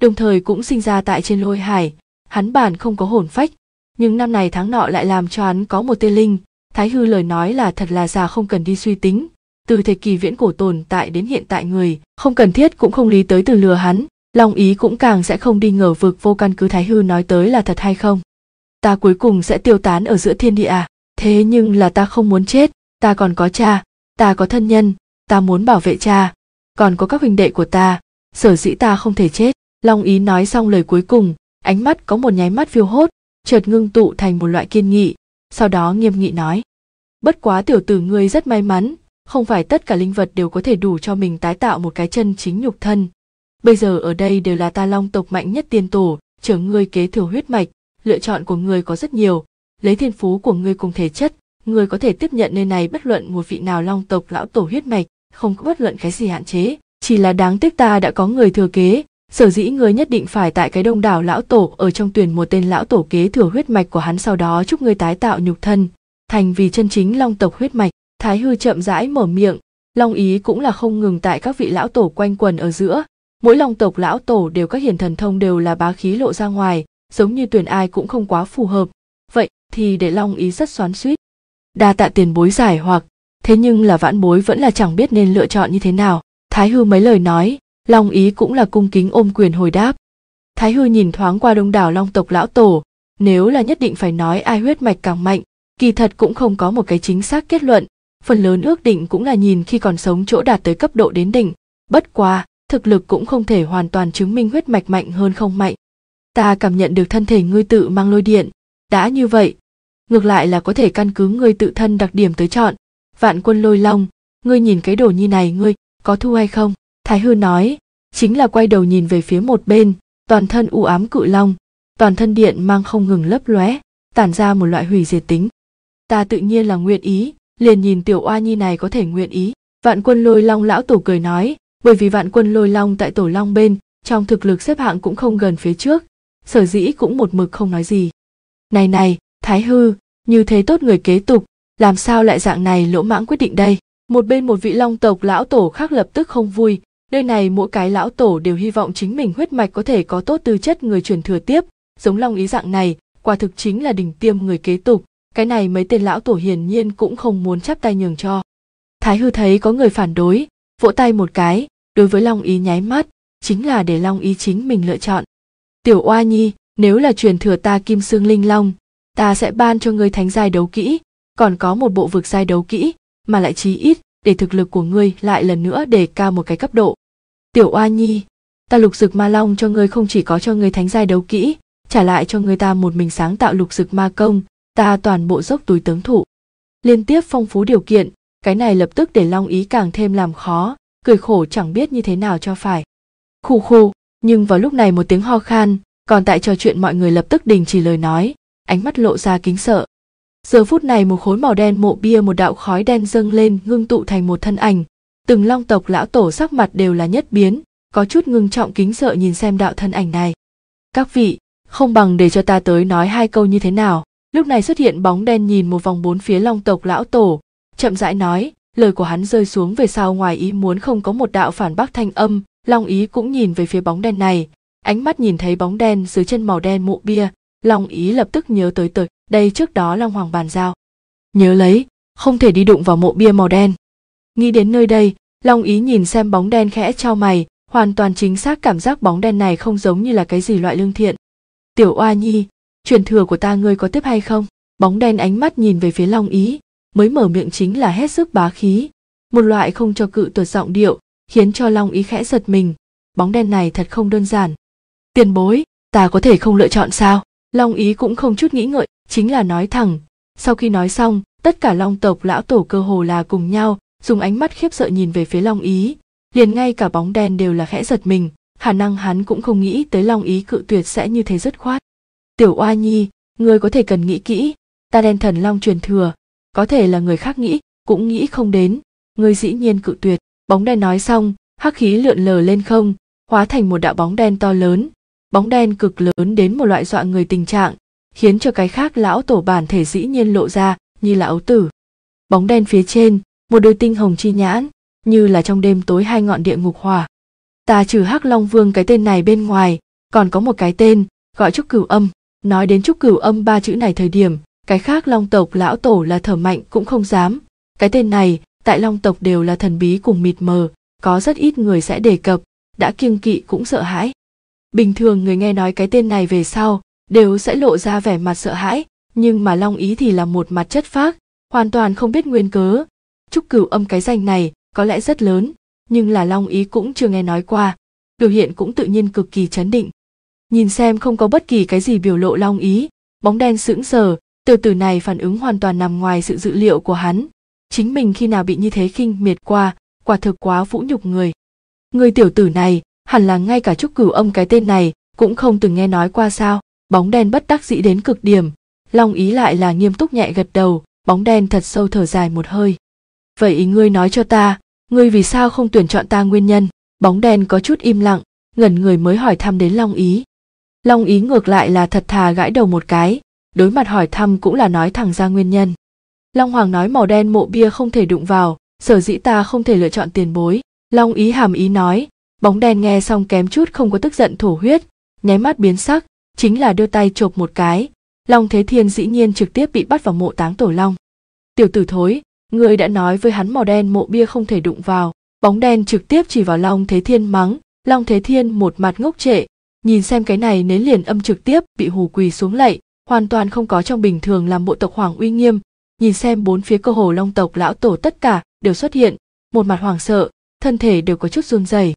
Speaker 1: đồng thời cũng sinh ra tại trên lôi hải hắn bản không có hồn phách nhưng năm này tháng nọ lại làm cho hắn có một tê linh thái hư lời nói là thật là già không cần đi suy tính từ thời kỳ viễn cổ tồn tại đến hiện tại người không cần thiết cũng không lý tới từ lừa hắn long ý cũng càng sẽ không đi ngờ vực vô căn cứ thái hư nói tới là thật hay không ta cuối cùng sẽ tiêu tán ở giữa thiên địa à thế nhưng là ta không muốn chết ta còn có cha ta có thân nhân ta muốn bảo vệ cha còn có các huynh đệ của ta sở dĩ ta không thể chết long ý nói xong lời cuối cùng ánh mắt có một nháy mắt phiêu hốt chợt ngưng tụ thành một loại kiên nghị sau đó nghiêm nghị nói bất quá tiểu tử ngươi rất may mắn không phải tất cả linh vật đều có thể đủ cho mình tái tạo một cái chân chính nhục thân bây giờ ở đây đều là ta long tộc mạnh nhất tiên tổ chờ ngươi kế thừa huyết mạch lựa chọn của ngươi có rất nhiều lấy thiên phú của ngươi cùng thể chất ngươi có thể tiếp nhận nơi này bất luận một vị nào long tộc lão tổ huyết mạch không có bất luận cái gì hạn chế chỉ là đáng tiếc ta đã có người thừa kế sở dĩ ngươi nhất định phải tại cái đông đảo lão tổ ở trong tuyển một tên lão tổ kế thừa huyết mạch của hắn sau đó chúc ngươi tái tạo nhục thân thành vì chân chính long tộc huyết mạch thái hư chậm rãi mở miệng long ý cũng là không ngừng tại các vị lão tổ quanh quần ở giữa mỗi long tộc lão tổ đều có hiền thần thông đều là bá khí lộ ra ngoài giống như tuyển ai cũng không quá phù hợp vậy thì để long ý rất xoắn suýt đa tạ tiền bối giải hoặc thế nhưng là vãn bối vẫn là chẳng biết nên lựa chọn như thế nào thái hư mấy lời nói long ý cũng là cung kính ôm quyền hồi đáp thái hư nhìn thoáng qua đông đảo long tộc lão tổ nếu là nhất định phải nói ai huyết mạch càng mạnh kỳ thật cũng không có một cái chính xác kết luận phần lớn ước định cũng là nhìn khi còn sống chỗ đạt tới cấp độ đến đỉnh bất qua thực lực cũng không thể hoàn toàn chứng minh huyết mạch mạnh hơn không mạnh ta cảm nhận được thân thể ngươi tự mang lôi điện đã như vậy ngược lại là có thể căn cứ ngươi tự thân đặc điểm tới chọn vạn quân lôi long ngươi nhìn cái đồ nhi này ngươi có thu hay không thái hư nói chính là quay đầu nhìn về phía một bên toàn thân u ám cự long toàn thân điện mang không ngừng lấp lóe tản ra một loại hủy diệt tính ta tự nhiên là nguyện ý liền nhìn tiểu oa nhi này có thể nguyện ý vạn quân lôi long lão tổ cười nói bởi vì vạn quân lôi long tại tổ long bên trong thực lực xếp hạng cũng không gần phía trước sở dĩ cũng một mực không nói gì này này thái hư như thế tốt người kế tục làm sao lại dạng này lỗ mãng quyết định đây một bên một vị long tộc lão tổ khác lập tức không vui nơi này mỗi cái lão tổ đều hy vọng chính mình huyết mạch có thể có tốt tư chất người truyền thừa tiếp giống long ý dạng này quả thực chính là đỉnh tiêm người kế tục cái này mấy tên lão tổ hiển nhiên cũng không muốn chắp tay nhường cho thái hư thấy có người phản đối vỗ tay một cái đối với long ý nháy mắt chính là để long ý chính mình lựa chọn tiểu oa nhi nếu là truyền thừa ta kim Sương linh long ta sẽ ban cho ngươi thánh giai đấu kỹ còn có một bộ vực giai đấu kỹ mà lại chí ít để thực lực của ngươi lại lần nữa để cao một cái cấp độ tiểu oa nhi ta lục dực ma long cho ngươi không chỉ có cho ngươi thánh giai đấu kỹ trả lại cho ngươi ta một mình sáng tạo lục dực ma công ta toàn bộ dốc túi tướng thụ liên tiếp phong phú điều kiện cái này lập tức để long ý càng thêm làm khó cười khổ chẳng biết như thế nào cho phải khù khù nhưng vào lúc này một tiếng ho khan còn tại trò chuyện mọi người lập tức đình chỉ lời nói ánh mắt lộ ra kính sợ giờ phút này một khối màu đen mộ bia một đạo khói đen dâng lên ngưng tụ thành một thân ảnh từng long tộc lão tổ sắc mặt đều là nhất biến có chút ngưng trọng kính sợ nhìn xem đạo thân ảnh này các vị không bằng để cho ta tới nói hai câu như thế nào lúc này xuất hiện bóng đen nhìn một vòng bốn phía long tộc lão tổ chậm rãi nói lời của hắn rơi xuống về sau ngoài ý muốn không có một đạo phản bác thanh âm long ý cũng nhìn về phía bóng đen này ánh mắt nhìn thấy bóng đen dưới chân màu đen mộ bia long ý lập tức nhớ tới tới đây trước đó long hoàng bàn giao nhớ lấy không thể đi đụng vào mộ bia màu đen nghĩ đến nơi đây long ý nhìn xem bóng đen khẽ trao mày hoàn toàn chính xác cảm giác bóng đen này không giống như là cái gì loại lương thiện tiểu oa nhi truyền thừa của ta ngươi có tiếp hay không bóng đen ánh mắt nhìn về phía long ý mới mở miệng chính là hết sức bá khí một loại không cho cự tuột giọng điệu khiến cho long ý khẽ giật mình bóng đen này thật không đơn giản tiền bối ta có thể không lựa chọn sao long ý cũng không chút nghĩ ngợi chính là nói thẳng sau khi nói xong tất cả long tộc lão tổ cơ hồ là cùng nhau dùng ánh mắt khiếp sợ nhìn về phía long ý liền ngay cả bóng đen đều là khẽ giật mình khả năng hắn cũng không nghĩ tới long ý cự tuyệt sẽ như thế dứt khoát tiểu oa nhi ngươi có thể cần nghĩ kỹ ta đen thần long truyền thừa có thể là người khác nghĩ cũng nghĩ không đến ngươi dĩ nhiên cự tuyệt bóng đen nói xong hắc khí lượn lờ lên không hóa thành một đạo bóng đen to lớn bóng đen cực lớn đến một loại dọa người tình trạng khiến cho cái khác lão tổ bản thể dĩ nhiên lộ ra như là ấu tử bóng đen phía trên một đôi tinh hồng chi nhãn như là trong đêm tối hai ngọn địa ngục hỏa ta trừ hắc long vương cái tên này bên ngoài còn có một cái tên gọi trúc cửu âm nói đến trúc cửu âm ba chữ này thời điểm cái khác long tộc lão tổ là thở mạnh cũng không dám cái tên này tại long tộc đều là thần bí cùng mịt mờ có rất ít người sẽ đề cập đã kiêng kỵ cũng sợ hãi bình thường người nghe nói cái tên này về sau đều sẽ lộ ra vẻ mặt sợ hãi nhưng mà long ý thì là một mặt chất phác hoàn toàn không biết nguyên cớ trúc cửu âm cái danh này có lẽ rất lớn nhưng là long ý cũng chưa nghe nói qua biểu hiện cũng tự nhiên cực kỳ chấn định nhìn xem không có bất kỳ cái gì biểu lộ long ý bóng đen sững sờ tiểu tử này phản ứng hoàn toàn nằm ngoài sự dự liệu của hắn chính mình khi nào bị như thế khinh miệt qua quả thực quá vũ nhục người người tiểu tử này hẳn là ngay cả trúc cửu âm cái tên này cũng không từng nghe nói qua sao bóng đen bất đắc dĩ đến cực điểm long ý lại là nghiêm túc nhẹ gật đầu bóng đen thật sâu thở dài một hơi vậy ngươi nói cho ta ngươi vì sao không tuyển chọn ta nguyên nhân bóng đen có chút im lặng ngẩn người mới hỏi thăm đến long ý long ý ngược lại là thật thà gãi đầu một cái đối mặt hỏi thăm cũng là nói thẳng ra nguyên nhân long hoàng nói màu đen mộ bia không thể đụng vào sở dĩ ta không thể lựa chọn tiền bối long ý hàm ý nói bóng đen nghe xong kém chút không có tức giận thổ huyết nháy mắt biến sắc chính là đưa tay chộp một cái long thế thiên dĩ nhiên trực tiếp bị bắt vào mộ táng tổ long tiểu tử thối người đã nói với hắn màu đen mộ bia không thể đụng vào bóng đen trực tiếp chỉ vào long thế thiên mắng long thế thiên một mặt ngốc trệ nhìn xem cái này nến liền âm trực tiếp bị hù quỳ xuống lạy hoàn toàn không có trong bình thường làm bộ tộc hoàng uy nghiêm nhìn xem bốn phía cơ hồ long tộc lão tổ tất cả đều xuất hiện một mặt hoàng sợ thân thể đều có chút run rẩy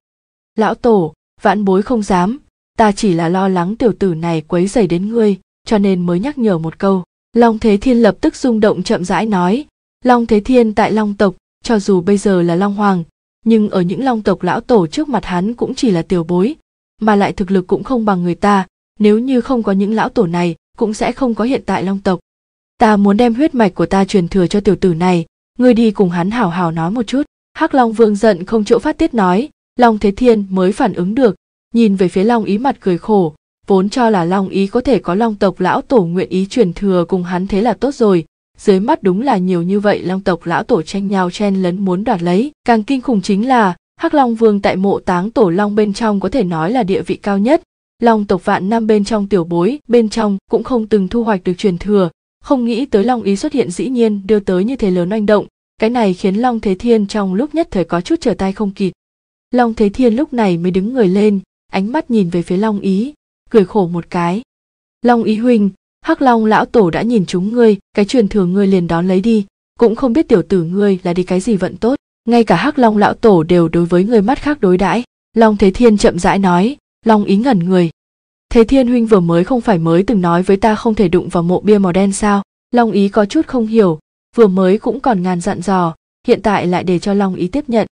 Speaker 1: lão tổ vãn bối không dám ta chỉ là lo lắng tiểu tử này quấy rầy đến ngươi cho nên mới nhắc nhở một câu long thế thiên lập tức rung động chậm rãi nói long thế thiên tại long tộc cho dù bây giờ là long hoàng nhưng ở những long tộc lão tổ trước mặt hắn cũng chỉ là tiểu bối mà lại thực lực cũng không bằng người ta nếu như không có những lão tổ này cũng sẽ không có hiện tại long tộc ta muốn đem huyết mạch của ta truyền thừa cho tiểu tử này ngươi đi cùng hắn hào hào nói một chút hắc long vương giận không chỗ phát tiết nói long thế thiên mới phản ứng được nhìn về phía long ý mặt cười khổ vốn cho là long ý có thể có long tộc lão tổ nguyện ý truyền thừa cùng hắn thế là tốt rồi dưới mắt đúng là nhiều như vậy long tộc lão tổ tranh nhau chen lấn muốn đoạt lấy càng kinh khủng chính là hắc long vương tại mộ táng tổ long bên trong có thể nói là địa vị cao nhất long tộc vạn năm bên trong tiểu bối bên trong cũng không từng thu hoạch được truyền thừa không nghĩ tới long ý xuất hiện dĩ nhiên đưa tới như thế lớn oanh động cái này khiến long thế thiên trong lúc nhất thời có chút trở tay không kịp long thế thiên lúc này mới đứng người lên ánh mắt nhìn về phía long ý cười khổ một cái long ý huynh hắc long lão tổ đã nhìn chúng ngươi cái truyền thừa ngươi liền đón lấy đi cũng không biết tiểu tử ngươi là đi cái gì vận tốt ngay cả hắc long lão tổ đều đối với người mắt khác đối đãi long thế thiên chậm rãi nói long ý ngẩn người thế thiên huynh vừa mới không phải mới từng nói với ta không thể đụng vào mộ bia màu đen sao long ý có chút không hiểu vừa mới cũng còn ngàn dặn dò hiện tại lại để cho long ý tiếp nhận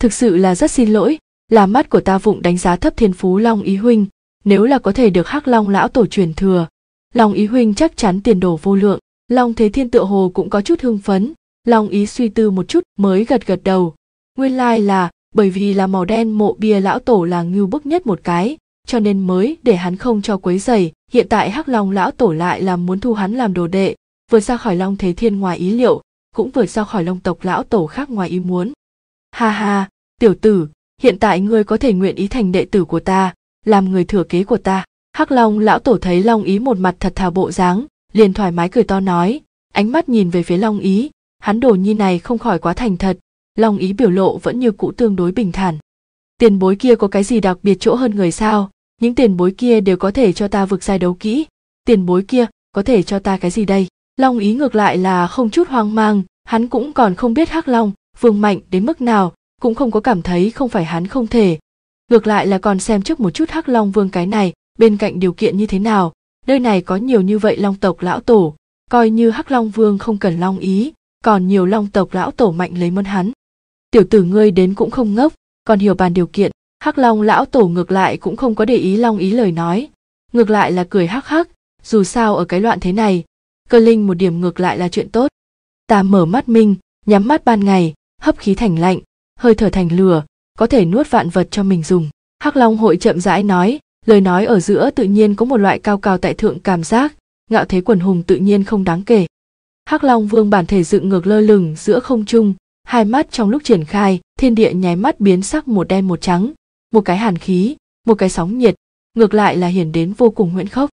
Speaker 1: thực sự là rất xin lỗi là mắt của ta vụng đánh giá thấp thiên phú long ý huynh nếu là có thể được hắc long lão tổ truyền thừa long ý huynh chắc chắn tiền đồ vô lượng long thế thiên tựa hồ cũng có chút hưng phấn long ý suy tư một chút mới gật gật đầu nguyên lai là bởi vì là màu đen mộ bia lão tổ là ngưu bức nhất một cái cho nên mới để hắn không cho quấy dày hiện tại hắc long lão tổ lại là muốn thu hắn làm đồ đệ vừa ra khỏi long thế thiên ngoài ý liệu cũng vừa ra khỏi long tộc lão tổ khác ngoài ý muốn ha ha tiểu tử hiện tại ngươi có thể nguyện ý thành đệ tử của ta làm người thừa kế của ta hắc long lão tổ thấy long ý một mặt thật thà bộ dáng liền thoải mái cười to nói ánh mắt nhìn về phía long ý hắn đồ nhi này không khỏi quá thành thật long ý biểu lộ vẫn như cũ tương đối bình thản tiền bối kia có cái gì đặc biệt chỗ hơn người sao những tiền bối kia đều có thể cho ta vực sai đấu kỹ tiền bối kia có thể cho ta cái gì đây long ý ngược lại là không chút hoang mang hắn cũng còn không biết hắc long vương mạnh đến mức nào cũng không có cảm thấy không phải hắn không thể ngược lại là còn xem trước một chút hắc long vương cái này bên cạnh điều kiện như thế nào nơi này có nhiều như vậy long tộc lão tổ coi như hắc long vương không cần long ý còn nhiều long tộc lão tổ mạnh lấy môn hắn tiểu tử ngươi đến cũng không ngốc còn hiểu bàn điều kiện hắc long lão tổ ngược lại cũng không có để ý long ý lời nói ngược lại là cười hắc hắc dù sao ở cái loạn thế này cơ linh một điểm ngược lại là chuyện tốt ta mở mắt minh nhắm mắt ban ngày hấp khí thành lạnh hơi thở thành lửa có thể nuốt vạn vật cho mình dùng hắc long hội chậm rãi nói lời nói ở giữa tự nhiên có một loại cao cao tại thượng cảm giác ngạo thế quần hùng tự nhiên không đáng kể hắc long vương bản thể dựng ngược lơ lửng giữa không trung hai mắt trong lúc triển khai thiên địa nháy mắt biến sắc một đen một trắng một cái hàn khí một cái sóng nhiệt ngược lại là hiển đến vô cùng nguyễn khốc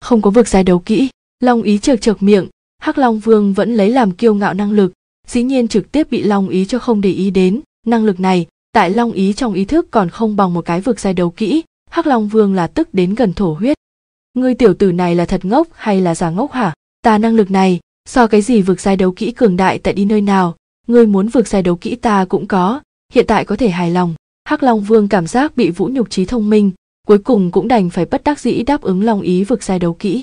Speaker 1: không có vực giải đấu kỹ long ý chợt chợt miệng hắc long vương vẫn lấy làm kiêu ngạo năng lực dĩ nhiên trực tiếp bị long ý cho không để ý đến năng lực này tại long ý trong ý thức còn không bằng một cái vực giải đấu kỹ hắc long vương là tức đến gần thổ huyết ngươi tiểu tử này là thật ngốc hay là giả ngốc hả ta năng lực này so cái gì vực giải đấu kỹ cường đại tại đi nơi nào ngươi muốn vượt giải đấu kỹ ta cũng có hiện tại có thể hài lòng hắc long vương cảm giác bị vũ nhục trí thông minh cuối cùng cũng đành phải bất đắc dĩ đáp ứng long ý vượt giải đấu kỹ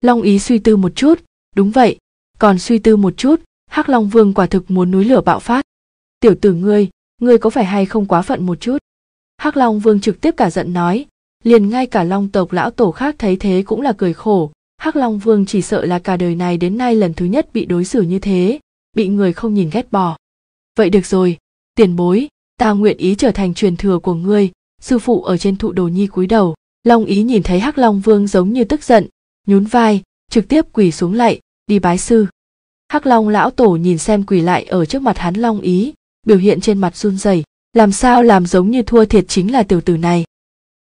Speaker 1: long ý suy tư một chút đúng vậy còn suy tư một chút hắc long vương quả thực muốn núi lửa bạo phát tiểu tử ngươi ngươi có phải hay không quá phận một chút hắc long vương trực tiếp cả giận nói liền ngay cả long tộc lão tổ khác thấy thế cũng là cười khổ hắc long vương chỉ sợ là cả đời này đến nay lần thứ nhất bị đối xử như thế bị người không nhìn ghét bỏ vậy được rồi tiền bối ta nguyện ý trở thành truyền thừa của ngươi sư phụ ở trên thụ đồ nhi cúi đầu long ý nhìn thấy hắc long vương giống như tức giận nhún vai trực tiếp quỳ xuống lạy đi bái sư hắc long lão tổ nhìn xem quỳ lại ở trước mặt hắn long ý biểu hiện trên mặt run rẩy làm sao làm giống như thua thiệt chính là tiểu tử này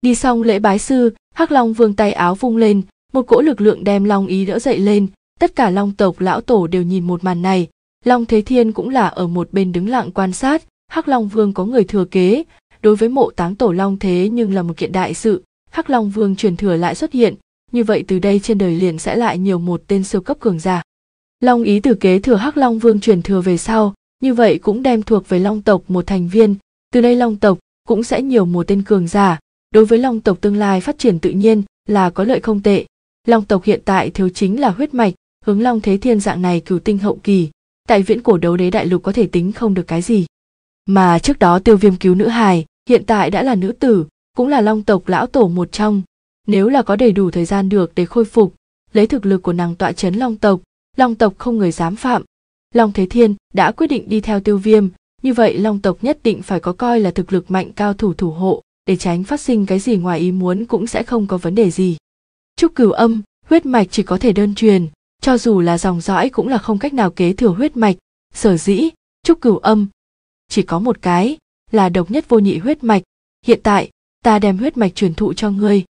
Speaker 1: đi xong lễ bái sư hắc long vương tay áo vung lên một cỗ lực lượng đem long ý đỡ dậy lên tất cả long tộc lão tổ đều nhìn một màn này Long Thế Thiên cũng là ở một bên đứng lặng quan sát, Hắc Long Vương có người thừa kế, đối với mộ táng tổ Long Thế nhưng là một kiện đại sự, Hắc Long Vương truyền thừa lại xuất hiện, như vậy từ đây trên đời liền sẽ lại nhiều một tên siêu cấp cường giả. Long ý từ kế thừa Hắc Long Vương truyền thừa về sau, như vậy cũng đem thuộc về Long tộc một thành viên, từ đây Long tộc cũng sẽ nhiều một tên cường giả, đối với Long tộc tương lai phát triển tự nhiên là có lợi không tệ. Long tộc hiện tại thiếu chính là huyết mạch, hướng Long Thế Thiên dạng này cửu tinh hậu kỳ, tại viễn cổ đấu đế đại lục có thể tính không được cái gì mà trước đó tiêu viêm cứu nữ hài hiện tại đã là nữ tử cũng là long tộc lão tổ một trong nếu là có đầy đủ thời gian được để khôi phục lấy thực lực của nàng tọa chấn long tộc long tộc không người dám phạm long thế thiên đã quyết định đi theo tiêu viêm như vậy long tộc nhất định phải có coi là thực lực mạnh cao thủ thủ hộ để tránh phát sinh cái gì ngoài ý muốn cũng sẽ không có vấn đề gì trúc cửu âm huyết mạch chỉ có thể đơn truyền cho dù là dòng dõi cũng là không cách nào kế thừa huyết mạch sở dĩ trúc cửu âm chỉ có một cái là độc nhất vô nhị huyết mạch hiện tại ta đem huyết mạch truyền thụ cho ngươi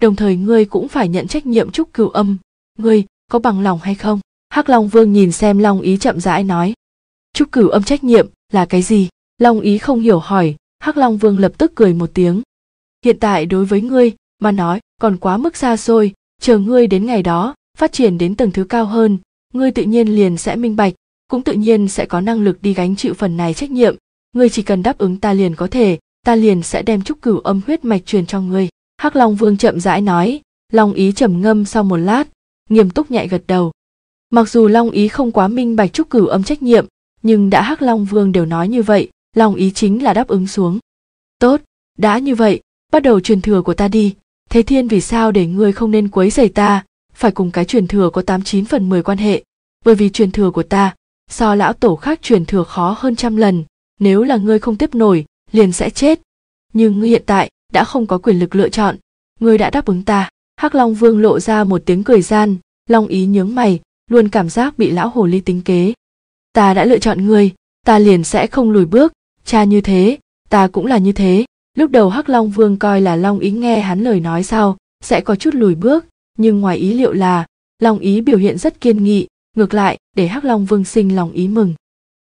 Speaker 1: đồng thời ngươi cũng phải nhận trách nhiệm trúc cửu âm ngươi có bằng lòng hay không hắc long vương nhìn xem long ý chậm rãi nói trúc cửu âm trách nhiệm là cái gì long ý không hiểu hỏi hắc long vương lập tức cười một tiếng hiện tại đối với ngươi mà nói còn quá mức xa xôi chờ ngươi đến ngày đó phát triển đến tầng thứ cao hơn ngươi tự nhiên liền sẽ minh bạch cũng tự nhiên sẽ có năng lực đi gánh chịu phần này trách nhiệm ngươi chỉ cần đáp ứng ta liền có thể ta liền sẽ đem trúc cửu âm huyết mạch truyền cho ngươi hắc long vương chậm rãi nói long ý trầm ngâm sau một lát nghiêm túc nhạy gật đầu mặc dù long ý không quá minh bạch trúc cửu âm trách nhiệm nhưng đã hắc long vương đều nói như vậy long ý chính là đáp ứng xuống tốt đã như vậy bắt đầu truyền thừa của ta đi thế thiên vì sao để ngươi không nên quấy rầy ta phải cùng cái truyền thừa có 89 phần 10 quan hệ, bởi vì truyền thừa của ta, so lão tổ khác truyền thừa khó hơn trăm lần, nếu là ngươi không tiếp nổi, liền sẽ chết. Nhưng ngươi hiện tại đã không có quyền lực lựa chọn, ngươi đã đáp ứng ta. Hắc Long Vương lộ ra một tiếng cười gian, Long ý nhướng mày, luôn cảm giác bị lão hồ ly tính kế. Ta đã lựa chọn ngươi, ta liền sẽ không lùi bước, cha như thế, ta cũng là như thế. Lúc đầu Hắc Long Vương coi là Long ý nghe hắn lời nói sau, sẽ có chút lùi bước, nhưng ngoài ý liệu là lòng ý biểu hiện rất kiên nghị ngược lại để hắc long vương sinh lòng ý mừng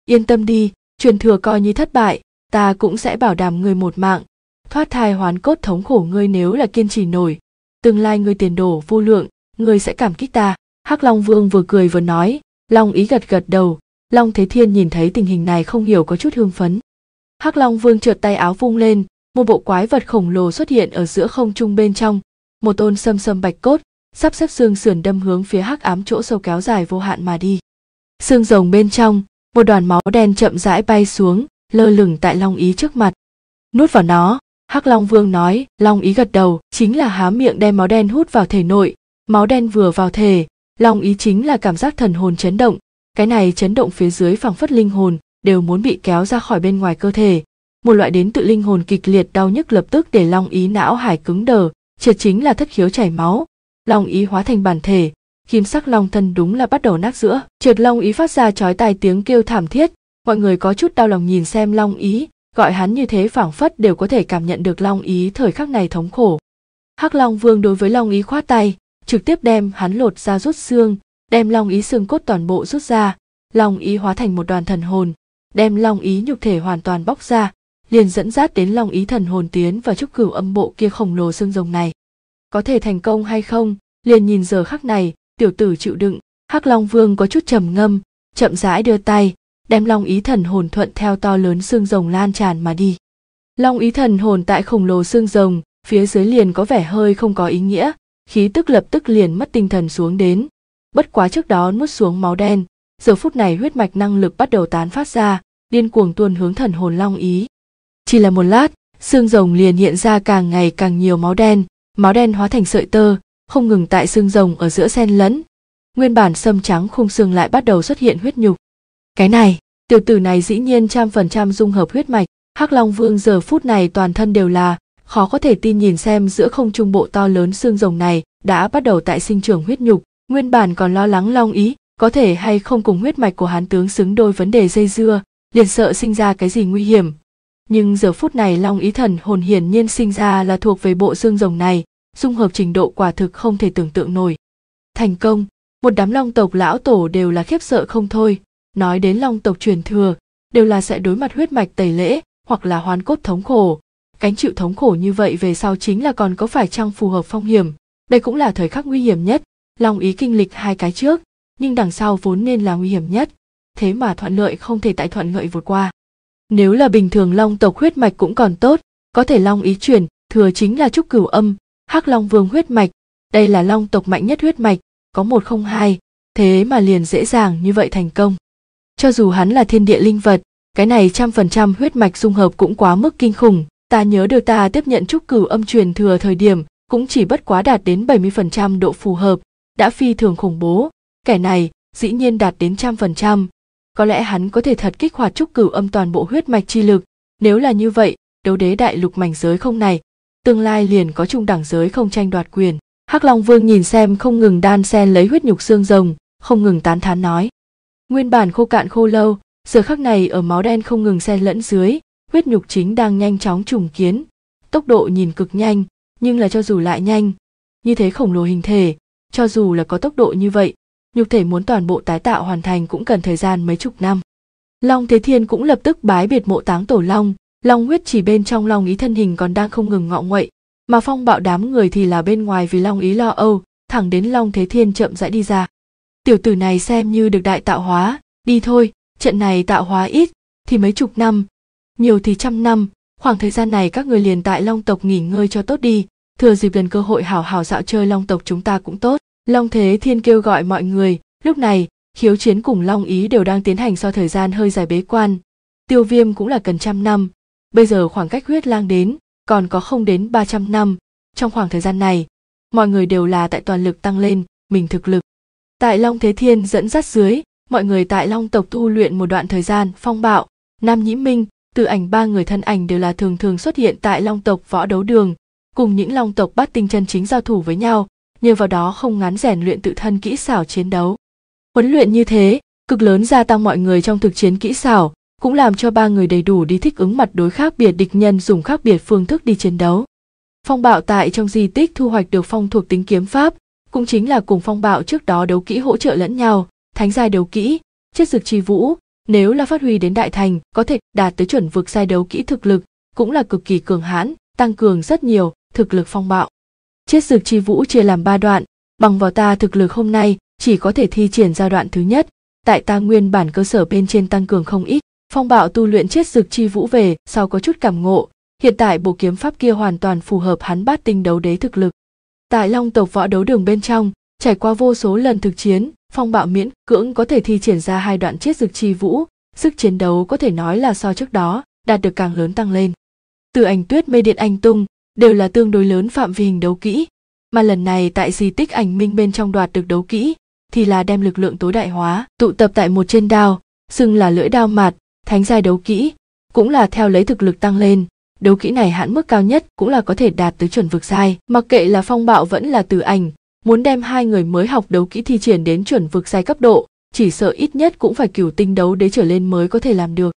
Speaker 1: yên tâm đi truyền thừa coi như thất bại ta cũng sẽ bảo đảm người một mạng thoát thai hoán cốt thống khổ ngươi nếu là kiên trì nổi tương lai ngươi tiền đổ vô lượng ngươi sẽ cảm kích ta hắc long vương vừa cười vừa nói long ý gật gật đầu long thế thiên nhìn thấy tình hình này không hiểu có chút hương phấn hắc long vương trượt tay áo vung lên một bộ quái vật khổng lồ xuất hiện ở giữa không trung bên trong một tôn sâm sâm bạch cốt sắp xếp xương sườn đâm hướng phía hắc ám chỗ sâu kéo dài vô hạn mà đi xương rồng bên trong một đoàn máu đen chậm rãi bay xuống lơ lửng tại long ý trước mặt nuốt vào nó hắc long vương nói long ý gật đầu chính là há miệng đem máu đen hút vào thể nội máu đen vừa vào thể long ý chính là cảm giác thần hồn chấn động cái này chấn động phía dưới phảng phất linh hồn đều muốn bị kéo ra khỏi bên ngoài cơ thể một loại đến tự linh hồn kịch liệt đau nhức lập tức để long ý não hải cứng đờ triệt chính là thất khiếu chảy máu long ý hóa thành bản thể kim sắc long thân đúng là bắt đầu nát giữa trượt long ý phát ra chói tai tiếng kêu thảm thiết mọi người có chút đau lòng nhìn xem long ý gọi hắn như thế phảng phất đều có thể cảm nhận được long ý thời khắc này thống khổ hắc long vương đối với long ý khoát tay trực tiếp đem hắn lột ra rút xương đem long ý xương cốt toàn bộ rút ra long ý hóa thành một đoàn thần hồn đem long ý nhục thể hoàn toàn bóc ra liền dẫn dắt đến long ý thần hồn tiến và trúc cửu âm bộ kia khổng lồ xương rồng này có thể thành công hay không liền nhìn giờ khắc này tiểu tử chịu đựng hắc long vương có chút trầm ngâm chậm rãi đưa tay đem long ý thần hồn thuận theo to lớn xương rồng lan tràn mà đi long ý thần hồn tại khổng lồ xương rồng phía dưới liền có vẻ hơi không có ý nghĩa khí tức lập tức liền mất tinh thần xuống đến bất quá trước đó nuốt xuống máu đen giờ phút này huyết mạch năng lực bắt đầu tán phát ra điên cuồng tuôn hướng thần hồn long ý chỉ là một lát xương rồng liền hiện ra càng ngày càng nhiều máu đen máu đen hóa thành sợi tơ không ngừng tại xương rồng ở giữa sen lẫn nguyên bản sâm trắng khung xương lại bắt đầu xuất hiện huyết nhục cái này tiểu tử này dĩ nhiên trăm phần trăm dung hợp huyết mạch hắc long vương giờ phút này toàn thân đều là khó có thể tin nhìn xem giữa không trung bộ to lớn xương rồng này đã bắt đầu tại sinh trưởng huyết nhục nguyên bản còn lo lắng long ý có thể hay không cùng huyết mạch của hán tướng xứng đôi vấn đề dây dưa liền sợ sinh ra cái gì nguy hiểm nhưng giờ phút này long ý thần hồn hiển nhiên sinh ra là thuộc về bộ xương rồng này dung hợp trình độ quả thực không thể tưởng tượng nổi thành công một đám long tộc lão tổ đều là khiếp sợ không thôi nói đến long tộc truyền thừa đều là sẽ đối mặt huyết mạch tẩy lễ hoặc là hoán cốt thống khổ cánh chịu thống khổ như vậy về sau chính là còn có phải chăng phù hợp phong hiểm đây cũng là thời khắc nguy hiểm nhất long ý kinh lịch hai cái trước nhưng đằng sau vốn nên là nguy hiểm nhất thế mà thuận lợi không thể tại thuận lợi vượt qua nếu là bình thường long tộc huyết mạch cũng còn tốt, có thể long ý chuyển, thừa chính là trúc cửu âm, hắc long vương huyết mạch, đây là long tộc mạnh nhất huyết mạch, có một không hai, thế mà liền dễ dàng như vậy thành công. Cho dù hắn là thiên địa linh vật, cái này trăm phần trăm huyết mạch dung hợp cũng quá mức kinh khủng, ta nhớ được ta tiếp nhận trúc cửu âm truyền thừa thời điểm, cũng chỉ bất quá đạt đến bảy mươi phần trăm độ phù hợp, đã phi thường khủng bố, kẻ này dĩ nhiên đạt đến trăm phần trăm, có lẽ hắn có thể thật kích hoạt trúc cửu âm toàn bộ huyết mạch chi lực nếu là như vậy đấu đế đại lục mảnh giới không này tương lai liền có trung đẳng giới không tranh đoạt quyền hắc long vương nhìn xem không ngừng đan sen lấy huyết nhục xương rồng không ngừng tán thán nói nguyên bản khô cạn khô lâu giờ khắc này ở máu đen không ngừng xen lẫn dưới huyết nhục chính đang nhanh chóng trùng kiến tốc độ nhìn cực nhanh nhưng là cho dù lại nhanh như thế khổng lồ hình thể cho dù là có tốc độ như vậy nhục thể muốn toàn bộ tái tạo hoàn thành cũng cần thời gian mấy chục năm. Long Thế Thiên cũng lập tức bái biệt mộ táng tổ Long, Long huyết chỉ bên trong Long ý thân hình còn đang không ngừng ngọ nguậy, mà phong bạo đám người thì là bên ngoài vì Long ý lo âu, thẳng đến Long Thế Thiên chậm rãi đi ra. Tiểu tử này xem như được đại tạo hóa, đi thôi, trận này tạo hóa ít, thì mấy chục năm, nhiều thì trăm năm, khoảng thời gian này các người liền tại Long tộc nghỉ ngơi cho tốt đi, thừa dịp lần cơ hội hảo hảo dạo chơi Long tộc chúng ta cũng tốt. Long Thế Thiên kêu gọi mọi người, lúc này, khiếu chiến cùng Long Ý đều đang tiến hành sau thời gian hơi dài bế quan. Tiêu viêm cũng là cần trăm năm, bây giờ khoảng cách huyết lang đến, còn có không đến 300 năm. Trong khoảng thời gian này, mọi người đều là tại toàn lực tăng lên, mình thực lực. Tại Long Thế Thiên dẫn dắt dưới, mọi người tại Long tộc tu luyện một đoạn thời gian phong bạo, Nam Nhĩ Minh, từ ảnh ba người thân ảnh đều là thường thường xuất hiện tại Long tộc võ đấu đường, cùng những Long tộc bát tinh chân chính giao thủ với nhau, nhờ vào đó không ngắn rèn luyện tự thân kỹ xảo chiến đấu. Huấn luyện như thế, cực lớn gia tăng mọi người trong thực chiến kỹ xảo, cũng làm cho ba người đầy đủ đi thích ứng mặt đối khác biệt địch nhân dùng khác biệt phương thức đi chiến đấu. Phong bạo tại trong di tích thu hoạch được phong thuộc tính kiếm pháp, cũng chính là cùng phong bạo trước đó đấu kỹ hỗ trợ lẫn nhau, thánh giai đấu kỹ, chất dực chi vũ, nếu là phát huy đến đại thành, có thể đạt tới chuẩn vực giai đấu kỹ thực lực, cũng là cực kỳ cường hãn, tăng cường rất nhiều thực lực phong bạo. Chiết dược chi vũ chia làm ba đoạn, bằng vào ta thực lực hôm nay chỉ có thể thi triển giai đoạn thứ nhất, tại ta nguyên bản cơ sở bên trên tăng cường không ít, phong bạo tu luyện chiết dược chi vũ về sau có chút cảm ngộ, hiện tại bộ kiếm pháp kia hoàn toàn phù hợp hắn bát tinh đấu đế thực lực. Tại long tộc võ đấu đường bên trong, trải qua vô số lần thực chiến, phong bạo miễn cưỡng có thể thi triển ra hai đoạn chiết dược chi vũ, sức chiến đấu có thể nói là so trước đó, đạt được càng lớn tăng lên. Từ ảnh tuyết mê điện anh tung, đều là tương đối lớn phạm vi hình đấu kỹ mà lần này tại di tích ảnh minh bên trong đoạt được đấu kỹ thì là đem lực lượng tối đại hóa tụ tập tại một trên đao xưng là lưỡi đao mạt thánh giai đấu kỹ cũng là theo lấy thực lực tăng lên đấu kỹ này hạn mức cao nhất cũng là có thể đạt tới chuẩn vực sai mặc kệ là phong bạo vẫn là từ ảnh muốn đem hai người mới học đấu kỹ thi triển đến chuẩn vực sai cấp độ chỉ sợ ít nhất cũng phải cửu tinh đấu đế trở lên mới có thể làm được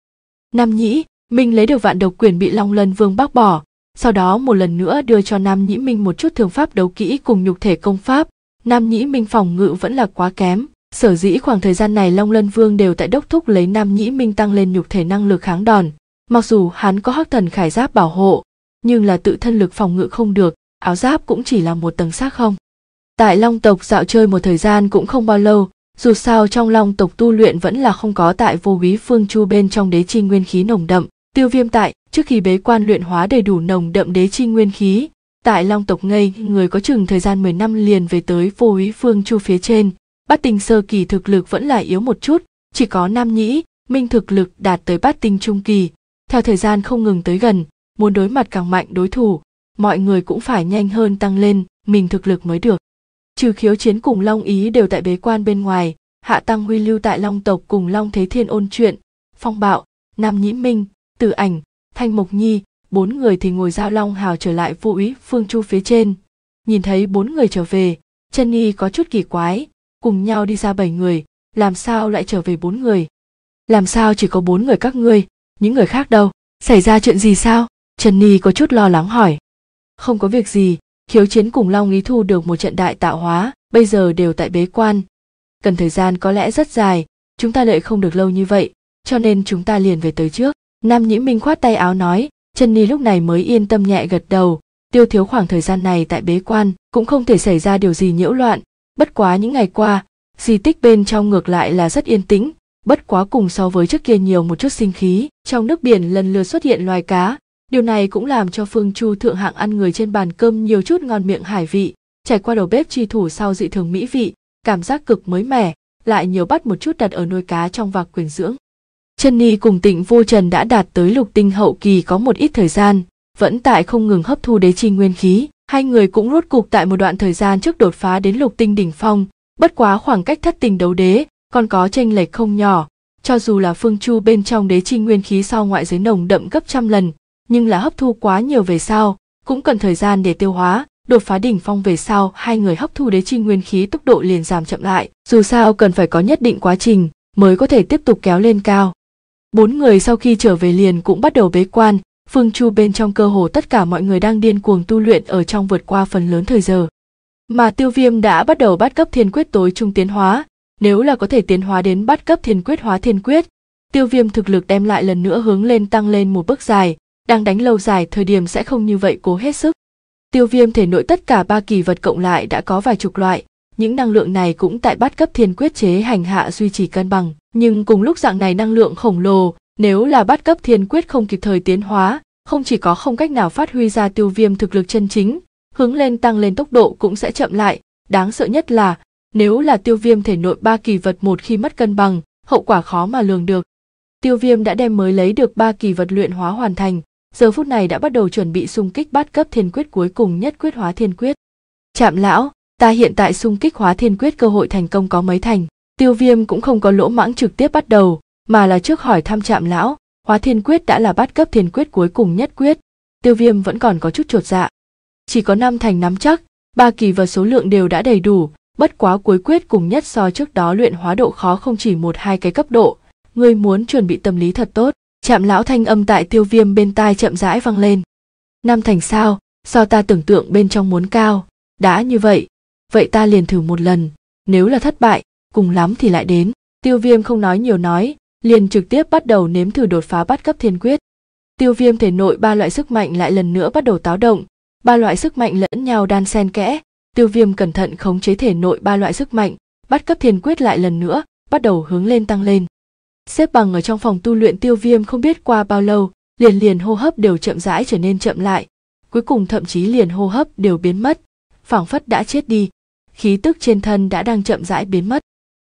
Speaker 1: nam nhĩ minh lấy được vạn độc quyền bị long lân vương bác bỏ sau đó một lần nữa đưa cho Nam Nhĩ Minh một chút thường pháp đấu kỹ cùng nhục thể công pháp. Nam Nhĩ Minh phòng ngự vẫn là quá kém, sở dĩ khoảng thời gian này Long Lân Vương đều tại đốc thúc lấy Nam Nhĩ Minh tăng lên nhục thể năng lực kháng đòn. Mặc dù hắn có hắc thần khải giáp bảo hộ, nhưng là tự thân lực phòng ngự không được, áo giáp cũng chỉ là một tầng xác không. Tại Long tộc dạo chơi một thời gian cũng không bao lâu, dù sao trong Long tộc tu luyện vẫn là không có tại vô bí phương chu bên trong đế chi nguyên khí nồng đậm, tiêu viêm tại trước khi bế quan luyện hóa đầy đủ nồng đậm đế chi nguyên khí tại long tộc ngây người có chừng thời gian 10 năm liền về tới vô úy phương chu phía trên bát tinh sơ kỳ thực lực vẫn là yếu một chút chỉ có nam nhĩ minh thực lực đạt tới bát tinh trung kỳ theo thời gian không ngừng tới gần muốn đối mặt càng mạnh đối thủ mọi người cũng phải nhanh hơn tăng lên mình thực lực mới được trừ khiếu chiến cùng long ý đều tại bế quan bên ngoài hạ tăng huy lưu tại long tộc cùng long thế thiên ôn chuyện phong bạo nam nhĩ minh tử ảnh thanh mộc nhi bốn người thì ngồi giao long hào trở lại vô úy phương chu phía trên nhìn thấy bốn người trở về chân Nhi có chút kỳ quái cùng nhau đi ra bảy người làm sao lại trở về bốn người làm sao chỉ có bốn người các ngươi những người khác đâu xảy ra chuyện gì sao trần Nhi có chút lo lắng hỏi không có việc gì khiếu chiến cùng long Ý thu được một trận đại tạo hóa bây giờ đều tại bế quan cần thời gian có lẽ rất dài chúng ta đợi không được lâu như vậy cho nên chúng ta liền về tới trước Nam Nhĩ Minh khoát tay áo nói, Trần Ni lúc này mới yên tâm nhẹ gật đầu, tiêu thiếu khoảng thời gian này tại bế quan, cũng không thể xảy ra điều gì nhiễu loạn, bất quá những ngày qua, di tích bên trong ngược lại là rất yên tĩnh, bất quá cùng so với trước kia nhiều một chút sinh khí, trong nước biển lần lượt xuất hiện loài cá, điều này cũng làm cho Phương Chu thượng hạng ăn người trên bàn cơm nhiều chút ngon miệng hải vị, trải qua đầu bếp chi thủ sau dị thường mỹ vị, cảm giác cực mới mẻ, lại nhiều bắt một chút đặt ở nồi cá trong vạc quyền dưỡng chân ni cùng tịnh vô trần đã đạt tới lục tinh hậu kỳ có một ít thời gian vẫn tại không ngừng hấp thu đế chi nguyên khí hai người cũng rốt cục tại một đoạn thời gian trước đột phá đến lục tinh đỉnh phong bất quá khoảng cách thất tình đấu đế còn có tranh lệch không nhỏ cho dù là phương chu bên trong đế chi nguyên khí sau ngoại giới nồng đậm gấp trăm lần nhưng là hấp thu quá nhiều về sau cũng cần thời gian để tiêu hóa đột phá đỉnh phong về sau hai người hấp thu đế chi nguyên khí tốc độ liền giảm chậm lại dù sao cần phải có nhất định quá trình mới có thể tiếp tục kéo lên cao Bốn người sau khi trở về liền cũng bắt đầu bế quan, Phương Chu bên trong cơ hồ tất cả mọi người đang điên cuồng tu luyện ở trong vượt qua phần lớn thời giờ. Mà Tiêu Viêm đã bắt đầu bắt cấp thiên quyết tối trung tiến hóa, nếu là có thể tiến hóa đến bắt cấp thiên quyết hóa thiên quyết, Tiêu Viêm thực lực đem lại lần nữa hướng lên tăng lên một bước dài, đang đánh lâu dài thời điểm sẽ không như vậy cố hết sức. Tiêu Viêm thể nội tất cả ba kỳ vật cộng lại đã có vài chục loại, những năng lượng này cũng tại bát cấp thiên quyết chế hành hạ duy trì cân bằng nhưng cùng lúc dạng này năng lượng khổng lồ nếu là bát cấp thiên quyết không kịp thời tiến hóa không chỉ có không cách nào phát huy ra tiêu viêm thực lực chân chính hướng lên tăng lên tốc độ cũng sẽ chậm lại đáng sợ nhất là nếu là tiêu viêm thể nội ba kỳ vật một khi mất cân bằng hậu quả khó mà lường được tiêu viêm đã đem mới lấy được ba kỳ vật luyện hóa hoàn thành giờ phút này đã bắt đầu chuẩn bị xung kích bát cấp thiên quyết cuối cùng nhất quyết hóa thiên quyết chạm lão ta hiện tại xung kích hóa thiên quyết cơ hội thành công có mấy thành tiêu viêm cũng không có lỗ mãng trực tiếp bắt đầu mà là trước hỏi thăm trạm lão hóa thiên quyết đã là bắt cấp thiên quyết cuối cùng nhất quyết tiêu viêm vẫn còn có chút chuột dạ chỉ có năm thành nắm chắc ba kỳ và số lượng đều đã đầy đủ bất quá cuối quyết cùng nhất so trước đó luyện hóa độ khó không chỉ một hai cái cấp độ ngươi muốn chuẩn bị tâm lý thật tốt chạm lão thanh âm tại tiêu viêm bên tai chậm rãi vang lên năm thành sao so ta tưởng tượng bên trong muốn cao đã như vậy vậy ta liền thử một lần nếu là thất bại cùng lắm thì lại đến tiêu viêm không nói nhiều nói liền trực tiếp bắt đầu nếm thử đột phá bắt cấp thiên quyết tiêu viêm thể nội ba loại sức mạnh lại lần nữa bắt đầu táo động ba loại sức mạnh lẫn nhau đan xen kẽ tiêu viêm cẩn thận khống chế thể nội ba loại sức mạnh bắt cấp thiên quyết lại lần nữa bắt đầu hướng lên tăng lên xếp bằng ở trong phòng tu luyện tiêu viêm không biết qua bao lâu liền liền hô hấp đều chậm rãi trở nên chậm lại cuối cùng thậm chí liền hô hấp đều biến mất phảng phất đã chết đi khí tức trên thân đã đang chậm rãi biến mất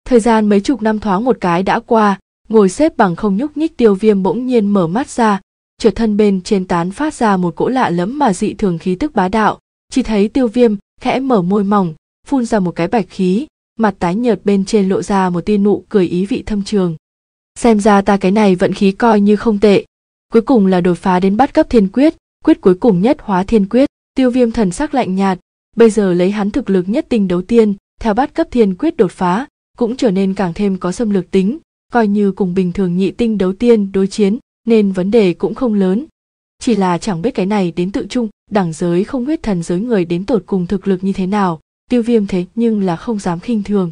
Speaker 1: thời gian mấy chục năm thoáng một cái đã qua ngồi xếp bằng không nhúc nhích tiêu viêm bỗng nhiên mở mắt ra trượt thân bên trên tán phát ra một cỗ lạ lẫm mà dị thường khí tức bá đạo chỉ thấy tiêu viêm khẽ mở môi mỏng phun ra một cái bạch khí mặt tái nhợt bên trên lộ ra một tia nụ cười ý vị thâm trường xem ra ta cái này vận khí coi như không tệ cuối cùng là đột phá đến bắt cấp thiên quyết quyết cuối cùng nhất hóa thiên quyết tiêu viêm thần sắc lạnh nhạt bây giờ lấy hắn thực lực nhất tinh đấu tiên theo bát cấp thiên quyết đột phá cũng trở nên càng thêm có xâm lược tính coi như cùng bình thường nhị tinh đấu tiên đối chiến nên vấn đề cũng không lớn chỉ là chẳng biết cái này đến tự trung đẳng giới không huyết thần giới người đến tột cùng thực lực như thế nào tiêu viêm thế nhưng là không dám khinh thường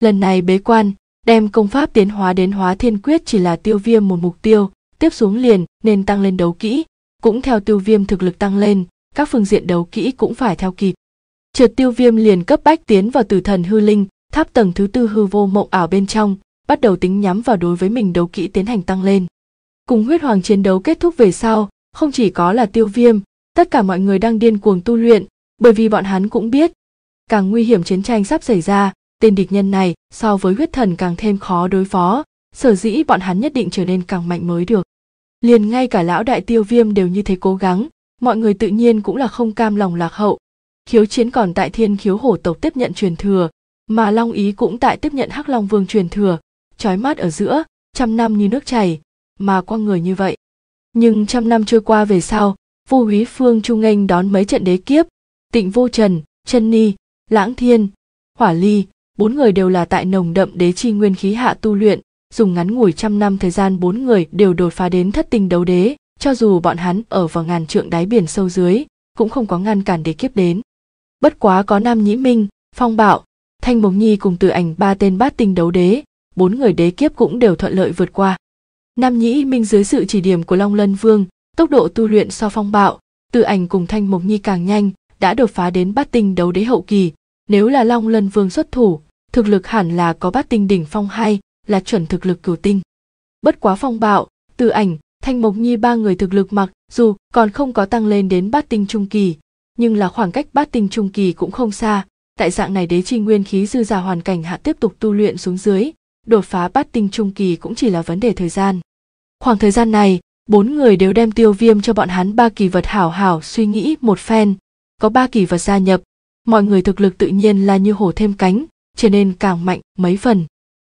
Speaker 1: lần này bế quan đem công pháp tiến hóa đến hóa thiên quyết chỉ là tiêu viêm một mục tiêu tiếp xuống liền nên tăng lên đấu kỹ cũng theo tiêu viêm thực lực tăng lên các phương diện đấu kỹ cũng phải theo kịp Triệt tiêu viêm liền cấp bách tiến vào tử thần hư linh, tháp tầng thứ tư hư vô mộng ảo bên trong, bắt đầu tính nhắm vào đối với mình đấu kỹ tiến hành tăng lên. Cùng huyết hoàng chiến đấu kết thúc về sau, không chỉ có là tiêu viêm, tất cả mọi người đang điên cuồng tu luyện, bởi vì bọn hắn cũng biết, càng nguy hiểm chiến tranh sắp xảy ra, tên địch nhân này so với huyết thần càng thêm khó đối phó, sở dĩ bọn hắn nhất định trở nên càng mạnh mới được. Liền ngay cả lão đại tiêu viêm đều như thế cố gắng, mọi người tự nhiên cũng là không cam lòng lạc hậu, khiếu chiến còn tại thiên khiếu hổ tộc tiếp nhận truyền thừa mà long ý cũng tại tiếp nhận hắc long vương truyền thừa trói mắt ở giữa trăm năm như nước chảy mà qua người như vậy nhưng trăm năm trôi qua về sau Vu húy phương trung nghênh đón mấy trận đế kiếp tịnh vô trần chân ni lãng thiên hỏa ly bốn người đều là tại nồng đậm đế chi nguyên khí hạ tu luyện dùng ngắn ngủi trăm năm thời gian bốn người đều đột phá đến thất tinh đấu đế cho dù bọn hắn ở vào ngàn trượng đáy biển sâu dưới cũng không có ngăn cản đế kiếp đến bất quá có nam nhĩ minh phong bạo thanh mộc nhi cùng từ ảnh ba tên bát tinh đấu đế bốn người đế kiếp cũng đều thuận lợi vượt qua nam nhĩ minh dưới sự chỉ điểm của long lân vương tốc độ tu luyện so phong bạo từ ảnh cùng thanh mộc nhi càng nhanh đã đột phá đến bát tinh đấu đế hậu kỳ nếu là long lân vương xuất thủ thực lực hẳn là có bát tinh đỉnh phong hay là chuẩn thực lực cửu tinh bất quá phong bạo từ ảnh thanh mộc nhi ba người thực lực mặc dù còn không có tăng lên đến bát tinh trung kỳ nhưng là khoảng cách bát tinh trung kỳ cũng không xa tại dạng này đế chi nguyên khí dư giả hoàn cảnh hạ tiếp tục tu luyện xuống dưới đột phá bát tinh trung kỳ cũng chỉ là vấn đề thời gian khoảng thời gian này bốn người đều đem tiêu viêm cho bọn hắn ba kỳ vật hảo hảo suy nghĩ một phen có ba kỳ vật gia nhập mọi người thực lực tự nhiên là như hổ thêm cánh trở nên càng mạnh mấy phần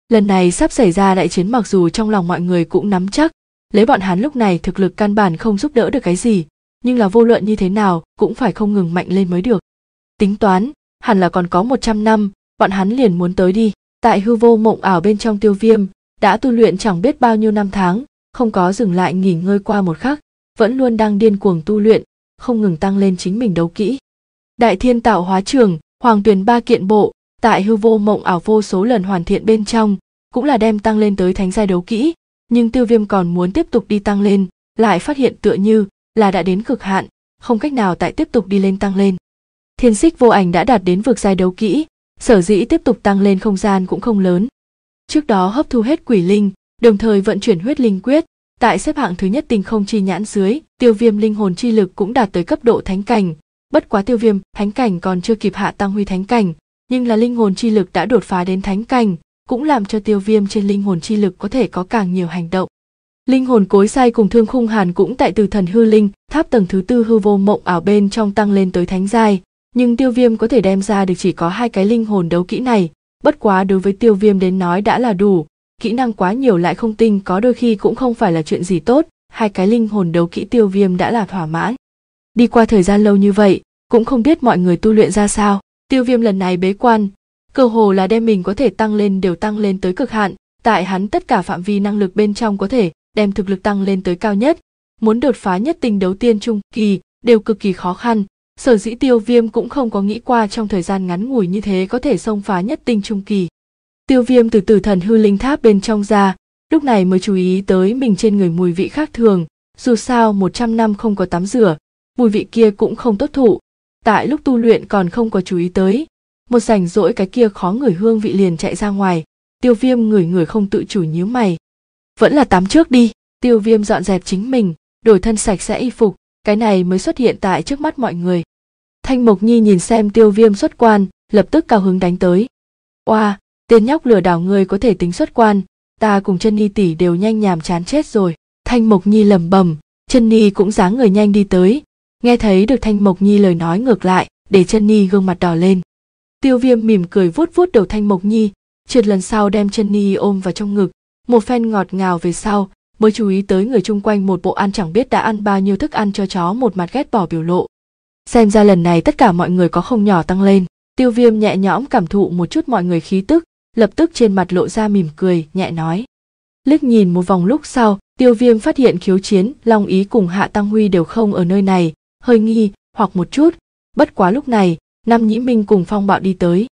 Speaker 1: lần này sắp xảy ra đại chiến mặc dù trong lòng mọi người cũng nắm chắc lấy bọn hắn lúc này thực lực căn bản không giúp đỡ được cái gì nhưng là vô luận như thế nào cũng phải không ngừng mạnh lên mới được. Tính toán, hẳn là còn có 100 năm, bọn hắn liền muốn tới đi. Tại hư vô mộng ảo bên trong tiêu viêm, đã tu luyện chẳng biết bao nhiêu năm tháng, không có dừng lại nghỉ ngơi qua một khắc, vẫn luôn đang điên cuồng tu luyện, không ngừng tăng lên chính mình đấu kỹ. Đại thiên tạo hóa trường, hoàng tuyền ba kiện bộ, tại hư vô mộng ảo vô số lần hoàn thiện bên trong, cũng là đem tăng lên tới thánh giai đấu kỹ, nhưng tiêu viêm còn muốn tiếp tục đi tăng lên, lại phát hiện tựa như là đã đến cực hạn, không cách nào tại tiếp tục đi lên tăng lên. Thiên xích vô ảnh đã đạt đến vực giai đấu kỹ, sở dĩ tiếp tục tăng lên không gian cũng không lớn. Trước đó hấp thu hết quỷ linh, đồng thời vận chuyển huyết linh quyết, tại xếp hạng thứ nhất tình không chi nhãn dưới, tiêu viêm linh hồn chi lực cũng đạt tới cấp độ thánh cảnh. Bất quá tiêu viêm, thánh cảnh còn chưa kịp hạ tăng huy thánh cảnh, nhưng là linh hồn chi lực đã đột phá đến thánh cảnh, cũng làm cho tiêu viêm trên linh hồn chi lực có thể có càng nhiều hành động. Linh hồn cối say cùng thương khung hàn cũng tại từ thần hư linh, tháp tầng thứ tư hư vô mộng ảo bên trong tăng lên tới thánh giai, nhưng tiêu viêm có thể đem ra được chỉ có hai cái linh hồn đấu kỹ này, bất quá đối với tiêu viêm đến nói đã là đủ, kỹ năng quá nhiều lại không tinh có đôi khi cũng không phải là chuyện gì tốt, hai cái linh hồn đấu kỹ tiêu viêm đã là thỏa mãn. Đi qua thời gian lâu như vậy, cũng không biết mọi người tu luyện ra sao, tiêu viêm lần này bế quan, cơ hồ là đem mình có thể tăng lên đều tăng lên tới cực hạn, tại hắn tất cả phạm vi năng lực bên trong có thể đem thực lực tăng lên tới cao nhất muốn đột phá nhất tinh đấu tiên trung kỳ đều cực kỳ khó khăn sở dĩ tiêu viêm cũng không có nghĩ qua trong thời gian ngắn ngủi như thế có thể xông phá nhất tinh trung kỳ tiêu viêm từ tử thần hư linh tháp bên trong ra lúc này mới chú ý tới mình trên người mùi vị khác thường dù sao một trăm năm không có tắm rửa mùi vị kia cũng không tốt thụ tại lúc tu luyện còn không có chú ý tới một rảnh rỗi cái kia khó ngửi hương vị liền chạy ra ngoài tiêu viêm ngửi người không tự chủ nhíu mày vẫn là tắm trước đi tiêu viêm dọn dẹp chính mình đổi thân sạch sẽ y phục cái này mới xuất hiện tại trước mắt mọi người thanh mộc nhi nhìn xem tiêu viêm xuất quan lập tức cao hứng đánh tới oa tên nhóc lừa đảo người có thể tính xuất quan ta cùng chân ni tỷ đều nhanh nhàm chán chết rồi thanh mộc nhi lầm bầm chân ni cũng dáng người nhanh đi tới nghe thấy được thanh mộc nhi lời nói ngược lại để chân ni gương mặt đỏ lên tiêu viêm mỉm cười vuốt vuốt đầu thanh mộc nhi trượt lần sau đem chân ni ôm vào trong ngực một phen ngọt ngào về sau mới chú ý tới người chung quanh một bộ ăn chẳng biết đã ăn bao nhiêu thức ăn cho chó một mặt ghét bỏ biểu lộ xem ra lần này tất cả mọi người có không nhỏ tăng lên tiêu viêm nhẹ nhõm cảm thụ một chút mọi người khí tức lập tức trên mặt lộ ra mỉm cười nhẹ nói liếc nhìn một vòng lúc sau tiêu viêm phát hiện khiếu chiến long ý cùng hạ tăng huy đều không ở nơi này hơi nghi hoặc một chút bất quá lúc này nam nhĩ minh cùng phong bạo đi tới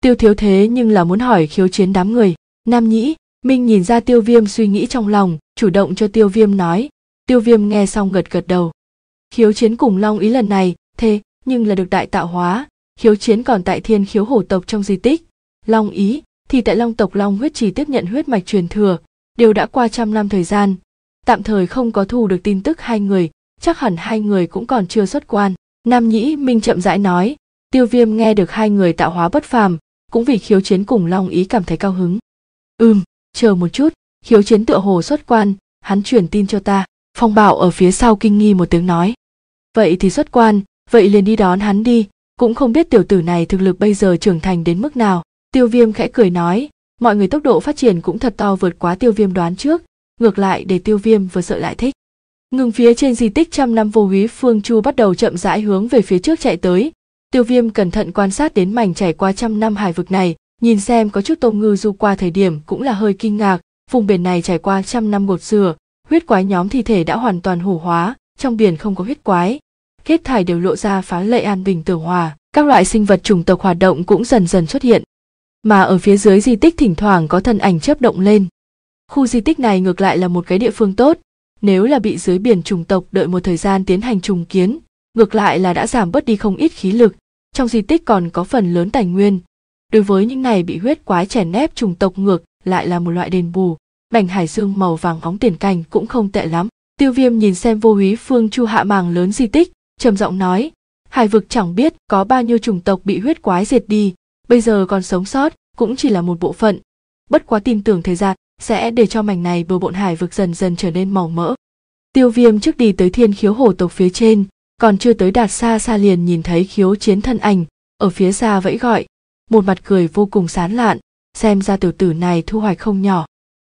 Speaker 1: tiêu thiếu thế nhưng là muốn hỏi khiếu chiến đám người nam nhĩ minh nhìn ra tiêu viêm suy nghĩ trong lòng chủ động cho tiêu viêm nói tiêu viêm nghe xong gật gật đầu khiếu chiến cùng long ý lần này thế nhưng là được đại tạo hóa khiếu chiến còn tại thiên khiếu hổ tộc trong di tích long ý thì tại long tộc long huyết trì tiếp nhận huyết mạch truyền thừa đều đã qua trăm năm thời gian tạm thời không có thu được tin tức hai người chắc hẳn hai người cũng còn chưa xuất quan nam nhĩ minh chậm rãi nói tiêu viêm nghe được hai người tạo hóa bất phàm cũng vì khiếu chiến cùng long ý cảm thấy cao hứng ừm chờ một chút khiếu chiến tựa hồ xuất quan hắn chuyển tin cho ta phong bảo ở phía sau kinh nghi một tiếng nói vậy thì xuất quan vậy liền đi đón hắn đi cũng không biết tiểu tử này thực lực bây giờ trưởng thành đến mức nào tiêu viêm khẽ cười nói mọi người tốc độ phát triển cũng thật to vượt quá tiêu viêm đoán trước ngược lại để tiêu viêm vừa sợ lại thích ngừng phía trên di tích trăm năm vô húy phương chu bắt đầu chậm rãi hướng về phía trước chạy tới tiêu viêm cẩn thận quan sát đến mảnh trải qua trăm năm hải vực này nhìn xem có chút tôm ngư du qua thời điểm cũng là hơi kinh ngạc vùng biển này trải qua trăm năm gột rửa huyết quái nhóm thi thể đã hoàn toàn hủ hóa trong biển không có huyết quái kết thải đều lộ ra phá lệ an bình tử hòa các loại sinh vật chủng tộc hoạt động cũng dần dần xuất hiện mà ở phía dưới di tích thỉnh thoảng có thân ảnh chớp động lên khu di tích này ngược lại là một cái địa phương tốt nếu là bị dưới biển trùng tộc đợi một thời gian tiến hành trùng kiến ngược lại là đã giảm bớt đi không ít khí lực trong di tích còn có phần lớn tài nguyên đối với những này bị huyết quái chèn ép trùng tộc ngược lại là một loại đền bù mảnh hải dương màu vàng óng tiền cành cũng không tệ lắm tiêu viêm nhìn xem vô húy phương chu hạ màng lớn di tích trầm giọng nói hải vực chẳng biết có bao nhiêu chủng tộc bị huyết quái diệt đi bây giờ còn sống sót cũng chỉ là một bộ phận bất quá tin tưởng thời gian sẽ để cho mảnh này bờ bộn hải vực dần dần trở nên màu mỡ tiêu viêm trước đi tới thiên khiếu hồ tộc phía trên còn chưa tới đạt xa xa liền nhìn thấy khiếu chiến thân ảnh ở phía xa vẫy gọi một mặt cười vô cùng sán lạn xem ra tiểu tử này thu hoạch không nhỏ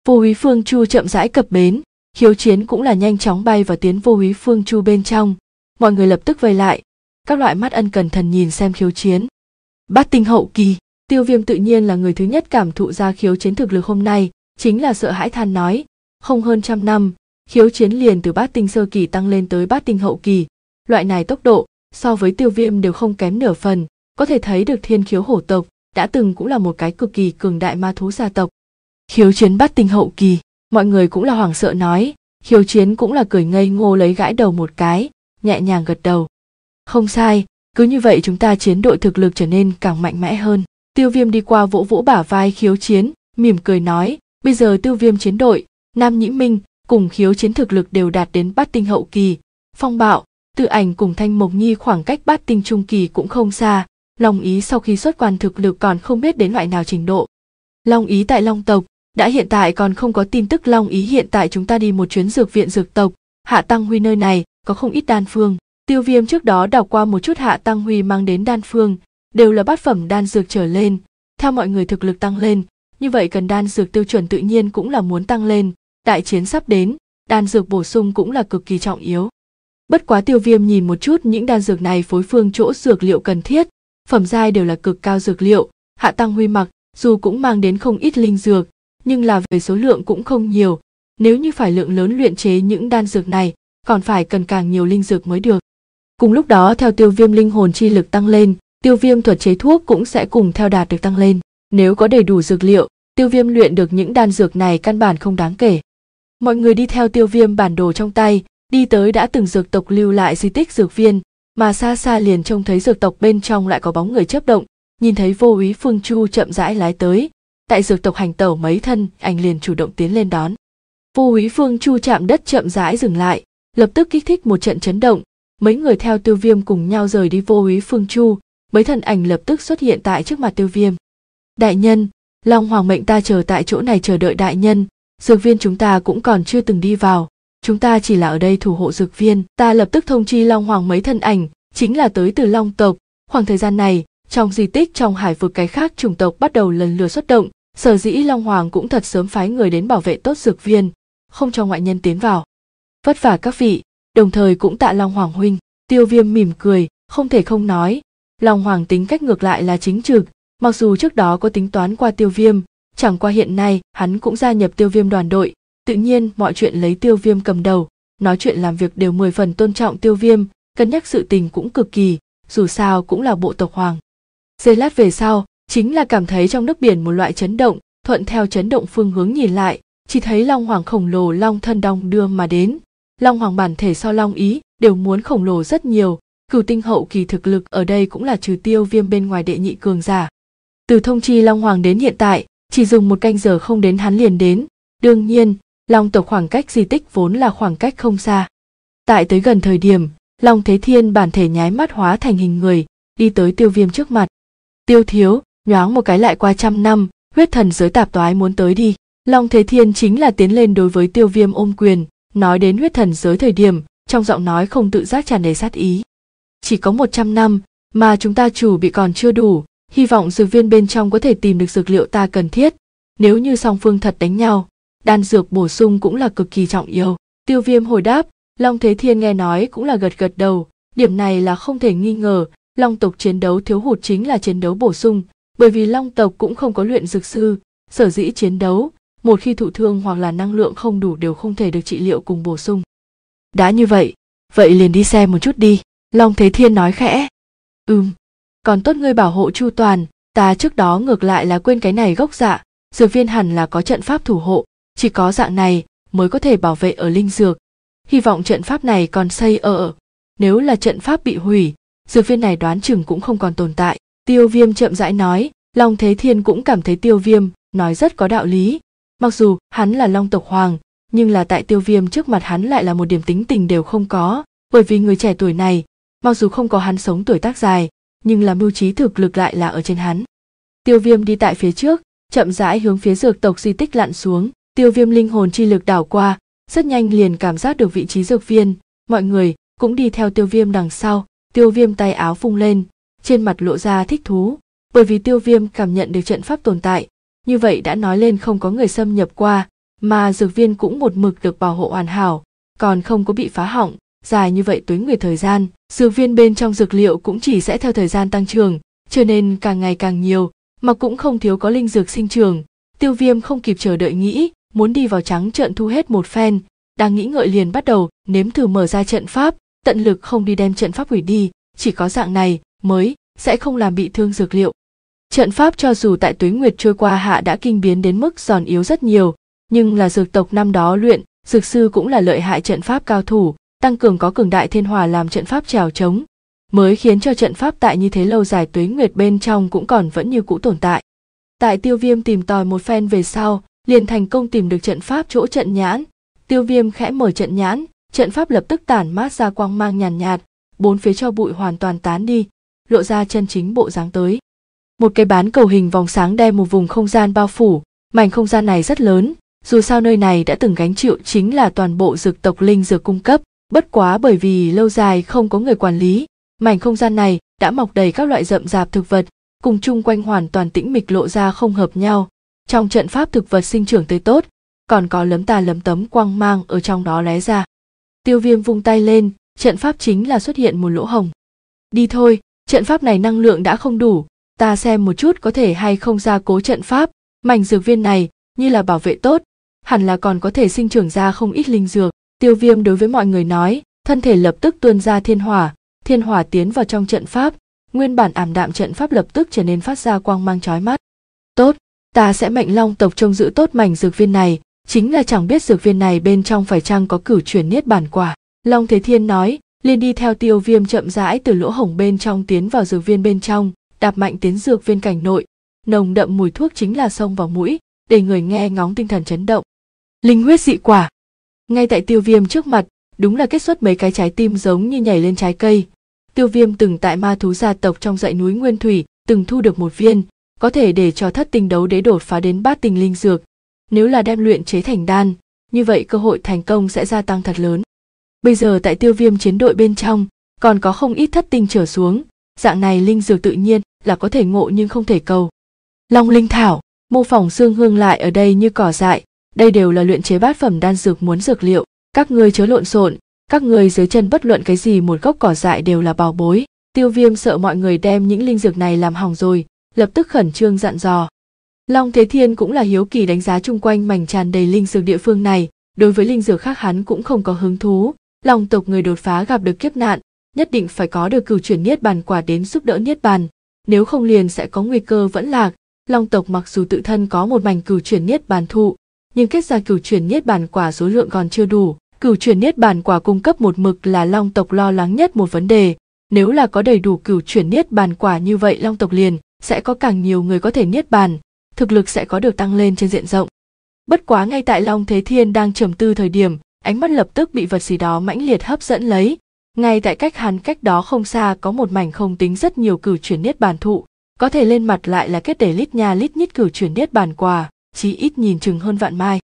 Speaker 1: vô úy phương chu chậm rãi cập bến khiếu chiến cũng là nhanh chóng bay và tiến vô úy phương chu bên trong mọi người lập tức vây lại các loại mắt ân cần thần nhìn xem khiếu chiến bát tinh hậu kỳ tiêu viêm tự nhiên là người thứ nhất cảm thụ ra khiếu chiến thực lực hôm nay chính là sợ hãi than nói không hơn trăm năm khiếu chiến liền từ bát tinh sơ kỳ tăng lên tới bát tinh hậu kỳ loại này tốc độ so với tiêu viêm đều không kém nửa phần có thể thấy được thiên khiếu hổ tộc đã từng cũng là một cái cực kỳ cường đại ma thú gia tộc khiếu chiến bắt tinh hậu kỳ mọi người cũng là hoảng sợ nói khiếu chiến cũng là cười ngây ngô lấy gãi đầu một cái nhẹ nhàng gật đầu không sai cứ như vậy chúng ta chiến đội thực lực trở nên càng mạnh mẽ hơn tiêu viêm đi qua vỗ vỗ bả vai khiếu chiến mỉm cười nói bây giờ tiêu viêm chiến đội nam nhĩ minh cùng khiếu chiến thực lực đều đạt đến bát tinh hậu kỳ phong bạo tự ảnh cùng thanh mộc nhi khoảng cách bát tinh trung kỳ cũng không xa Long Ý sau khi xuất quan thực lực còn không biết đến loại nào trình độ. Long Ý tại Long tộc, đã hiện tại còn không có tin tức Long Ý hiện tại chúng ta đi một chuyến dược viện dược tộc, Hạ Tăng Huy nơi này có không ít đan phương. Tiêu Viêm trước đó đọc qua một chút Hạ Tăng Huy mang đến đan phương, đều là bát phẩm đan dược trở lên. Theo mọi người thực lực tăng lên, như vậy cần đan dược tiêu chuẩn tự nhiên cũng là muốn tăng lên, đại chiến sắp đến, đan dược bổ sung cũng là cực kỳ trọng yếu. Bất quá tiêu viêm nhìn một chút những đan dược này phối phương chỗ dược liệu cần thiết, phẩm giai đều là cực cao dược liệu, hạ tăng huy mặc dù cũng mang đến không ít linh dược, nhưng là về số lượng cũng không nhiều, nếu như phải lượng lớn luyện chế những đan dược này, còn phải cần càng nhiều linh dược mới được. Cùng lúc đó theo tiêu viêm linh hồn chi lực tăng lên, tiêu viêm thuật chế thuốc cũng sẽ cùng theo đạt được tăng lên. Nếu có đầy đủ dược liệu, tiêu viêm luyện được những đan dược này căn bản không đáng kể. Mọi người đi theo tiêu viêm bản đồ trong tay, đi tới đã từng dược tộc lưu lại di tích dược viên, mà xa xa liền trông thấy dược tộc bên trong lại có bóng người chớp động nhìn thấy vô úy phương chu chậm rãi lái tới tại dược tộc hành tẩu mấy thân anh liền chủ động tiến lên đón vô úy phương chu chạm đất chậm rãi dừng lại lập tức kích thích một trận chấn động mấy người theo tiêu viêm cùng nhau rời đi vô úy phương chu mấy thân ảnh lập tức xuất hiện tại trước mặt tiêu viêm đại nhân long hoàng mệnh ta chờ tại chỗ này chờ đợi đại nhân dược viên chúng ta cũng còn chưa từng đi vào chúng ta chỉ là ở đây thủ hộ dược viên ta lập tức thông chi long hoàng mấy thân ảnh chính là tới từ long tộc khoảng thời gian này trong di tích trong hải vực cái khác chủng tộc bắt đầu lần lượt xuất động sở dĩ long hoàng cũng thật sớm phái người đến bảo vệ tốt dược viên không cho ngoại nhân tiến vào vất vả các vị đồng thời cũng tạ long hoàng huynh tiêu viêm mỉm cười không thể không nói long hoàng tính cách ngược lại là chính trực mặc dù trước đó có tính toán qua tiêu viêm chẳng qua hiện nay hắn cũng gia nhập tiêu viêm đoàn đội tự nhiên mọi chuyện lấy tiêu viêm cầm đầu nói chuyện làm việc đều mười phần tôn trọng tiêu viêm cân nhắc sự tình cũng cực kỳ dù sao cũng là bộ tộc hoàng giây lát về sau chính là cảm thấy trong nước biển một loại chấn động thuận theo chấn động phương hướng nhìn lại chỉ thấy long hoàng khổng lồ long thân đong đưa mà đến long hoàng bản thể so long ý đều muốn khổng lồ rất nhiều cửu tinh hậu kỳ thực lực ở đây cũng là trừ tiêu viêm bên ngoài đệ nhị cường giả từ thông chi long hoàng đến hiện tại chỉ dùng một canh giờ không đến hắn liền đến đương nhiên long tộc khoảng cách di tích vốn là khoảng cách không xa tại tới gần thời điểm long thế thiên bản thể nhái mắt hóa thành hình người đi tới tiêu viêm trước mặt tiêu thiếu nhoáng một cái lại qua trăm năm huyết thần giới tạp toái muốn tới đi long thế thiên chính là tiến lên đối với tiêu viêm ôm quyền nói đến huyết thần giới thời điểm trong giọng nói không tự giác tràn đầy sát ý chỉ có một trăm năm mà chúng ta chủ bị còn chưa đủ hy vọng dược viên bên trong có thể tìm được dược liệu ta cần thiết nếu như song phương thật đánh nhau đan dược bổ sung cũng là cực kỳ trọng yếu. Tiêu viêm hồi đáp, Long Thế Thiên nghe nói cũng là gật gật đầu, điểm này là không thể nghi ngờ, Long tộc chiến đấu thiếu hụt chính là chiến đấu bổ sung, bởi vì Long tộc cũng không có luyện dược sư, sở dĩ chiến đấu, một khi thụ thương hoặc là năng lượng không đủ đều không thể được trị liệu cùng bổ sung. Đã như vậy, vậy liền đi xem một chút đi, Long Thế Thiên nói khẽ. Ừm, còn tốt ngươi bảo hộ Chu Toàn, ta trước đó ngược lại là quên cái này gốc dạ, dược viên hẳn là có trận pháp thủ hộ, chỉ có dạng này mới có thể bảo vệ ở linh dược hy vọng trận pháp này còn xây ở nếu là trận pháp bị hủy dược viên này đoán chừng cũng không còn tồn tại tiêu viêm chậm rãi nói long thế thiên cũng cảm thấy tiêu viêm nói rất có đạo lý mặc dù hắn là long tộc hoàng nhưng là tại tiêu viêm trước mặt hắn lại là một điểm tính tình đều không có bởi vì người trẻ tuổi này mặc dù không có hắn sống tuổi tác dài nhưng là mưu trí thực lực lại là ở trên hắn tiêu viêm đi tại phía trước chậm rãi hướng phía dược tộc di tích lặn xuống tiêu viêm linh hồn chi lực đảo qua rất nhanh liền cảm giác được vị trí dược viên mọi người cũng đi theo tiêu viêm đằng sau tiêu viêm tay áo phung lên trên mặt lộ ra thích thú bởi vì tiêu viêm cảm nhận được trận pháp tồn tại như vậy đã nói lên không có người xâm nhập qua mà dược viên cũng một mực được bảo hộ hoàn hảo còn không có bị phá hỏng dài như vậy tới người thời gian dược viên bên trong dược liệu cũng chỉ sẽ theo thời gian tăng trưởng trở nên càng ngày càng nhiều mà cũng không thiếu có linh dược sinh trường tiêu viêm không kịp chờ đợi nghĩ muốn đi vào trắng trận thu hết một phen đang nghĩ ngợi liền bắt đầu nếm thử mở ra trận pháp tận lực không đi đem trận pháp hủy đi chỉ có dạng này mới sẽ không làm bị thương dược liệu trận pháp cho dù tại tuế nguyệt trôi qua hạ đã kinh biến đến mức giòn yếu rất nhiều nhưng là dược tộc năm đó luyện dược sư cũng là lợi hại trận pháp cao thủ tăng cường có cường đại thiên hòa làm trận pháp trèo trống mới khiến cho trận pháp tại như thế lâu dài tuế nguyệt bên trong cũng còn vẫn như cũ tồn tại tại tiêu viêm tìm tòi một phen về sau liền thành công tìm được trận pháp chỗ trận nhãn tiêu viêm khẽ mở trận nhãn trận pháp lập tức tản mát ra quang mang nhàn nhạt, nhạt bốn phía cho bụi hoàn toàn tán đi lộ ra chân chính bộ dáng tới một cái bán cầu hình vòng sáng đem một vùng không gian bao phủ mảnh không gian này rất lớn dù sao nơi này đã từng gánh chịu chính là toàn bộ dược tộc linh dược cung cấp bất quá bởi vì lâu dài không có người quản lý mảnh không gian này đã mọc đầy các loại rậm rạp thực vật cùng chung quanh hoàn toàn tĩnh mịch lộ ra không hợp nhau trong trận pháp thực vật sinh trưởng tươi tốt còn có lấm tà lấm tấm quang mang ở trong đó lóe ra tiêu viêm vung tay lên trận pháp chính là xuất hiện một lỗ hồng đi thôi trận pháp này năng lượng đã không đủ ta xem một chút có thể hay không ra cố trận pháp mảnh dược viên này như là bảo vệ tốt hẳn là còn có thể sinh trưởng ra không ít linh dược tiêu viêm đối với mọi người nói thân thể lập tức tuôn ra thiên hỏa thiên hỏa tiến vào trong trận pháp nguyên bản ảm đạm trận pháp lập tức trở nên phát ra quang mang chói mắt tốt ta sẽ mệnh long tộc trông giữ tốt mảnh dược viên này chính là chẳng biết dược viên này bên trong phải chăng có cửu chuyển niết bản quả long thế thiên nói liền đi theo tiêu viêm chậm rãi từ lỗ hổng bên trong tiến vào dược viên bên trong đạp mạnh tiến dược viên cảnh nội nồng đậm mùi thuốc chính là xông vào mũi để người nghe ngóng tinh thần chấn động linh huyết dị quả ngay tại tiêu viêm trước mặt đúng là kết xuất mấy cái trái tim giống như nhảy lên trái cây tiêu viêm từng tại ma thú gia tộc trong dãy núi nguyên thủy từng thu được một viên có thể để cho thất tinh đấu đế đột phá đến bát tinh linh dược. Nếu là đem luyện chế thành đan, như vậy cơ hội thành công sẽ gia tăng thật lớn. Bây giờ tại tiêu viêm chiến đội bên trong, còn có không ít thất tinh trở xuống, dạng này linh dược tự nhiên là có thể ngộ nhưng không thể cầu. Long linh thảo, mô phỏng xương hương lại ở đây như cỏ dại, đây đều là luyện chế bát phẩm đan dược muốn dược liệu, các người chớ lộn xộn, các người dưới chân bất luận cái gì một gốc cỏ dại đều là bảo bối. Tiêu Viêm sợ mọi người đem những linh dược này làm hỏng rồi, lập tức khẩn trương dặn dò long thế thiên cũng là hiếu kỳ đánh giá chung quanh mảnh tràn đầy linh dược địa phương này đối với linh dược khác hắn cũng không có hứng thú Long tộc người đột phá gặp được kiếp nạn nhất định phải có được cửu chuyển niết bàn quả đến giúp đỡ niết bàn nếu không liền sẽ có nguy cơ vẫn lạc long tộc mặc dù tự thân có một mảnh cửu chuyển niết bàn thụ nhưng kết ra cửu chuyển niết bàn quả số lượng còn chưa đủ cửu chuyển niết bàn quả cung cấp một mực là long tộc lo lắng nhất một vấn đề nếu là có đầy đủ cửu chuyển niết bàn quả như vậy long tộc liền sẽ có càng nhiều người có thể niết bàn, thực lực sẽ có được tăng lên trên diện rộng. Bất quá ngay tại Long Thế Thiên đang trầm tư thời điểm, ánh mắt lập tức bị vật gì đó mãnh liệt hấp dẫn lấy. Ngay tại cách hắn cách đó không xa có một mảnh không tính rất nhiều cử chuyển niết bàn thụ, có thể lên mặt lại là kết để lít nha lít nhít cử chuyển niết bàn quả, chí ít nhìn chừng hơn vạn mai.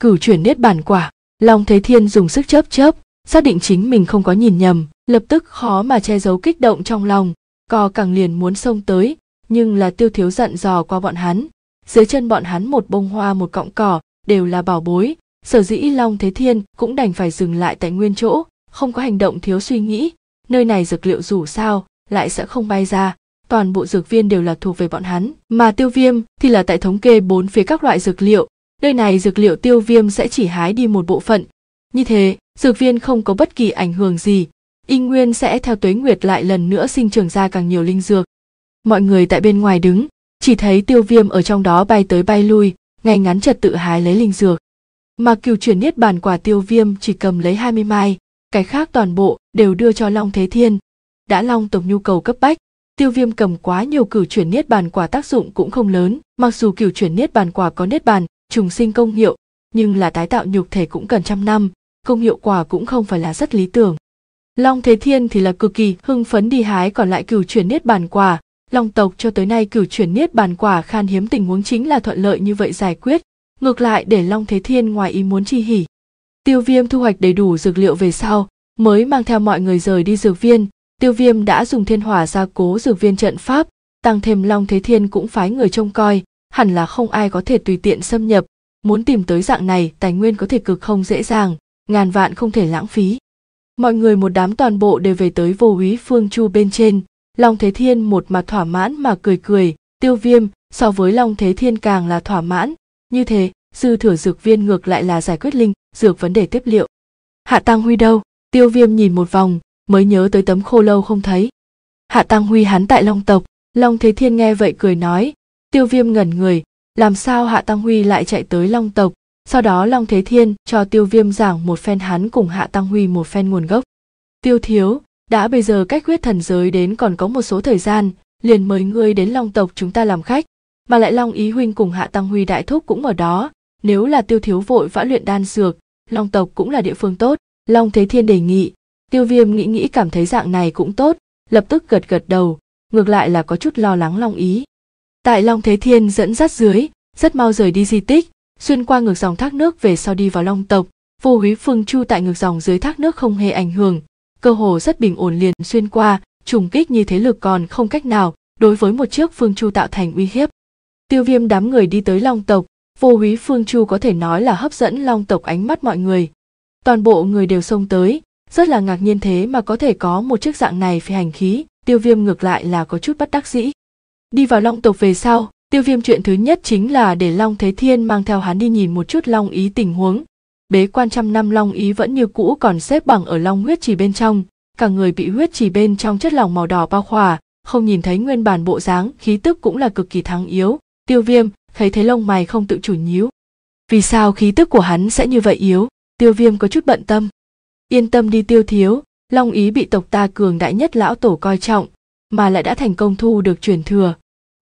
Speaker 1: Cử chuyển niết bàn quả, Long Thế Thiên dùng sức chớp chớp, xác định chính mình không có nhìn nhầm, lập tức khó mà che giấu kích động trong lòng, co càng liền muốn xông tới, nhưng là tiêu thiếu dặn dò qua bọn hắn dưới chân bọn hắn một bông hoa một cọng cỏ đều là bảo bối sở dĩ long thế thiên cũng đành phải dừng lại tại nguyên chỗ không có hành động thiếu suy nghĩ nơi này dược liệu dù sao lại sẽ không bay ra toàn bộ dược viên đều là thuộc về bọn hắn mà tiêu viêm thì là tại thống kê bốn phía các loại dược liệu nơi này dược liệu tiêu viêm sẽ chỉ hái đi một bộ phận như thế dược viên không có bất kỳ ảnh hưởng gì y nguyên sẽ theo tuế nguyệt lại lần nữa sinh trưởng ra càng nhiều linh dược mọi người tại bên ngoài đứng chỉ thấy tiêu viêm ở trong đó bay tới bay lui ngay ngắn trật tự hái lấy linh dược mà cửu chuyển niết bàn quả tiêu viêm chỉ cầm lấy hai mươi mai cái khác toàn bộ đều đưa cho long thế thiên đã long tổng nhu cầu cấp bách tiêu viêm cầm quá nhiều cửu chuyển niết bàn quả tác dụng cũng không lớn mặc dù cửu chuyển niết bàn quả có niết bàn trùng sinh công hiệu nhưng là tái tạo nhục thể cũng cần trăm năm công hiệu quả cũng không phải là rất lý tưởng long thế thiên thì là cực kỳ hưng phấn đi hái còn lại cửu chuyển niết bàn quả long tộc cho tới nay cửu chuyển niết bàn quả khan hiếm tình huống chính là thuận lợi như vậy giải quyết ngược lại để long thế thiên ngoài ý muốn chi hỉ tiêu viêm thu hoạch đầy đủ dược liệu về sau mới mang theo mọi người rời đi dược viên tiêu viêm đã dùng thiên hỏa gia cố dược viên trận pháp tăng thêm long thế thiên cũng phái người trông coi hẳn là không ai có thể tùy tiện xâm nhập muốn tìm tới dạng này tài nguyên có thể cực không dễ dàng ngàn vạn không thể lãng phí mọi người một đám toàn bộ đều về tới vô úy phương chu bên trên long thế thiên một mặt thỏa mãn mà cười cười tiêu viêm so với long thế thiên càng là thỏa mãn như thế dư thừa dược viên ngược lại là giải quyết linh dược vấn đề tiếp liệu hạ tăng huy đâu tiêu viêm nhìn một vòng mới nhớ tới tấm khô lâu không thấy hạ tăng huy hắn tại long tộc long thế thiên nghe vậy cười nói tiêu viêm ngẩn người làm sao hạ tăng huy lại chạy tới long tộc sau đó long thế thiên cho tiêu viêm giảng một phen hắn cùng hạ tăng huy một phen nguồn gốc tiêu thiếu đã bây giờ cách huyết thần giới đến còn có một số thời gian liền mời ngươi đến long tộc chúng ta làm khách mà lại long ý huynh cùng hạ tăng huy đại thúc cũng ở đó nếu là tiêu thiếu vội vã luyện đan dược long tộc cũng là địa phương tốt long thế thiên đề nghị tiêu viêm nghĩ nghĩ cảm thấy dạng này cũng tốt lập tức gật gật đầu ngược lại là có chút lo lắng long ý tại long thế thiên dẫn dắt dưới rất mau rời đi di tích xuyên qua ngược dòng thác nước về sau đi vào long tộc vô húy phương chu tại ngược dòng dưới thác nước không hề ảnh hưởng cơ hồ rất bình ổn liền xuyên qua, trùng kích như thế lực còn không cách nào đối với một chiếc phương chu tạo thành uy hiếp. Tiêu viêm đám người đi tới long tộc, vô úy phương chu có thể nói là hấp dẫn long tộc ánh mắt mọi người. Toàn bộ người đều xông tới, rất là ngạc nhiên thế mà có thể có một chiếc dạng này phi hành khí, tiêu viêm ngược lại là có chút bất đắc dĩ. Đi vào long tộc về sau, tiêu viêm chuyện thứ nhất chính là để long thế thiên mang theo hắn đi nhìn một chút long ý tình huống, bế quan trăm năm long ý vẫn như cũ còn xếp bằng ở long huyết trì bên trong cả người bị huyết trì bên trong chất lỏng màu đỏ bao khỏa không nhìn thấy nguyên bản bộ dáng khí tức cũng là cực kỳ thắng yếu tiêu viêm thấy thế lông mày không tự chủ nhíu vì sao khí tức của hắn sẽ như vậy yếu tiêu viêm có chút bận tâm yên tâm đi tiêu thiếu long ý bị tộc ta cường đại nhất lão tổ coi trọng mà lại đã thành công thu được truyền thừa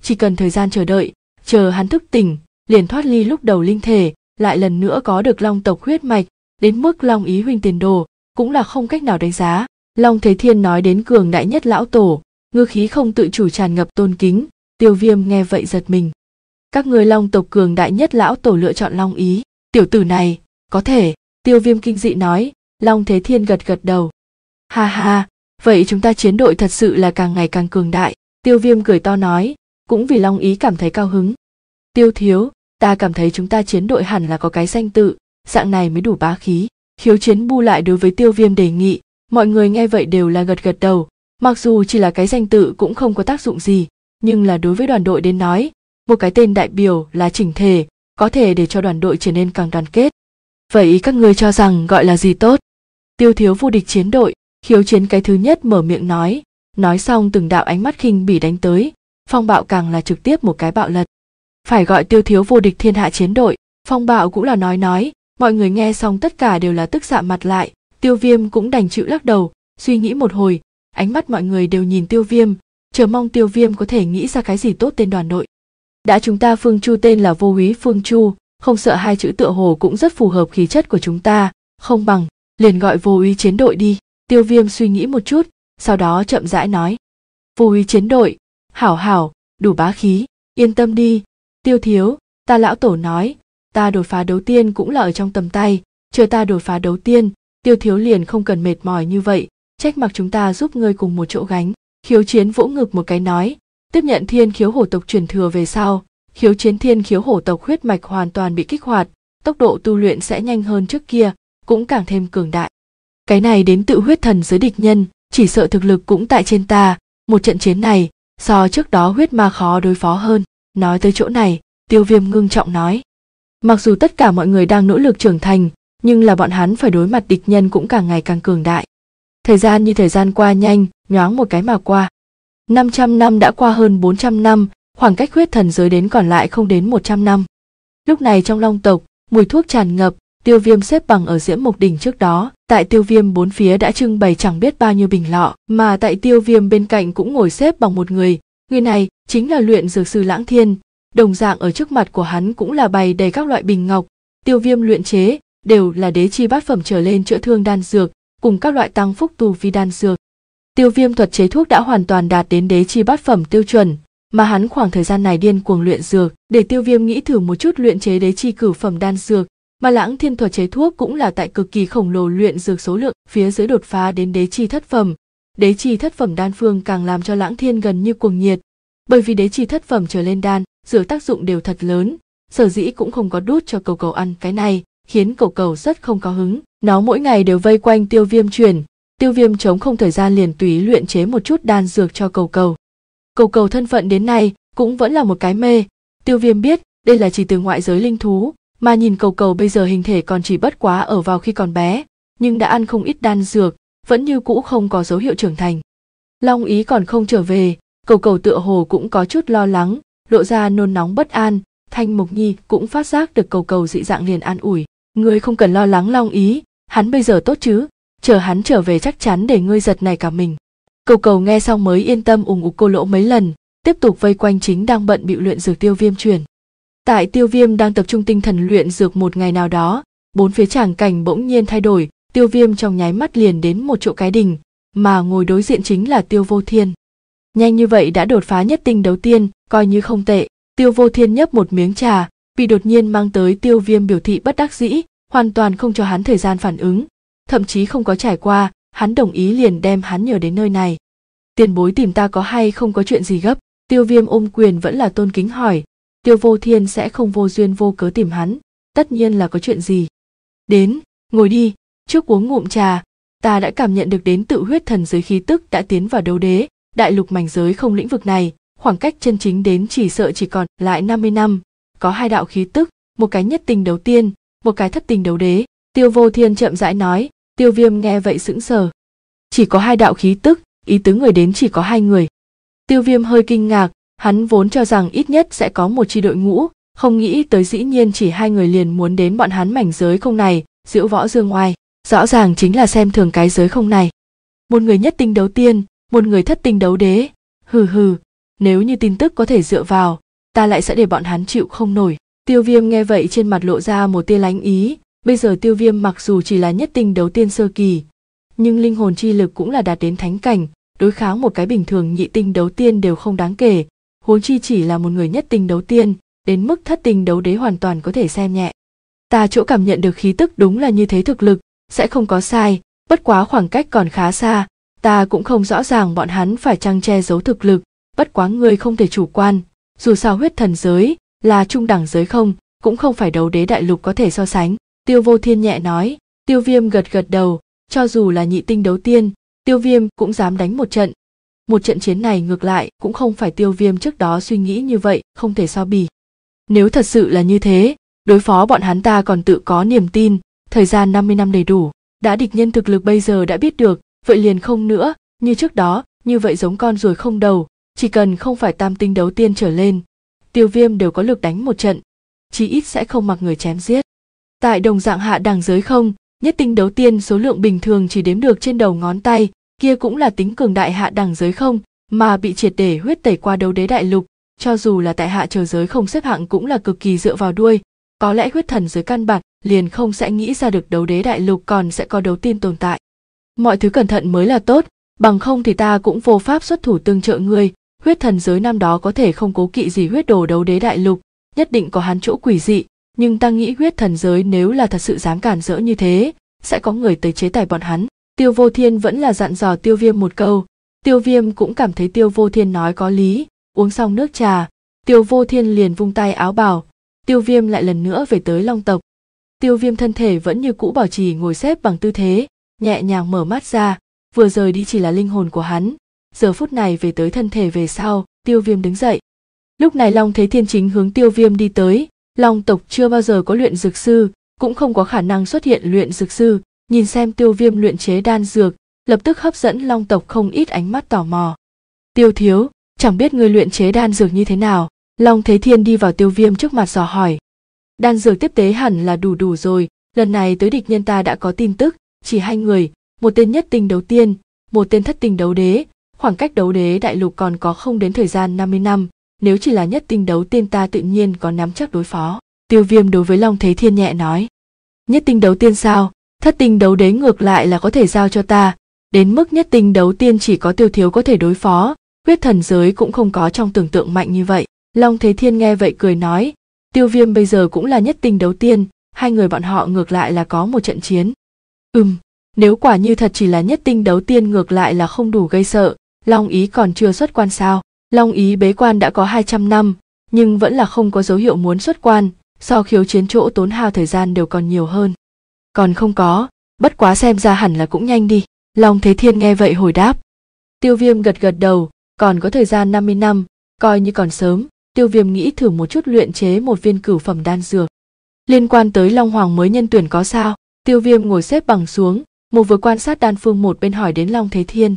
Speaker 1: chỉ cần thời gian chờ đợi chờ hắn thức tỉnh liền thoát ly lúc đầu linh thể lại lần nữa có được long tộc huyết mạch, đến mức long ý huynh tiền đồ, cũng là không cách nào đánh giá. Long Thế Thiên nói đến cường đại nhất lão tổ, ngư khí không tự chủ tràn ngập tôn kính, tiêu viêm nghe vậy giật mình. Các người long tộc cường đại nhất lão tổ lựa chọn long ý, tiểu tử này, có thể, tiêu viêm kinh dị nói, long thế thiên gật gật đầu. Ha ha, vậy chúng ta chiến đội thật sự là càng ngày càng cường đại, tiêu viêm cười to nói, cũng vì long ý cảm thấy cao hứng. Tiêu thiếu, ta cảm thấy chúng ta chiến đội hẳn là có cái danh tự dạng này mới đủ bá khí khiếu chiến bu lại đối với tiêu viêm đề nghị mọi người nghe vậy đều là gật gật đầu mặc dù chỉ là cái danh tự cũng không có tác dụng gì nhưng là đối với đoàn đội đến nói một cái tên đại biểu là chỉnh thể có thể để cho đoàn đội trở nên càng đoàn kết vậy các ngươi cho rằng gọi là gì tốt tiêu thiếu vô địch chiến đội khiếu chiến cái thứ nhất mở miệng nói nói xong từng đạo ánh mắt khinh bỉ đánh tới phong bạo càng là trực tiếp một cái bạo lật phải gọi tiêu thiếu vô địch thiên hạ chiến đội phong bạo cũng là nói nói mọi người nghe xong tất cả đều là tức dạ mặt lại tiêu viêm cũng đành chịu lắc đầu suy nghĩ một hồi ánh mắt mọi người đều nhìn tiêu viêm chờ mong tiêu viêm có thể nghĩ ra cái gì tốt tên đoàn đội đã chúng ta phương chu tên là vô húy phương chu không sợ hai chữ tựa hồ cũng rất phù hợp khí chất của chúng ta không bằng liền gọi vô úy chiến đội đi tiêu viêm suy nghĩ một chút sau đó chậm rãi nói vô úy chiến đội hảo hảo đủ bá khí yên tâm đi tiêu thiếu ta lão tổ nói ta đột phá đầu tiên cũng là ở trong tầm tay chờ ta đột phá đầu tiên tiêu thiếu liền không cần mệt mỏi như vậy trách mặc chúng ta giúp ngươi cùng một chỗ gánh khiếu chiến vỗ ngực một cái nói tiếp nhận thiên khiếu hổ tộc truyền thừa về sau khiếu chiến thiên khiếu hổ tộc huyết mạch hoàn toàn bị kích hoạt tốc độ tu luyện sẽ nhanh hơn trước kia cũng càng thêm cường đại cái này đến tự huyết thần giới địch nhân chỉ sợ thực lực cũng tại trên ta một trận chiến này so trước đó huyết ma khó đối phó hơn nói tới chỗ này tiêu viêm ngưng trọng nói mặc dù tất cả mọi người đang nỗ lực trưởng thành nhưng là bọn hắn phải đối mặt địch nhân cũng càng ngày càng cường đại thời gian như thời gian qua nhanh nhoáng một cái mà qua 500 năm đã qua hơn 400 năm khoảng cách huyết thần giới đến còn lại không đến 100 năm lúc này trong long tộc mùi thuốc tràn ngập tiêu viêm xếp bằng ở diễm mục đỉnh trước đó tại tiêu viêm bốn phía đã trưng bày chẳng biết bao nhiêu bình lọ mà tại tiêu viêm bên cạnh cũng ngồi xếp bằng một người người này chính là luyện dược sư lãng thiên đồng dạng ở trước mặt của hắn cũng là bày đầy các loại bình ngọc tiêu viêm luyện chế đều là đế chi bát phẩm trở lên chữa thương đan dược cùng các loại tăng phúc tu vi đan dược tiêu viêm thuật chế thuốc đã hoàn toàn đạt đến đế chi bát phẩm tiêu chuẩn mà hắn khoảng thời gian này điên cuồng luyện dược để tiêu viêm nghĩ thử một chút luyện chế đế chi cử phẩm đan dược mà lãng thiên thuật chế thuốc cũng là tại cực kỳ khổng lồ luyện dược số lượng phía dưới đột phá đến đế chi thất phẩm đế trì thất phẩm đan phương càng làm cho lãng thiên gần như cuồng nhiệt bởi vì đế trì thất phẩm trở lên đan dược tác dụng đều thật lớn sở dĩ cũng không có đút cho cầu cầu ăn cái này khiến cầu cầu rất không có hứng nó mỗi ngày đều vây quanh tiêu viêm chuyển tiêu viêm chống không thời gian liền tùy luyện chế một chút đan dược cho cầu cầu cầu cầu thân phận đến nay cũng vẫn là một cái mê tiêu viêm biết đây là chỉ từ ngoại giới linh thú mà nhìn cầu cầu bây giờ hình thể còn chỉ bất quá ở vào khi còn bé nhưng đã ăn không ít đan dược vẫn như cũ không có dấu hiệu trưởng thành long ý còn không trở về cầu cầu tựa hồ cũng có chút lo lắng lộ ra nôn nóng bất an thanh mộc nhi cũng phát giác được cầu cầu dị dạng liền an ủi ngươi không cần lo lắng long ý hắn bây giờ tốt chứ chờ hắn trở về chắc chắn để ngươi giật này cả mình cầu cầu nghe xong mới yên tâm ủng ục cô lỗ mấy lần tiếp tục vây quanh chính đang bận bị luyện dược tiêu viêm truyền tại tiêu viêm đang tập trung tinh thần luyện dược một ngày nào đó bốn phía tràng cảnh bỗng nhiên thay đổi tiêu viêm trong nháy mắt liền đến một chỗ cái đình, mà ngồi đối diện chính là tiêu vô thiên nhanh như vậy đã đột phá nhất tinh đầu tiên coi như không tệ tiêu vô thiên nhấp một miếng trà vì đột nhiên mang tới tiêu viêm biểu thị bất đắc dĩ hoàn toàn không cho hắn thời gian phản ứng thậm chí không có trải qua hắn đồng ý liền đem hắn nhờ đến nơi này tiền bối tìm ta có hay không có chuyện gì gấp tiêu viêm ôm quyền vẫn là tôn kính hỏi tiêu vô thiên sẽ không vô duyên vô cớ tìm hắn tất nhiên là có chuyện gì đến ngồi đi trước uống ngụm trà ta đã cảm nhận được đến tự huyết thần giới khí tức đã tiến vào đấu đế đại lục mảnh giới không lĩnh vực này khoảng cách chân chính đến chỉ sợ chỉ còn lại 50 năm có hai đạo khí tức một cái nhất tình đầu tiên một cái thất tình đấu đế tiêu vô thiên chậm rãi nói tiêu viêm nghe vậy sững sờ chỉ có hai đạo khí tức ý tứ người đến chỉ có hai người tiêu viêm hơi kinh ngạc hắn vốn cho rằng ít nhất sẽ có một chi đội ngũ không nghĩ tới dĩ nhiên chỉ hai người liền muốn đến bọn hắn mảnh giới không này diễu võ dương ngoài rõ ràng chính là xem thường cái giới không này một người nhất tinh đấu tiên một người thất tinh đấu đế hừ hừ nếu như tin tức có thể dựa vào ta lại sẽ để bọn hắn chịu không nổi tiêu viêm nghe vậy trên mặt lộ ra một tia lánh ý bây giờ tiêu viêm mặc dù chỉ là nhất tinh đấu tiên sơ kỳ nhưng linh hồn chi lực cũng là đạt đến thánh cảnh đối kháng một cái bình thường nhị tinh đấu tiên đều không đáng kể huống chi chỉ là một người nhất tinh đấu tiên đến mức thất tinh đấu đế hoàn toàn có thể xem nhẹ ta chỗ cảm nhận được khí tức đúng là như thế thực lực sẽ không có sai bất quá khoảng cách còn khá xa ta cũng không rõ ràng bọn hắn phải chăng che giấu thực lực bất quá ngươi không thể chủ quan dù sao huyết thần giới là trung đẳng giới không cũng không phải đấu đế đại lục có thể so sánh tiêu vô thiên nhẹ nói tiêu viêm gật gật đầu cho dù là nhị tinh đấu tiên tiêu viêm cũng dám đánh một trận một trận chiến này ngược lại cũng không phải tiêu viêm trước đó suy nghĩ như vậy không thể so bì nếu thật sự là như thế đối phó bọn hắn ta còn tự có niềm tin thời gian 50 năm đầy đủ. Đã địch nhân thực lực bây giờ đã biết được, vậy liền không nữa, như trước đó, như vậy giống con rồi không đầu, chỉ cần không phải tam tinh đấu tiên trở lên, tiêu viêm đều có lực đánh một trận, chí ít sẽ không mặc người chém giết. Tại đồng dạng hạ đẳng giới không, nhất tinh đấu tiên số lượng bình thường chỉ đếm được trên đầu ngón tay, kia cũng là tính cường đại hạ đẳng giới không, mà bị triệt để huyết tẩy qua đấu đế đại lục, cho dù là tại hạ chờ giới không xếp hạng cũng là cực kỳ dựa vào đuôi, có lẽ huyết thần dưới căn bản liền không sẽ nghĩ ra được đấu đế đại lục còn sẽ có đấu tin tồn tại mọi thứ cẩn thận mới là tốt bằng không thì ta cũng vô pháp xuất thủ tương trợ ngươi huyết thần giới năm đó có thể không cố kỵ gì huyết đồ đấu đế đại lục nhất định có hắn chỗ quỷ dị nhưng ta nghĩ huyết thần giới nếu là thật sự dám cản rỡ như thế sẽ có người tới chế tài bọn hắn tiêu vô thiên vẫn là dặn dò tiêu viêm một câu tiêu viêm cũng cảm thấy tiêu vô thiên nói có lý uống xong nước trà tiêu vô thiên liền vung tay áo bảo tiêu viêm lại lần nữa về tới long tộc tiêu viêm thân thể vẫn như cũ bảo trì ngồi xếp bằng tư thế nhẹ nhàng mở mắt ra vừa rời đi chỉ là linh hồn của hắn giờ phút này về tới thân thể về sau tiêu viêm đứng dậy lúc này long thế thiên chính hướng tiêu viêm đi tới long tộc chưa bao giờ có luyện dược sư cũng không có khả năng xuất hiện luyện dược sư nhìn xem tiêu viêm luyện chế đan dược lập tức hấp dẫn long tộc không ít ánh mắt tò mò tiêu thiếu chẳng biết ngươi luyện chế đan dược như thế nào long thế thiên đi vào tiêu viêm trước mặt dò hỏi đan dược tiếp tế hẳn là đủ đủ rồi lần này tới địch nhân ta đã có tin tức chỉ hai người một tên nhất tinh đấu tiên một tên thất tinh đấu đế khoảng cách đấu đế đại lục còn có không đến thời gian 50 năm nếu chỉ là nhất tinh đấu tiên ta tự nhiên có nắm chắc đối phó tiêu viêm đối với long thế thiên nhẹ nói nhất tinh đấu tiên sao thất tinh đấu đế ngược lại là có thể giao cho ta đến mức nhất tinh đấu tiên chỉ có tiêu thiếu có thể đối phó huyết thần giới cũng không có trong tưởng tượng mạnh như vậy Long Thế Thiên nghe vậy cười nói, tiêu viêm bây giờ cũng là nhất tinh đấu tiên, hai người bọn họ ngược lại là có một trận chiến. Ừm, nếu quả như thật chỉ là nhất tinh đấu tiên ngược lại là không đủ gây sợ, Long Ý còn chưa xuất quan sao. Long Ý bế quan đã có 200 năm, nhưng vẫn là không có dấu hiệu muốn xuất quan, so khiếu chiến chỗ tốn hao thời gian đều còn nhiều hơn. Còn không có, bất quá xem ra hẳn là cũng nhanh đi. Long Thế Thiên nghe vậy hồi đáp. Tiêu viêm gật gật đầu, còn có thời gian 50 năm, coi như còn sớm, tiêu viêm nghĩ thử một chút luyện chế một viên cửu phẩm đan dược liên quan tới long hoàng mới nhân tuyển có sao tiêu viêm ngồi xếp bằng xuống một vừa quan sát đan phương một bên hỏi đến long thế thiên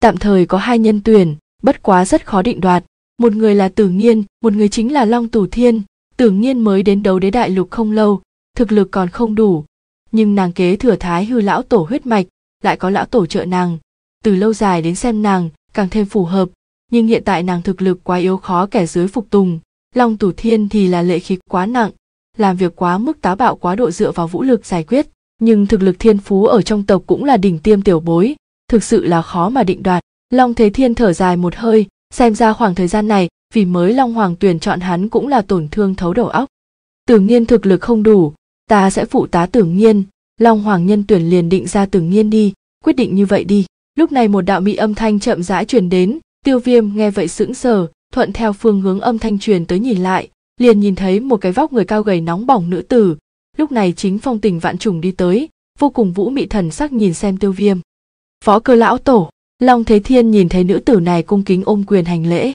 Speaker 1: tạm thời có hai nhân tuyển bất quá rất khó định đoạt một người là tử nghiên một người chính là long tù thiên tử nghiên mới đến đấu đế đại lục không lâu thực lực còn không đủ nhưng nàng kế thừa thái hư lão tổ huyết mạch lại có lão tổ trợ nàng từ lâu dài đến xem nàng càng thêm phù hợp nhưng hiện tại nàng thực lực quá yếu khó kẻ dưới phục tùng long tủ thiên thì là lệ khí quá nặng làm việc quá mức táo bạo quá độ dựa vào vũ lực giải quyết nhưng thực lực thiên phú ở trong tộc cũng là đỉnh tiêm tiểu bối thực sự là khó mà định đoạt long thế thiên thở dài một hơi xem ra khoảng thời gian này vì mới long hoàng tuyển chọn hắn cũng là tổn thương thấu đầu óc tưởng nhiên thực lực không đủ ta sẽ phụ tá tưởng nhiên long hoàng nhân tuyển liền định ra tưởng nhiên đi quyết định như vậy đi lúc này một đạo mỹ âm thanh chậm rãi truyền đến tiêu viêm nghe vậy sững sờ thuận theo phương hướng âm thanh truyền tới nhìn lại liền nhìn thấy một cái vóc người cao gầy nóng bỏng nữ tử lúc này chính phong tình vạn trùng đi tới vô cùng vũ mị thần sắc nhìn xem tiêu viêm phó cơ lão tổ long thế thiên nhìn thấy nữ tử này cung kính ôm quyền hành lễ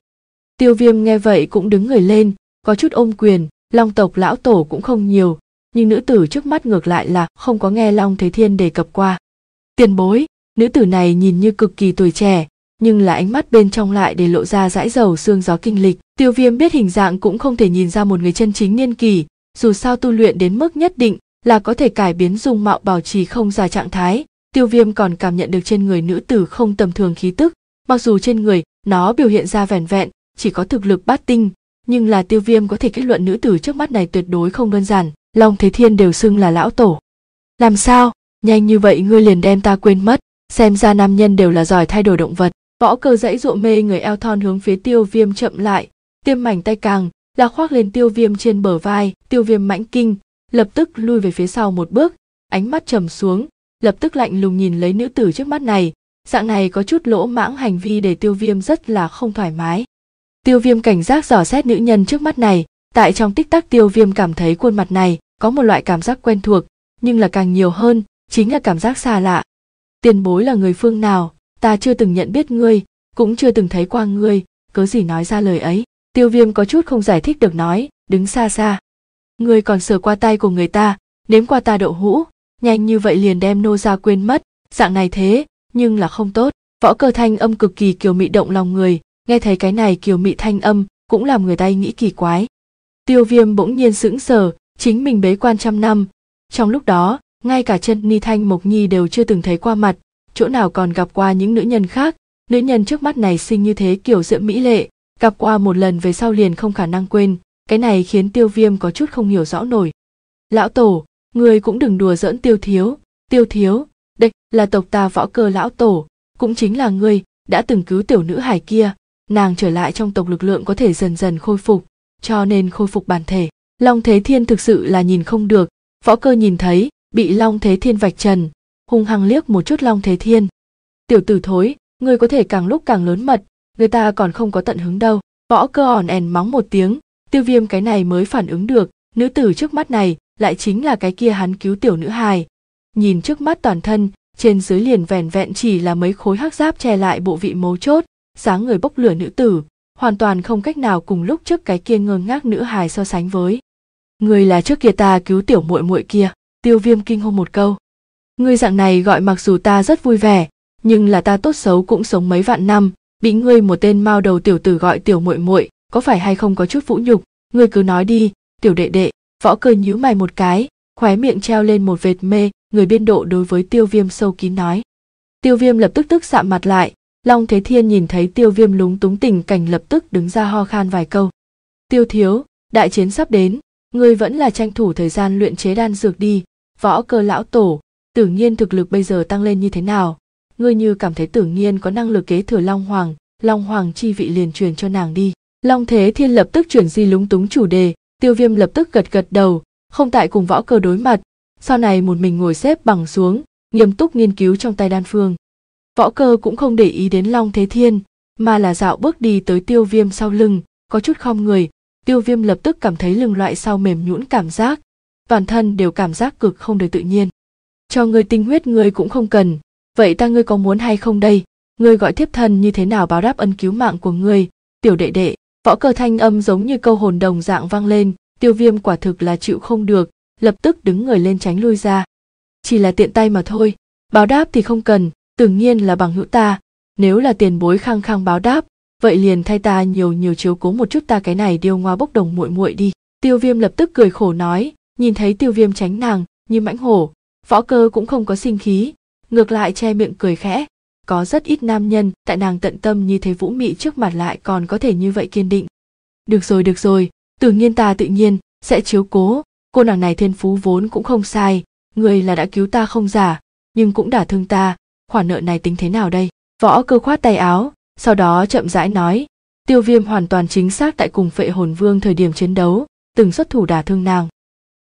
Speaker 1: tiêu viêm nghe vậy cũng đứng người lên có chút ôm quyền long tộc lão tổ cũng không nhiều nhưng nữ tử trước mắt ngược lại là không có nghe long thế thiên đề cập qua tiền bối nữ tử này nhìn như cực kỳ tuổi trẻ nhưng là ánh mắt bên trong lại để lộ ra dãi dầu xương gió kinh lịch tiêu viêm biết hình dạng cũng không thể nhìn ra một người chân chính niên kỳ. dù sao tu luyện đến mức nhất định là có thể cải biến dung mạo bảo trì không già trạng thái tiêu viêm còn cảm nhận được trên người nữ tử không tầm thường khí tức mặc dù trên người nó biểu hiện ra vẻn vẹn chỉ có thực lực bát tinh nhưng là tiêu viêm có thể kết luận nữ tử trước mắt này tuyệt đối không đơn giản long thế thiên đều xưng là lão tổ làm sao nhanh như vậy ngươi liền đem ta quên mất xem ra nam nhân đều là giỏi thay đổi động vật võ cơ dãy dụa mê người eo thon hướng phía tiêu viêm chậm lại tiêm mảnh tay càng là khoác lên tiêu viêm trên bờ vai tiêu viêm mãnh kinh lập tức lui về phía sau một bước ánh mắt trầm xuống lập tức lạnh lùng nhìn lấy nữ tử trước mắt này dạng này có chút lỗ mãng hành vi để tiêu viêm rất là không thoải mái tiêu viêm cảnh giác dò xét nữ nhân trước mắt này tại trong tích tắc tiêu viêm cảm thấy khuôn mặt này có một loại cảm giác quen thuộc nhưng là càng nhiều hơn chính là cảm giác xa lạ tiền bối là người phương nào ta chưa từng nhận biết ngươi cũng chưa từng thấy qua ngươi cớ gì nói ra lời ấy tiêu viêm có chút không giải thích được nói đứng xa xa ngươi còn sờ qua tay của người ta nếm qua ta đậu hũ nhanh như vậy liền đem nô ra quên mất dạng này thế nhưng là không tốt võ cơ thanh âm cực kỳ kiều mị động lòng người nghe thấy cái này kiều mị thanh âm cũng làm người ta nghĩ kỳ quái tiêu viêm bỗng nhiên sững sờ chính mình bế quan trăm năm trong lúc đó ngay cả chân ni thanh mộc nhi đều chưa từng thấy qua mặt chỗ nào còn gặp qua những nữ nhân khác nữ nhân trước mắt này sinh như thế kiểu diễm mỹ lệ gặp qua một lần về sau liền không khả năng quên cái này khiến tiêu viêm có chút không hiểu rõ nổi lão tổ người cũng đừng đùa giỡn tiêu thiếu tiêu thiếu đây là tộc ta võ cơ lão tổ cũng chính là ngươi đã từng cứu tiểu nữ hải kia nàng trở lại trong tộc lực lượng có thể dần dần khôi phục cho nên khôi phục bản thể long thế thiên thực sự là nhìn không được võ cơ nhìn thấy bị long thế thiên vạch trần hung hăng liếc một chút long thế thiên tiểu tử thối ngươi có thể càng lúc càng lớn mật người ta còn không có tận hứng đâu võ cơ ỏn ẻn móng một tiếng tiêu viêm cái này mới phản ứng được nữ tử trước mắt này lại chính là cái kia hắn cứu tiểu nữ hài nhìn trước mắt toàn thân trên dưới liền vẻn vẹn chỉ là mấy khối hắc giáp che lại bộ vị mấu chốt sáng người bốc lửa nữ tử hoàn toàn không cách nào cùng lúc trước cái kia ngơ ngác nữ hài so sánh với người là trước kia ta cứu tiểu muội muội kia tiêu viêm kinh hô một câu ngươi dạng này gọi mặc dù ta rất vui vẻ nhưng là ta tốt xấu cũng sống mấy vạn năm bị ngươi một tên mao đầu tiểu tử gọi tiểu muội muội có phải hay không có chút vũ nhục ngươi cứ nói đi tiểu đệ đệ võ cơ nhíu mày một cái khóe miệng treo lên một vệt mê người biên độ đối với tiêu viêm sâu kín nói tiêu viêm lập tức tức sạm mặt lại long thế thiên nhìn thấy tiêu viêm lúng túng tình cảnh lập tức đứng ra ho khan vài câu tiêu thiếu đại chiến sắp đến ngươi vẫn là tranh thủ thời gian luyện chế đan dược đi võ cơ lão tổ tưởng nhiên thực lực bây giờ tăng lên như thế nào ngươi như cảm thấy tưởng nhiên có năng lực kế thừa long hoàng long hoàng chi vị liền truyền cho nàng đi long thế thiên lập tức chuyển di lúng túng chủ đề tiêu viêm lập tức gật gật đầu không tại cùng võ cơ đối mặt sau này một mình ngồi xếp bằng xuống nghiêm túc nghiên cứu trong tay đan phương võ cơ cũng không để ý đến long thế thiên mà là dạo bước đi tới tiêu viêm sau lưng có chút khom người tiêu viêm lập tức cảm thấy lưng loại sau mềm nhũn cảm giác toàn thân đều cảm giác cực không được tự nhiên cho ngươi tinh huyết ngươi cũng không cần vậy ta ngươi có muốn hay không đây ngươi gọi thiếp thần như thế nào báo đáp ân cứu mạng của ngươi tiểu đệ đệ võ cơ thanh âm giống như câu hồn đồng dạng vang lên tiêu viêm quả thực là chịu không được lập tức đứng người lên tránh lui ra chỉ là tiện tay mà thôi báo đáp thì không cần tưởng nhiên là bằng hữu ta nếu là tiền bối khăng khăng báo đáp vậy liền thay ta nhiều nhiều chiếu cố một chút ta cái này điêu ngoa bốc đồng muội muội đi tiêu viêm lập tức cười khổ nói nhìn thấy tiêu viêm tránh nàng như mãnh hổ võ cơ cũng không có sinh khí ngược lại che miệng cười khẽ có rất ít nam nhân tại nàng tận tâm như thế vũ mị trước mặt lại còn có thể như vậy kiên định được rồi được rồi tự nhiên ta tự nhiên sẽ chiếu cố cô nàng này thiên phú vốn cũng không sai người là đã cứu ta không giả nhưng cũng đả thương ta khoản nợ này tính thế nào đây võ cơ khoát tay áo sau đó chậm rãi nói tiêu viêm hoàn toàn chính xác tại cùng vệ hồn vương thời điểm chiến đấu từng xuất thủ đả thương nàng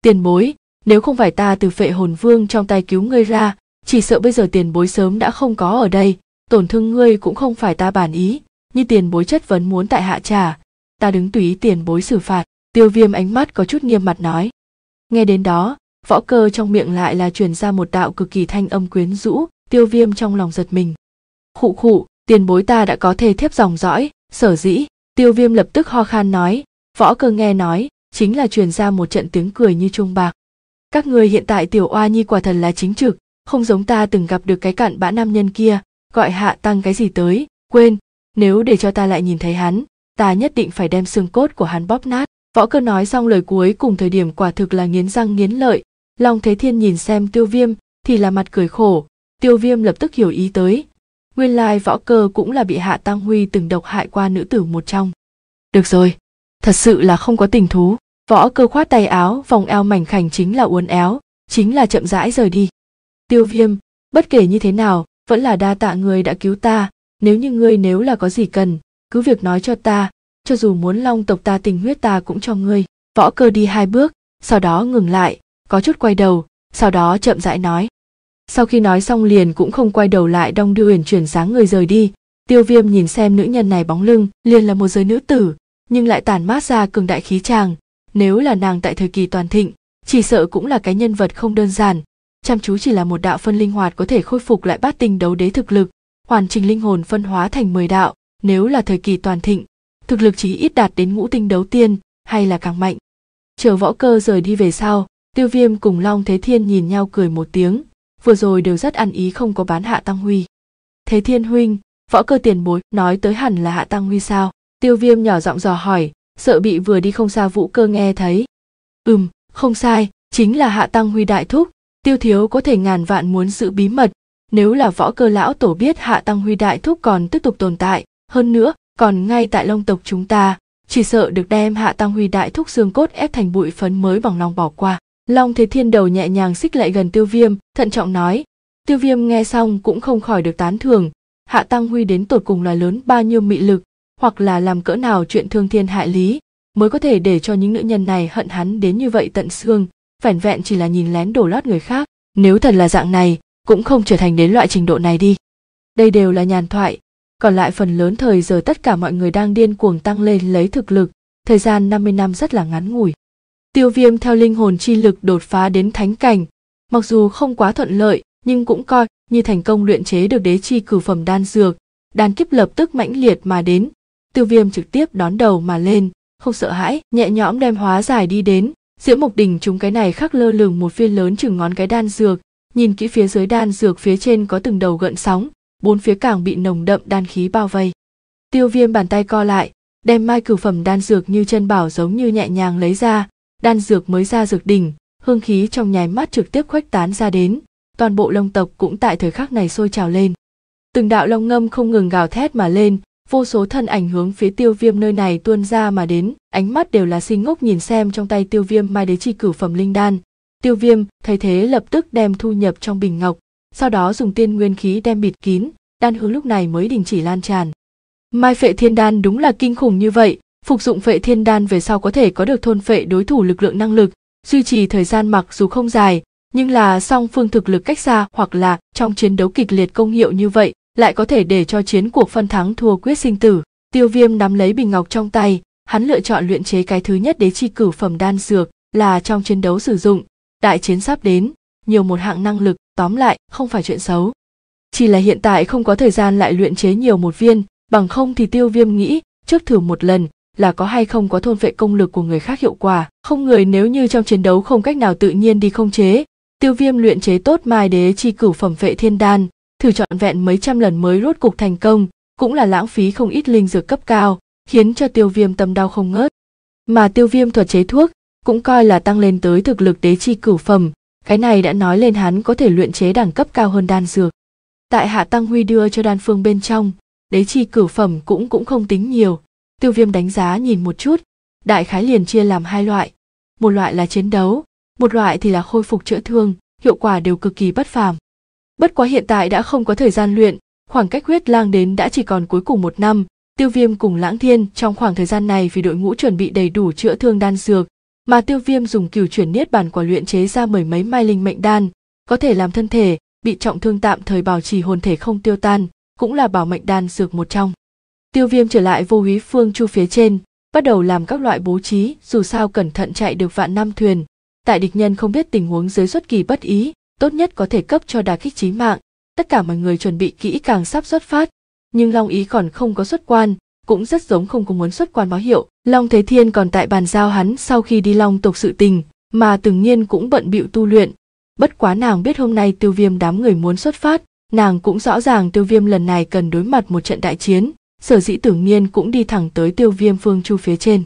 Speaker 1: tiền bối nếu không phải ta từ phệ hồn vương trong tay cứu ngươi ra chỉ sợ bây giờ tiền bối sớm đã không có ở đây tổn thương ngươi cũng không phải ta bản ý như tiền bối chất vấn muốn tại hạ trả ta đứng tùy ý tiền bối xử phạt tiêu viêm ánh mắt có chút nghiêm mặt nói nghe đến đó võ cơ trong miệng lại là truyền ra một đạo cực kỳ thanh âm quyến rũ tiêu viêm trong lòng giật mình khụ khụ tiền bối ta đã có thể thiếp dòng dõi sở dĩ tiêu viêm lập tức ho khan nói võ cơ nghe nói chính là truyền ra một trận tiếng cười như chuông bạc các người hiện tại tiểu oa nhi quả thần là chính trực không giống ta từng gặp được cái cặn bã nam nhân kia gọi hạ tăng cái gì tới quên nếu để cho ta lại nhìn thấy hắn ta nhất định phải đem xương cốt của hắn bóp nát võ cơ nói xong lời cuối cùng thời điểm quả thực là nghiến răng nghiến lợi long thế thiên nhìn xem tiêu viêm thì là mặt cười khổ tiêu viêm lập tức hiểu ý tới nguyên lai võ cơ cũng là bị hạ tăng huy từng độc hại qua nữ tử một trong được rồi thật sự là không có tình thú Võ cơ khoát tay áo, vòng eo mảnh khảnh chính là uốn éo, chính là chậm rãi rời đi. Tiêu viêm, bất kể như thế nào, vẫn là đa tạ người đã cứu ta, nếu như ngươi nếu là có gì cần, cứ việc nói cho ta, cho dù muốn long tộc ta tình huyết ta cũng cho ngươi. Võ cơ đi hai bước, sau đó ngừng lại, có chút quay đầu, sau đó chậm rãi nói. Sau khi nói xong liền cũng không quay đầu lại đong đưa huyền chuyển sáng người rời đi, tiêu viêm nhìn xem nữ nhân này bóng lưng, liền là một giới nữ tử, nhưng lại tản mát ra cường đại khí tràng, nếu là nàng tại thời kỳ toàn thịnh chỉ sợ cũng là cái nhân vật không đơn giản chăm chú chỉ là một đạo phân linh hoạt có thể khôi phục lại bát tinh đấu đế thực lực hoàn trình linh hồn phân hóa thành mười đạo nếu là thời kỳ toàn thịnh thực lực chỉ ít đạt đến ngũ tinh đấu tiên hay là càng mạnh chờ võ cơ rời đi về sau tiêu viêm cùng long thế thiên nhìn nhau cười một tiếng vừa rồi đều rất ăn ý không có bán hạ tăng huy thế thiên huynh võ cơ tiền bối nói tới hẳn là hạ tăng huy sao tiêu viêm nhỏ giọng dò hỏi sợ bị vừa đi không xa vũ cơ nghe thấy ừm không sai chính là hạ tăng huy đại thúc tiêu thiếu có thể ngàn vạn muốn giữ bí mật nếu là võ cơ lão tổ biết hạ tăng huy đại thúc còn tiếp tục tồn tại hơn nữa còn ngay tại long tộc chúng ta chỉ sợ được đem hạ tăng huy đại thúc xương cốt ép thành bụi phấn mới bằng lòng bỏ qua long thế thiên đầu nhẹ nhàng xích lại gần tiêu viêm thận trọng nói tiêu viêm nghe xong cũng không khỏi được tán thưởng hạ tăng huy đến tột cùng là lớn bao nhiêu mị lực hoặc là làm cỡ nào chuyện thương thiên hại lý mới có thể để cho những nữ nhân này hận hắn đến như vậy tận xương vẻn vẹn chỉ là nhìn lén đổ lót người khác nếu thật là dạng này cũng không trở thành đến loại trình độ này đi đây đều là nhàn thoại còn lại phần lớn thời giờ tất cả mọi người đang điên cuồng tăng lên lấy thực lực thời gian 50 năm rất là ngắn ngủi tiêu viêm theo linh hồn chi lực đột phá đến thánh cảnh mặc dù không quá thuận lợi nhưng cũng coi như thành công luyện chế được đế chi cử phẩm đan dược đan kiếp lập tức mãnh liệt mà đến tiêu viêm trực tiếp đón đầu mà lên không sợ hãi nhẹ nhõm đem hóa giải đi đến diễm mục đình chúng cái này khắc lơ lửng một viên lớn chừng ngón cái đan dược nhìn kỹ phía dưới đan dược phía trên có từng đầu gợn sóng bốn phía càng bị nồng đậm đan khí bao vây tiêu viêm bàn tay co lại đem mai cử phẩm đan dược như chân bảo giống như nhẹ nhàng lấy ra đan dược mới ra dược đỉnh hương khí trong nháy mắt trực tiếp khuếch tán ra đến toàn bộ lông tộc cũng tại thời khắc này sôi trào lên từng đạo long ngâm không ngừng gào thét mà lên vô số thân ảnh hướng phía tiêu viêm nơi này tuôn ra mà đến ánh mắt đều là si ngốc nhìn xem trong tay tiêu viêm mai đế chi cửu phẩm linh đan tiêu viêm thay thế lập tức đem thu nhập trong bình ngọc sau đó dùng tiên nguyên khí đem bịt kín đan hướng lúc này mới đình chỉ lan tràn mai phệ thiên đan đúng là kinh khủng như vậy phục dụng phệ thiên đan về sau có thể có được thôn phệ đối thủ lực lượng năng lực duy trì thời gian mặc dù không dài nhưng là song phương thực lực cách xa hoặc là trong chiến đấu kịch liệt công hiệu như vậy lại có thể để cho chiến cuộc phân thắng thua quyết sinh tử. Tiêu Viêm nắm lấy bình ngọc trong tay, hắn lựa chọn luyện chế cái thứ nhất đế chi cử phẩm đan dược là trong chiến đấu sử dụng. Đại chiến sắp đến, nhiều một hạng năng lực, tóm lại không phải chuyện xấu. Chỉ là hiện tại không có thời gian lại luyện chế nhiều một viên, bằng không thì Tiêu Viêm nghĩ, trước thử một lần là có hay không có thôn vệ công lực của người khác hiệu quả, không người nếu như trong chiến đấu không cách nào tự nhiên đi không chế. Tiêu Viêm luyện chế tốt mai đế chi cử phẩm vệ thiên đan, thử trọn vẹn mấy trăm lần mới rốt cục thành công, cũng là lãng phí không ít linh dược cấp cao, khiến cho tiêu viêm tâm đau không ngớt. Mà tiêu viêm thuật chế thuốc, cũng coi là tăng lên tới thực lực đế chi cửu phẩm, cái này đã nói lên hắn có thể luyện chế đẳng cấp cao hơn đan dược. Tại hạ tăng huy đưa cho đan phương bên trong, đế chi cửu phẩm cũng cũng không tính nhiều, tiêu viêm đánh giá nhìn một chút, đại khái liền chia làm hai loại, một loại là chiến đấu, một loại thì là khôi phục chữa thương, hiệu quả đều cực kỳ bất phàm. Bất quá hiện tại đã không có thời gian luyện, khoảng cách huyết lang đến đã chỉ còn cuối cùng một năm, tiêu viêm cùng lãng thiên trong khoảng thời gian này vì đội ngũ chuẩn bị đầy đủ chữa thương đan dược, mà tiêu viêm dùng cửu chuyển niết bàn quả luyện chế ra mười mấy mai linh mệnh đan, có thể làm thân thể, bị trọng thương tạm thời bảo trì hồn thể không tiêu tan, cũng là bảo mệnh đan dược một trong. Tiêu viêm trở lại vô húy phương chu phía trên, bắt đầu làm các loại bố trí dù sao cẩn thận chạy được vạn năm thuyền. Tại địch nhân không biết tình huống dưới xuất kỳ bất ý, tốt nhất có thể cấp cho đà kích chí mạng tất cả mọi người chuẩn bị kỹ càng sắp xuất phát nhưng long ý còn không có xuất quan cũng rất giống không có muốn xuất quan báo hiệu long thế thiên còn tại bàn giao hắn sau khi đi long tục sự tình mà từng nhiên cũng bận bịu tu luyện bất quá nàng biết hôm nay tiêu viêm đám người muốn xuất phát nàng cũng rõ ràng tiêu viêm lần này cần đối mặt một trận đại chiến sở dĩ tưởng nhiên cũng đi thẳng tới tiêu viêm phương chu phía trên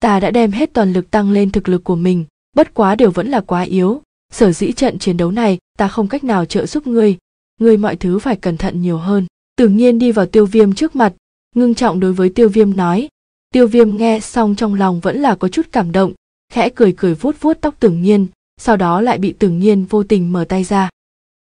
Speaker 1: ta đã đem hết toàn lực tăng lên thực lực của mình bất quá đều vẫn là quá yếu sở dĩ trận chiến đấu này ta không cách nào trợ giúp ngươi ngươi mọi thứ phải cẩn thận nhiều hơn tưởng nhiên đi vào tiêu viêm trước mặt ngưng trọng đối với tiêu viêm nói tiêu viêm nghe xong trong lòng vẫn là có chút cảm động khẽ cười cười vuốt vuốt tóc tưởng nhiên sau đó lại bị tưởng nhiên vô tình mở tay ra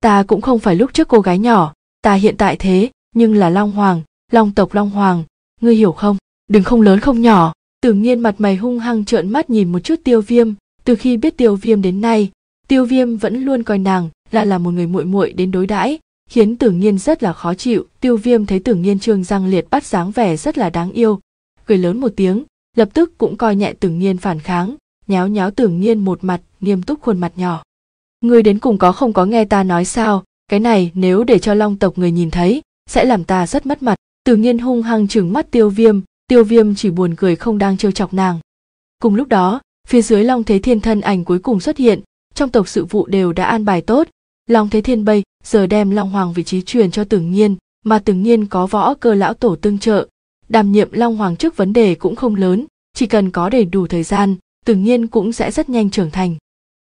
Speaker 1: ta cũng không phải lúc trước cô gái nhỏ ta hiện tại thế nhưng là long hoàng long tộc long hoàng ngươi hiểu không đừng không lớn không nhỏ tưởng nhiên mặt mày hung hăng trợn mắt nhìn một chút tiêu viêm từ khi biết tiêu viêm đến nay tiêu viêm vẫn luôn coi nàng lại là một người muội muội đến đối đãi khiến tưởng nhiên rất là khó chịu tiêu viêm thấy tưởng nhiên trương răng liệt bắt dáng vẻ rất là đáng yêu cười lớn một tiếng lập tức cũng coi nhẹ tưởng nhiên phản kháng nháo nháo tưởng nhiên một mặt nghiêm túc khuôn mặt nhỏ người đến cùng có không có nghe ta nói sao cái này nếu để cho long tộc người nhìn thấy sẽ làm ta rất mất mặt tưởng nhiên hung hăng trừng mắt tiêu viêm tiêu viêm chỉ buồn cười không đang trêu chọc nàng cùng lúc đó phía dưới long thế thiên thân ảnh cuối cùng xuất hiện trong tộc sự vụ đều đã an bài tốt long thế thiên bây giờ đem long hoàng vị trí truyền cho tưởng nhiên mà tưởng nhiên có võ cơ lão tổ tương trợ đảm nhiệm long hoàng trước vấn đề cũng không lớn chỉ cần có đầy đủ thời gian tưởng nhiên cũng sẽ rất nhanh trưởng thành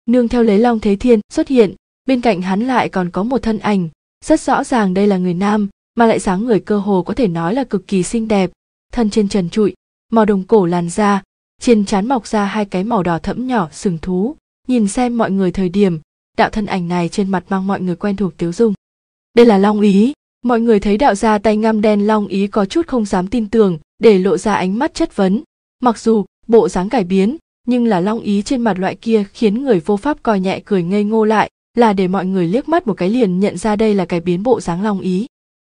Speaker 1: nương theo lấy long thế thiên xuất hiện bên cạnh hắn lại còn có một thân ảnh rất rõ ràng đây là người nam mà lại dáng người cơ hồ có thể nói là cực kỳ xinh đẹp thân trên trần trụi màu đồng cổ làn da trên trán mọc ra hai cái màu đỏ thẫm nhỏ sừng thú nhìn xem mọi người thời điểm đạo thân ảnh này trên mặt mang mọi người quen thuộc tiếu dung đây là long ý mọi người thấy đạo gia tay ngăm đen long ý có chút không dám tin tưởng để lộ ra ánh mắt chất vấn mặc dù bộ dáng cải biến nhưng là long ý trên mặt loại kia khiến người vô pháp coi nhẹ cười ngây ngô lại là để mọi người liếc mắt một cái liền nhận ra đây là cái biến bộ dáng long ý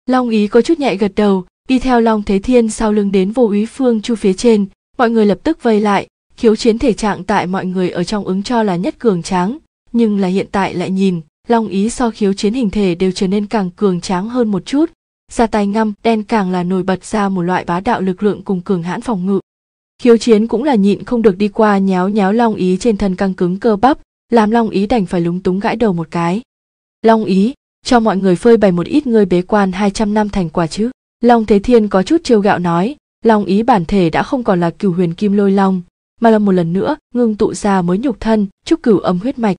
Speaker 1: long ý có chút nhẹ gật đầu đi theo long thế thiên sau lưng đến vô úy phương chu phía trên mọi người lập tức vây lại khiếu chiến thể trạng tại mọi người ở trong ứng cho là nhất cường tráng nhưng là hiện tại lại nhìn long ý so khiếu chiến hình thể đều trở nên càng cường tráng hơn một chút ra tay ngăm đen càng là nổi bật ra một loại bá đạo lực lượng cùng cường hãn phòng ngự khiếu chiến cũng là nhịn không được đi qua nháo nháo long ý trên thân căng cứng cơ bắp làm long ý đành phải lúng túng gãi đầu một cái long ý cho mọi người phơi bày một ít ngươi bế quan 200 năm thành quả chứ long thế thiên có chút trêu gạo nói long ý bản thể đã không còn là cửu huyền kim lôi long mà là một lần nữa ngưng tụ ra mới nhục thân trúc cửu âm huyết mạch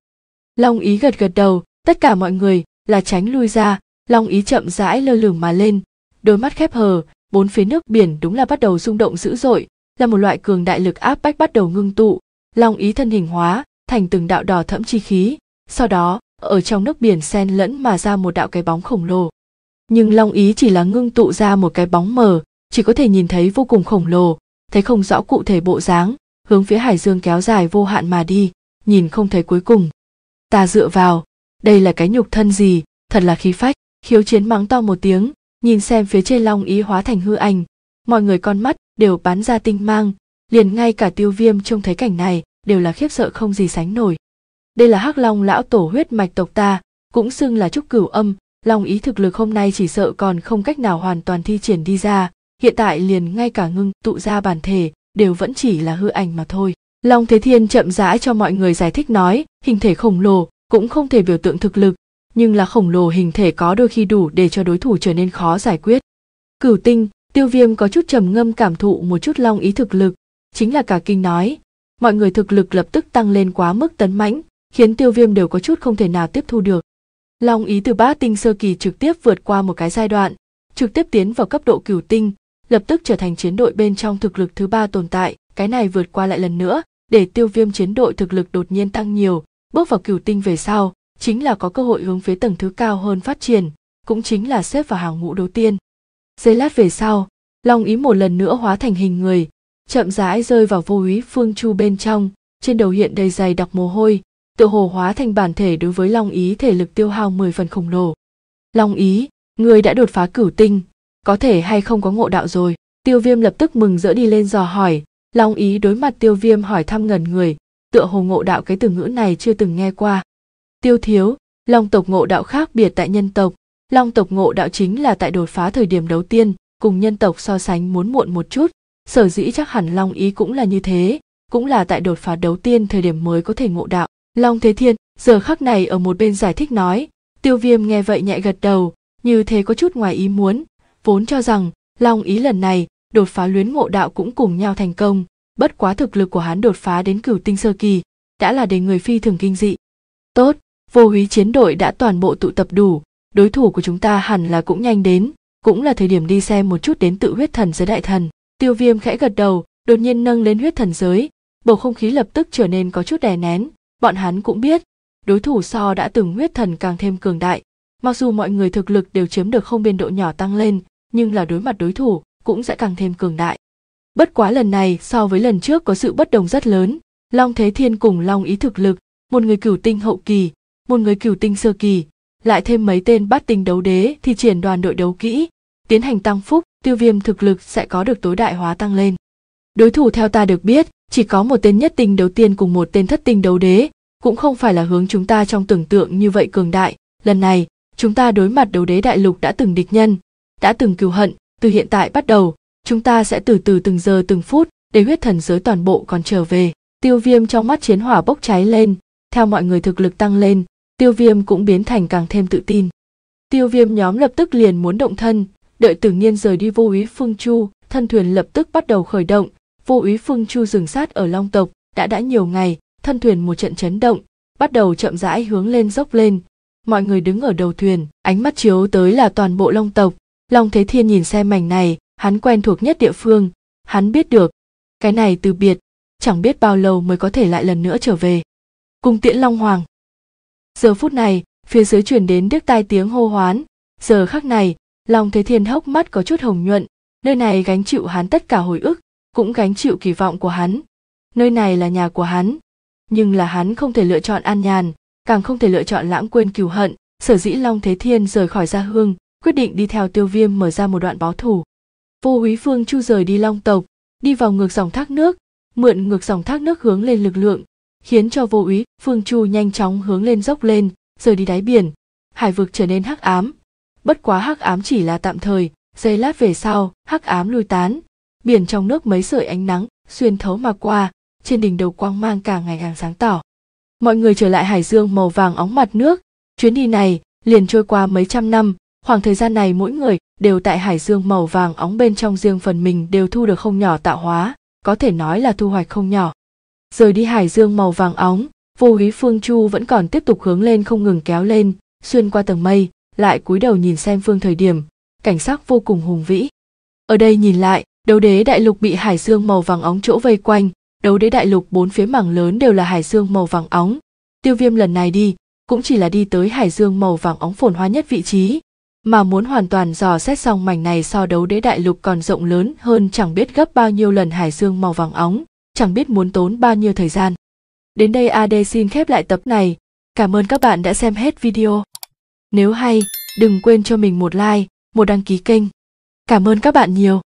Speaker 1: long ý gật gật đầu tất cả mọi người là tránh lui ra long ý chậm rãi lơ lửng mà lên đôi mắt khép hờ bốn phía nước biển đúng là bắt đầu rung động dữ dội là một loại cường đại lực áp bách bắt đầu ngưng tụ long ý thân hình hóa thành từng đạo đỏ thẫm chi khí sau đó ở trong nước biển sen lẫn mà ra một đạo cái bóng khổng lồ nhưng long ý chỉ là ngưng tụ ra một cái bóng mờ chỉ có thể nhìn thấy vô cùng khổng lồ thấy không rõ cụ thể bộ dáng hướng phía hải dương kéo dài vô hạn mà đi nhìn không thấy cuối cùng ta dựa vào đây là cái nhục thân gì thật là khí phách khiếu chiến mắng to một tiếng nhìn xem phía trên long ý hóa thành hư ảnh mọi người con mắt đều bắn ra tinh mang liền ngay cả tiêu viêm trông thấy cảnh này đều là khiếp sợ không gì sánh nổi đây là hắc long lão tổ huyết mạch tộc ta cũng xưng là trúc cửu âm long ý thực lực hôm nay chỉ sợ còn không cách nào hoàn toàn thi triển đi ra hiện tại liền ngay cả ngưng tụ ra bản thể đều vẫn chỉ là hư ảnh mà thôi long thế thiên chậm rãi cho mọi người giải thích nói hình thể khổng lồ cũng không thể biểu tượng thực lực nhưng là khổng lồ hình thể có đôi khi đủ để cho đối thủ trở nên khó giải quyết cửu tinh tiêu viêm có chút trầm ngâm cảm thụ một chút long ý thực lực chính là cả kinh nói mọi người thực lực lập tức tăng lên quá mức tấn mãnh khiến tiêu viêm đều có chút không thể nào tiếp thu được long ý từ bát tinh sơ kỳ trực tiếp vượt qua một cái giai đoạn trực tiếp tiến vào cấp độ cửu tinh lập tức trở thành chiến đội bên trong thực lực thứ ba tồn tại cái này vượt qua lại lần nữa để tiêu viêm chiến đội thực lực đột nhiên tăng nhiều bước vào cửu tinh về sau chính là có cơ hội hướng phía tầng thứ cao hơn phát triển cũng chính là xếp vào hàng ngũ đầu tiên giây lát về sau long ý một lần nữa hóa thành hình người chậm rãi rơi vào vô úy phương chu bên trong trên đầu hiện đầy dày đặc mồ hôi tự hồ hóa thành bản thể đối với long ý thể lực tiêu hao mười phần khổng lồ long ý người đã đột phá cửu tinh có thể hay không có ngộ đạo rồi tiêu viêm lập tức mừng rỡ đi lên dò hỏi long ý đối mặt tiêu viêm hỏi thăm ngần người tựa hồ ngộ đạo cái từ ngữ này chưa từng nghe qua tiêu thiếu long tộc ngộ đạo khác biệt tại nhân tộc long tộc ngộ đạo chính là tại đột phá thời điểm đầu tiên cùng nhân tộc so sánh muốn muộn một chút sở dĩ chắc hẳn long ý cũng là như thế cũng là tại đột phá đầu tiên thời điểm mới có thể ngộ đạo long thế thiên giờ khắc này ở một bên giải thích nói tiêu viêm nghe vậy nhẹ gật đầu như thế có chút ngoài ý muốn vốn cho rằng long ý lần này đột phá luyến ngộ đạo cũng cùng nhau thành công bất quá thực lực của hắn đột phá đến cửu tinh sơ kỳ đã là để người phi thường kinh dị tốt vô húy chiến đội đã toàn bộ tụ tập đủ đối thủ của chúng ta hẳn là cũng nhanh đến cũng là thời điểm đi xem một chút đến tự huyết thần giới đại thần tiêu viêm khẽ gật đầu đột nhiên nâng lên huyết thần giới bầu không khí lập tức trở nên có chút đè nén bọn hắn cũng biết đối thủ so đã từng huyết thần càng thêm cường đại mặc dù mọi người thực lực đều chiếm được không biên độ nhỏ tăng lên nhưng là đối mặt đối thủ cũng sẽ càng thêm cường đại bất quá lần này so với lần trước có sự bất đồng rất lớn long thế thiên cùng long ý thực lực một người cửu tinh hậu kỳ một người cửu tinh sơ kỳ lại thêm mấy tên bát tinh đấu đế thì triển đoàn đội đấu kỹ tiến hành tăng phúc tiêu viêm thực lực sẽ có được tối đại hóa tăng lên đối thủ theo ta được biết chỉ có một tên nhất tinh đầu tiên cùng một tên thất tinh đấu đế cũng không phải là hướng chúng ta trong tưởng tượng như vậy cường đại lần này chúng ta đối mặt đấu đế đại lục đã từng địch nhân đã từng cừu hận từ hiện tại bắt đầu chúng ta sẽ từ từ từng giờ từng phút để huyết thần giới toàn bộ còn trở về tiêu viêm trong mắt chiến hỏa bốc cháy lên theo mọi người thực lực tăng lên tiêu viêm cũng biến thành càng thêm tự tin tiêu viêm nhóm lập tức liền muốn động thân đợi tử nghiên rời đi vô úy phương chu thân thuyền lập tức bắt đầu khởi động vô úy phương chu dừng sát ở long tộc đã đã nhiều ngày thân thuyền một trận chấn động bắt đầu chậm rãi hướng lên dốc lên mọi người đứng ở đầu thuyền ánh mắt chiếu tới là toàn bộ long tộc long thế thiên nhìn xem mảnh này hắn quen thuộc nhất địa phương hắn biết được cái này từ biệt chẳng biết bao lâu mới có thể lại lần nữa trở về cung tiễn long hoàng giờ phút này phía dưới truyền đến đứt tai tiếng hô hoán giờ khắc này long thế thiên hốc mắt có chút hồng nhuận nơi này gánh chịu hắn tất cả hồi ức cũng gánh chịu kỳ vọng của hắn nơi này là nhà của hắn nhưng là hắn không thể lựa chọn an nhàn càng không thể lựa chọn lãng quên cừu hận sở dĩ long thế thiên rời khỏi gia hương quyết định đi theo tiêu viêm mở ra một đoạn báo thù vô húy phương chu rời đi long tộc đi vào ngược dòng thác nước mượn ngược dòng thác nước hướng lên lực lượng khiến cho vô úy phương chu nhanh chóng hướng lên dốc lên rời đi đáy biển hải vực trở nên hắc ám bất quá hắc ám chỉ là tạm thời giây lát về sau hắc ám lui tán biển trong nước mấy sợi ánh nắng xuyên thấu mà qua trên đỉnh đầu quang mang càng ngày càng sáng tỏ mọi người trở lại hải dương màu vàng óng mặt nước chuyến đi này liền trôi qua mấy trăm năm khoảng thời gian này mỗi người đều tại hải dương màu vàng óng bên trong riêng phần mình đều thu được không nhỏ tạo hóa có thể nói là thu hoạch không nhỏ rời đi hải dương màu vàng óng vô ý phương chu vẫn còn tiếp tục hướng lên không ngừng kéo lên xuyên qua tầng mây lại cúi đầu nhìn xem phương thời điểm cảnh sắc vô cùng hùng vĩ ở đây nhìn lại đấu đế đại lục bị hải dương màu vàng óng chỗ vây quanh đấu đế đại lục bốn phía mảng lớn đều là hải dương màu vàng óng tiêu viêm lần này đi cũng chỉ là đi tới hải dương màu vàng óng phồn hoa nhất vị trí mà muốn hoàn toàn dò xét xong mảnh này so đấu đế đại lục còn rộng lớn hơn chẳng biết gấp bao nhiêu lần hải dương màu vàng óng chẳng biết muốn tốn bao nhiêu thời gian đến đây ad xin khép lại tập này cảm ơn các bạn đã xem hết video nếu hay đừng quên cho mình một like một đăng ký kênh cảm ơn các bạn nhiều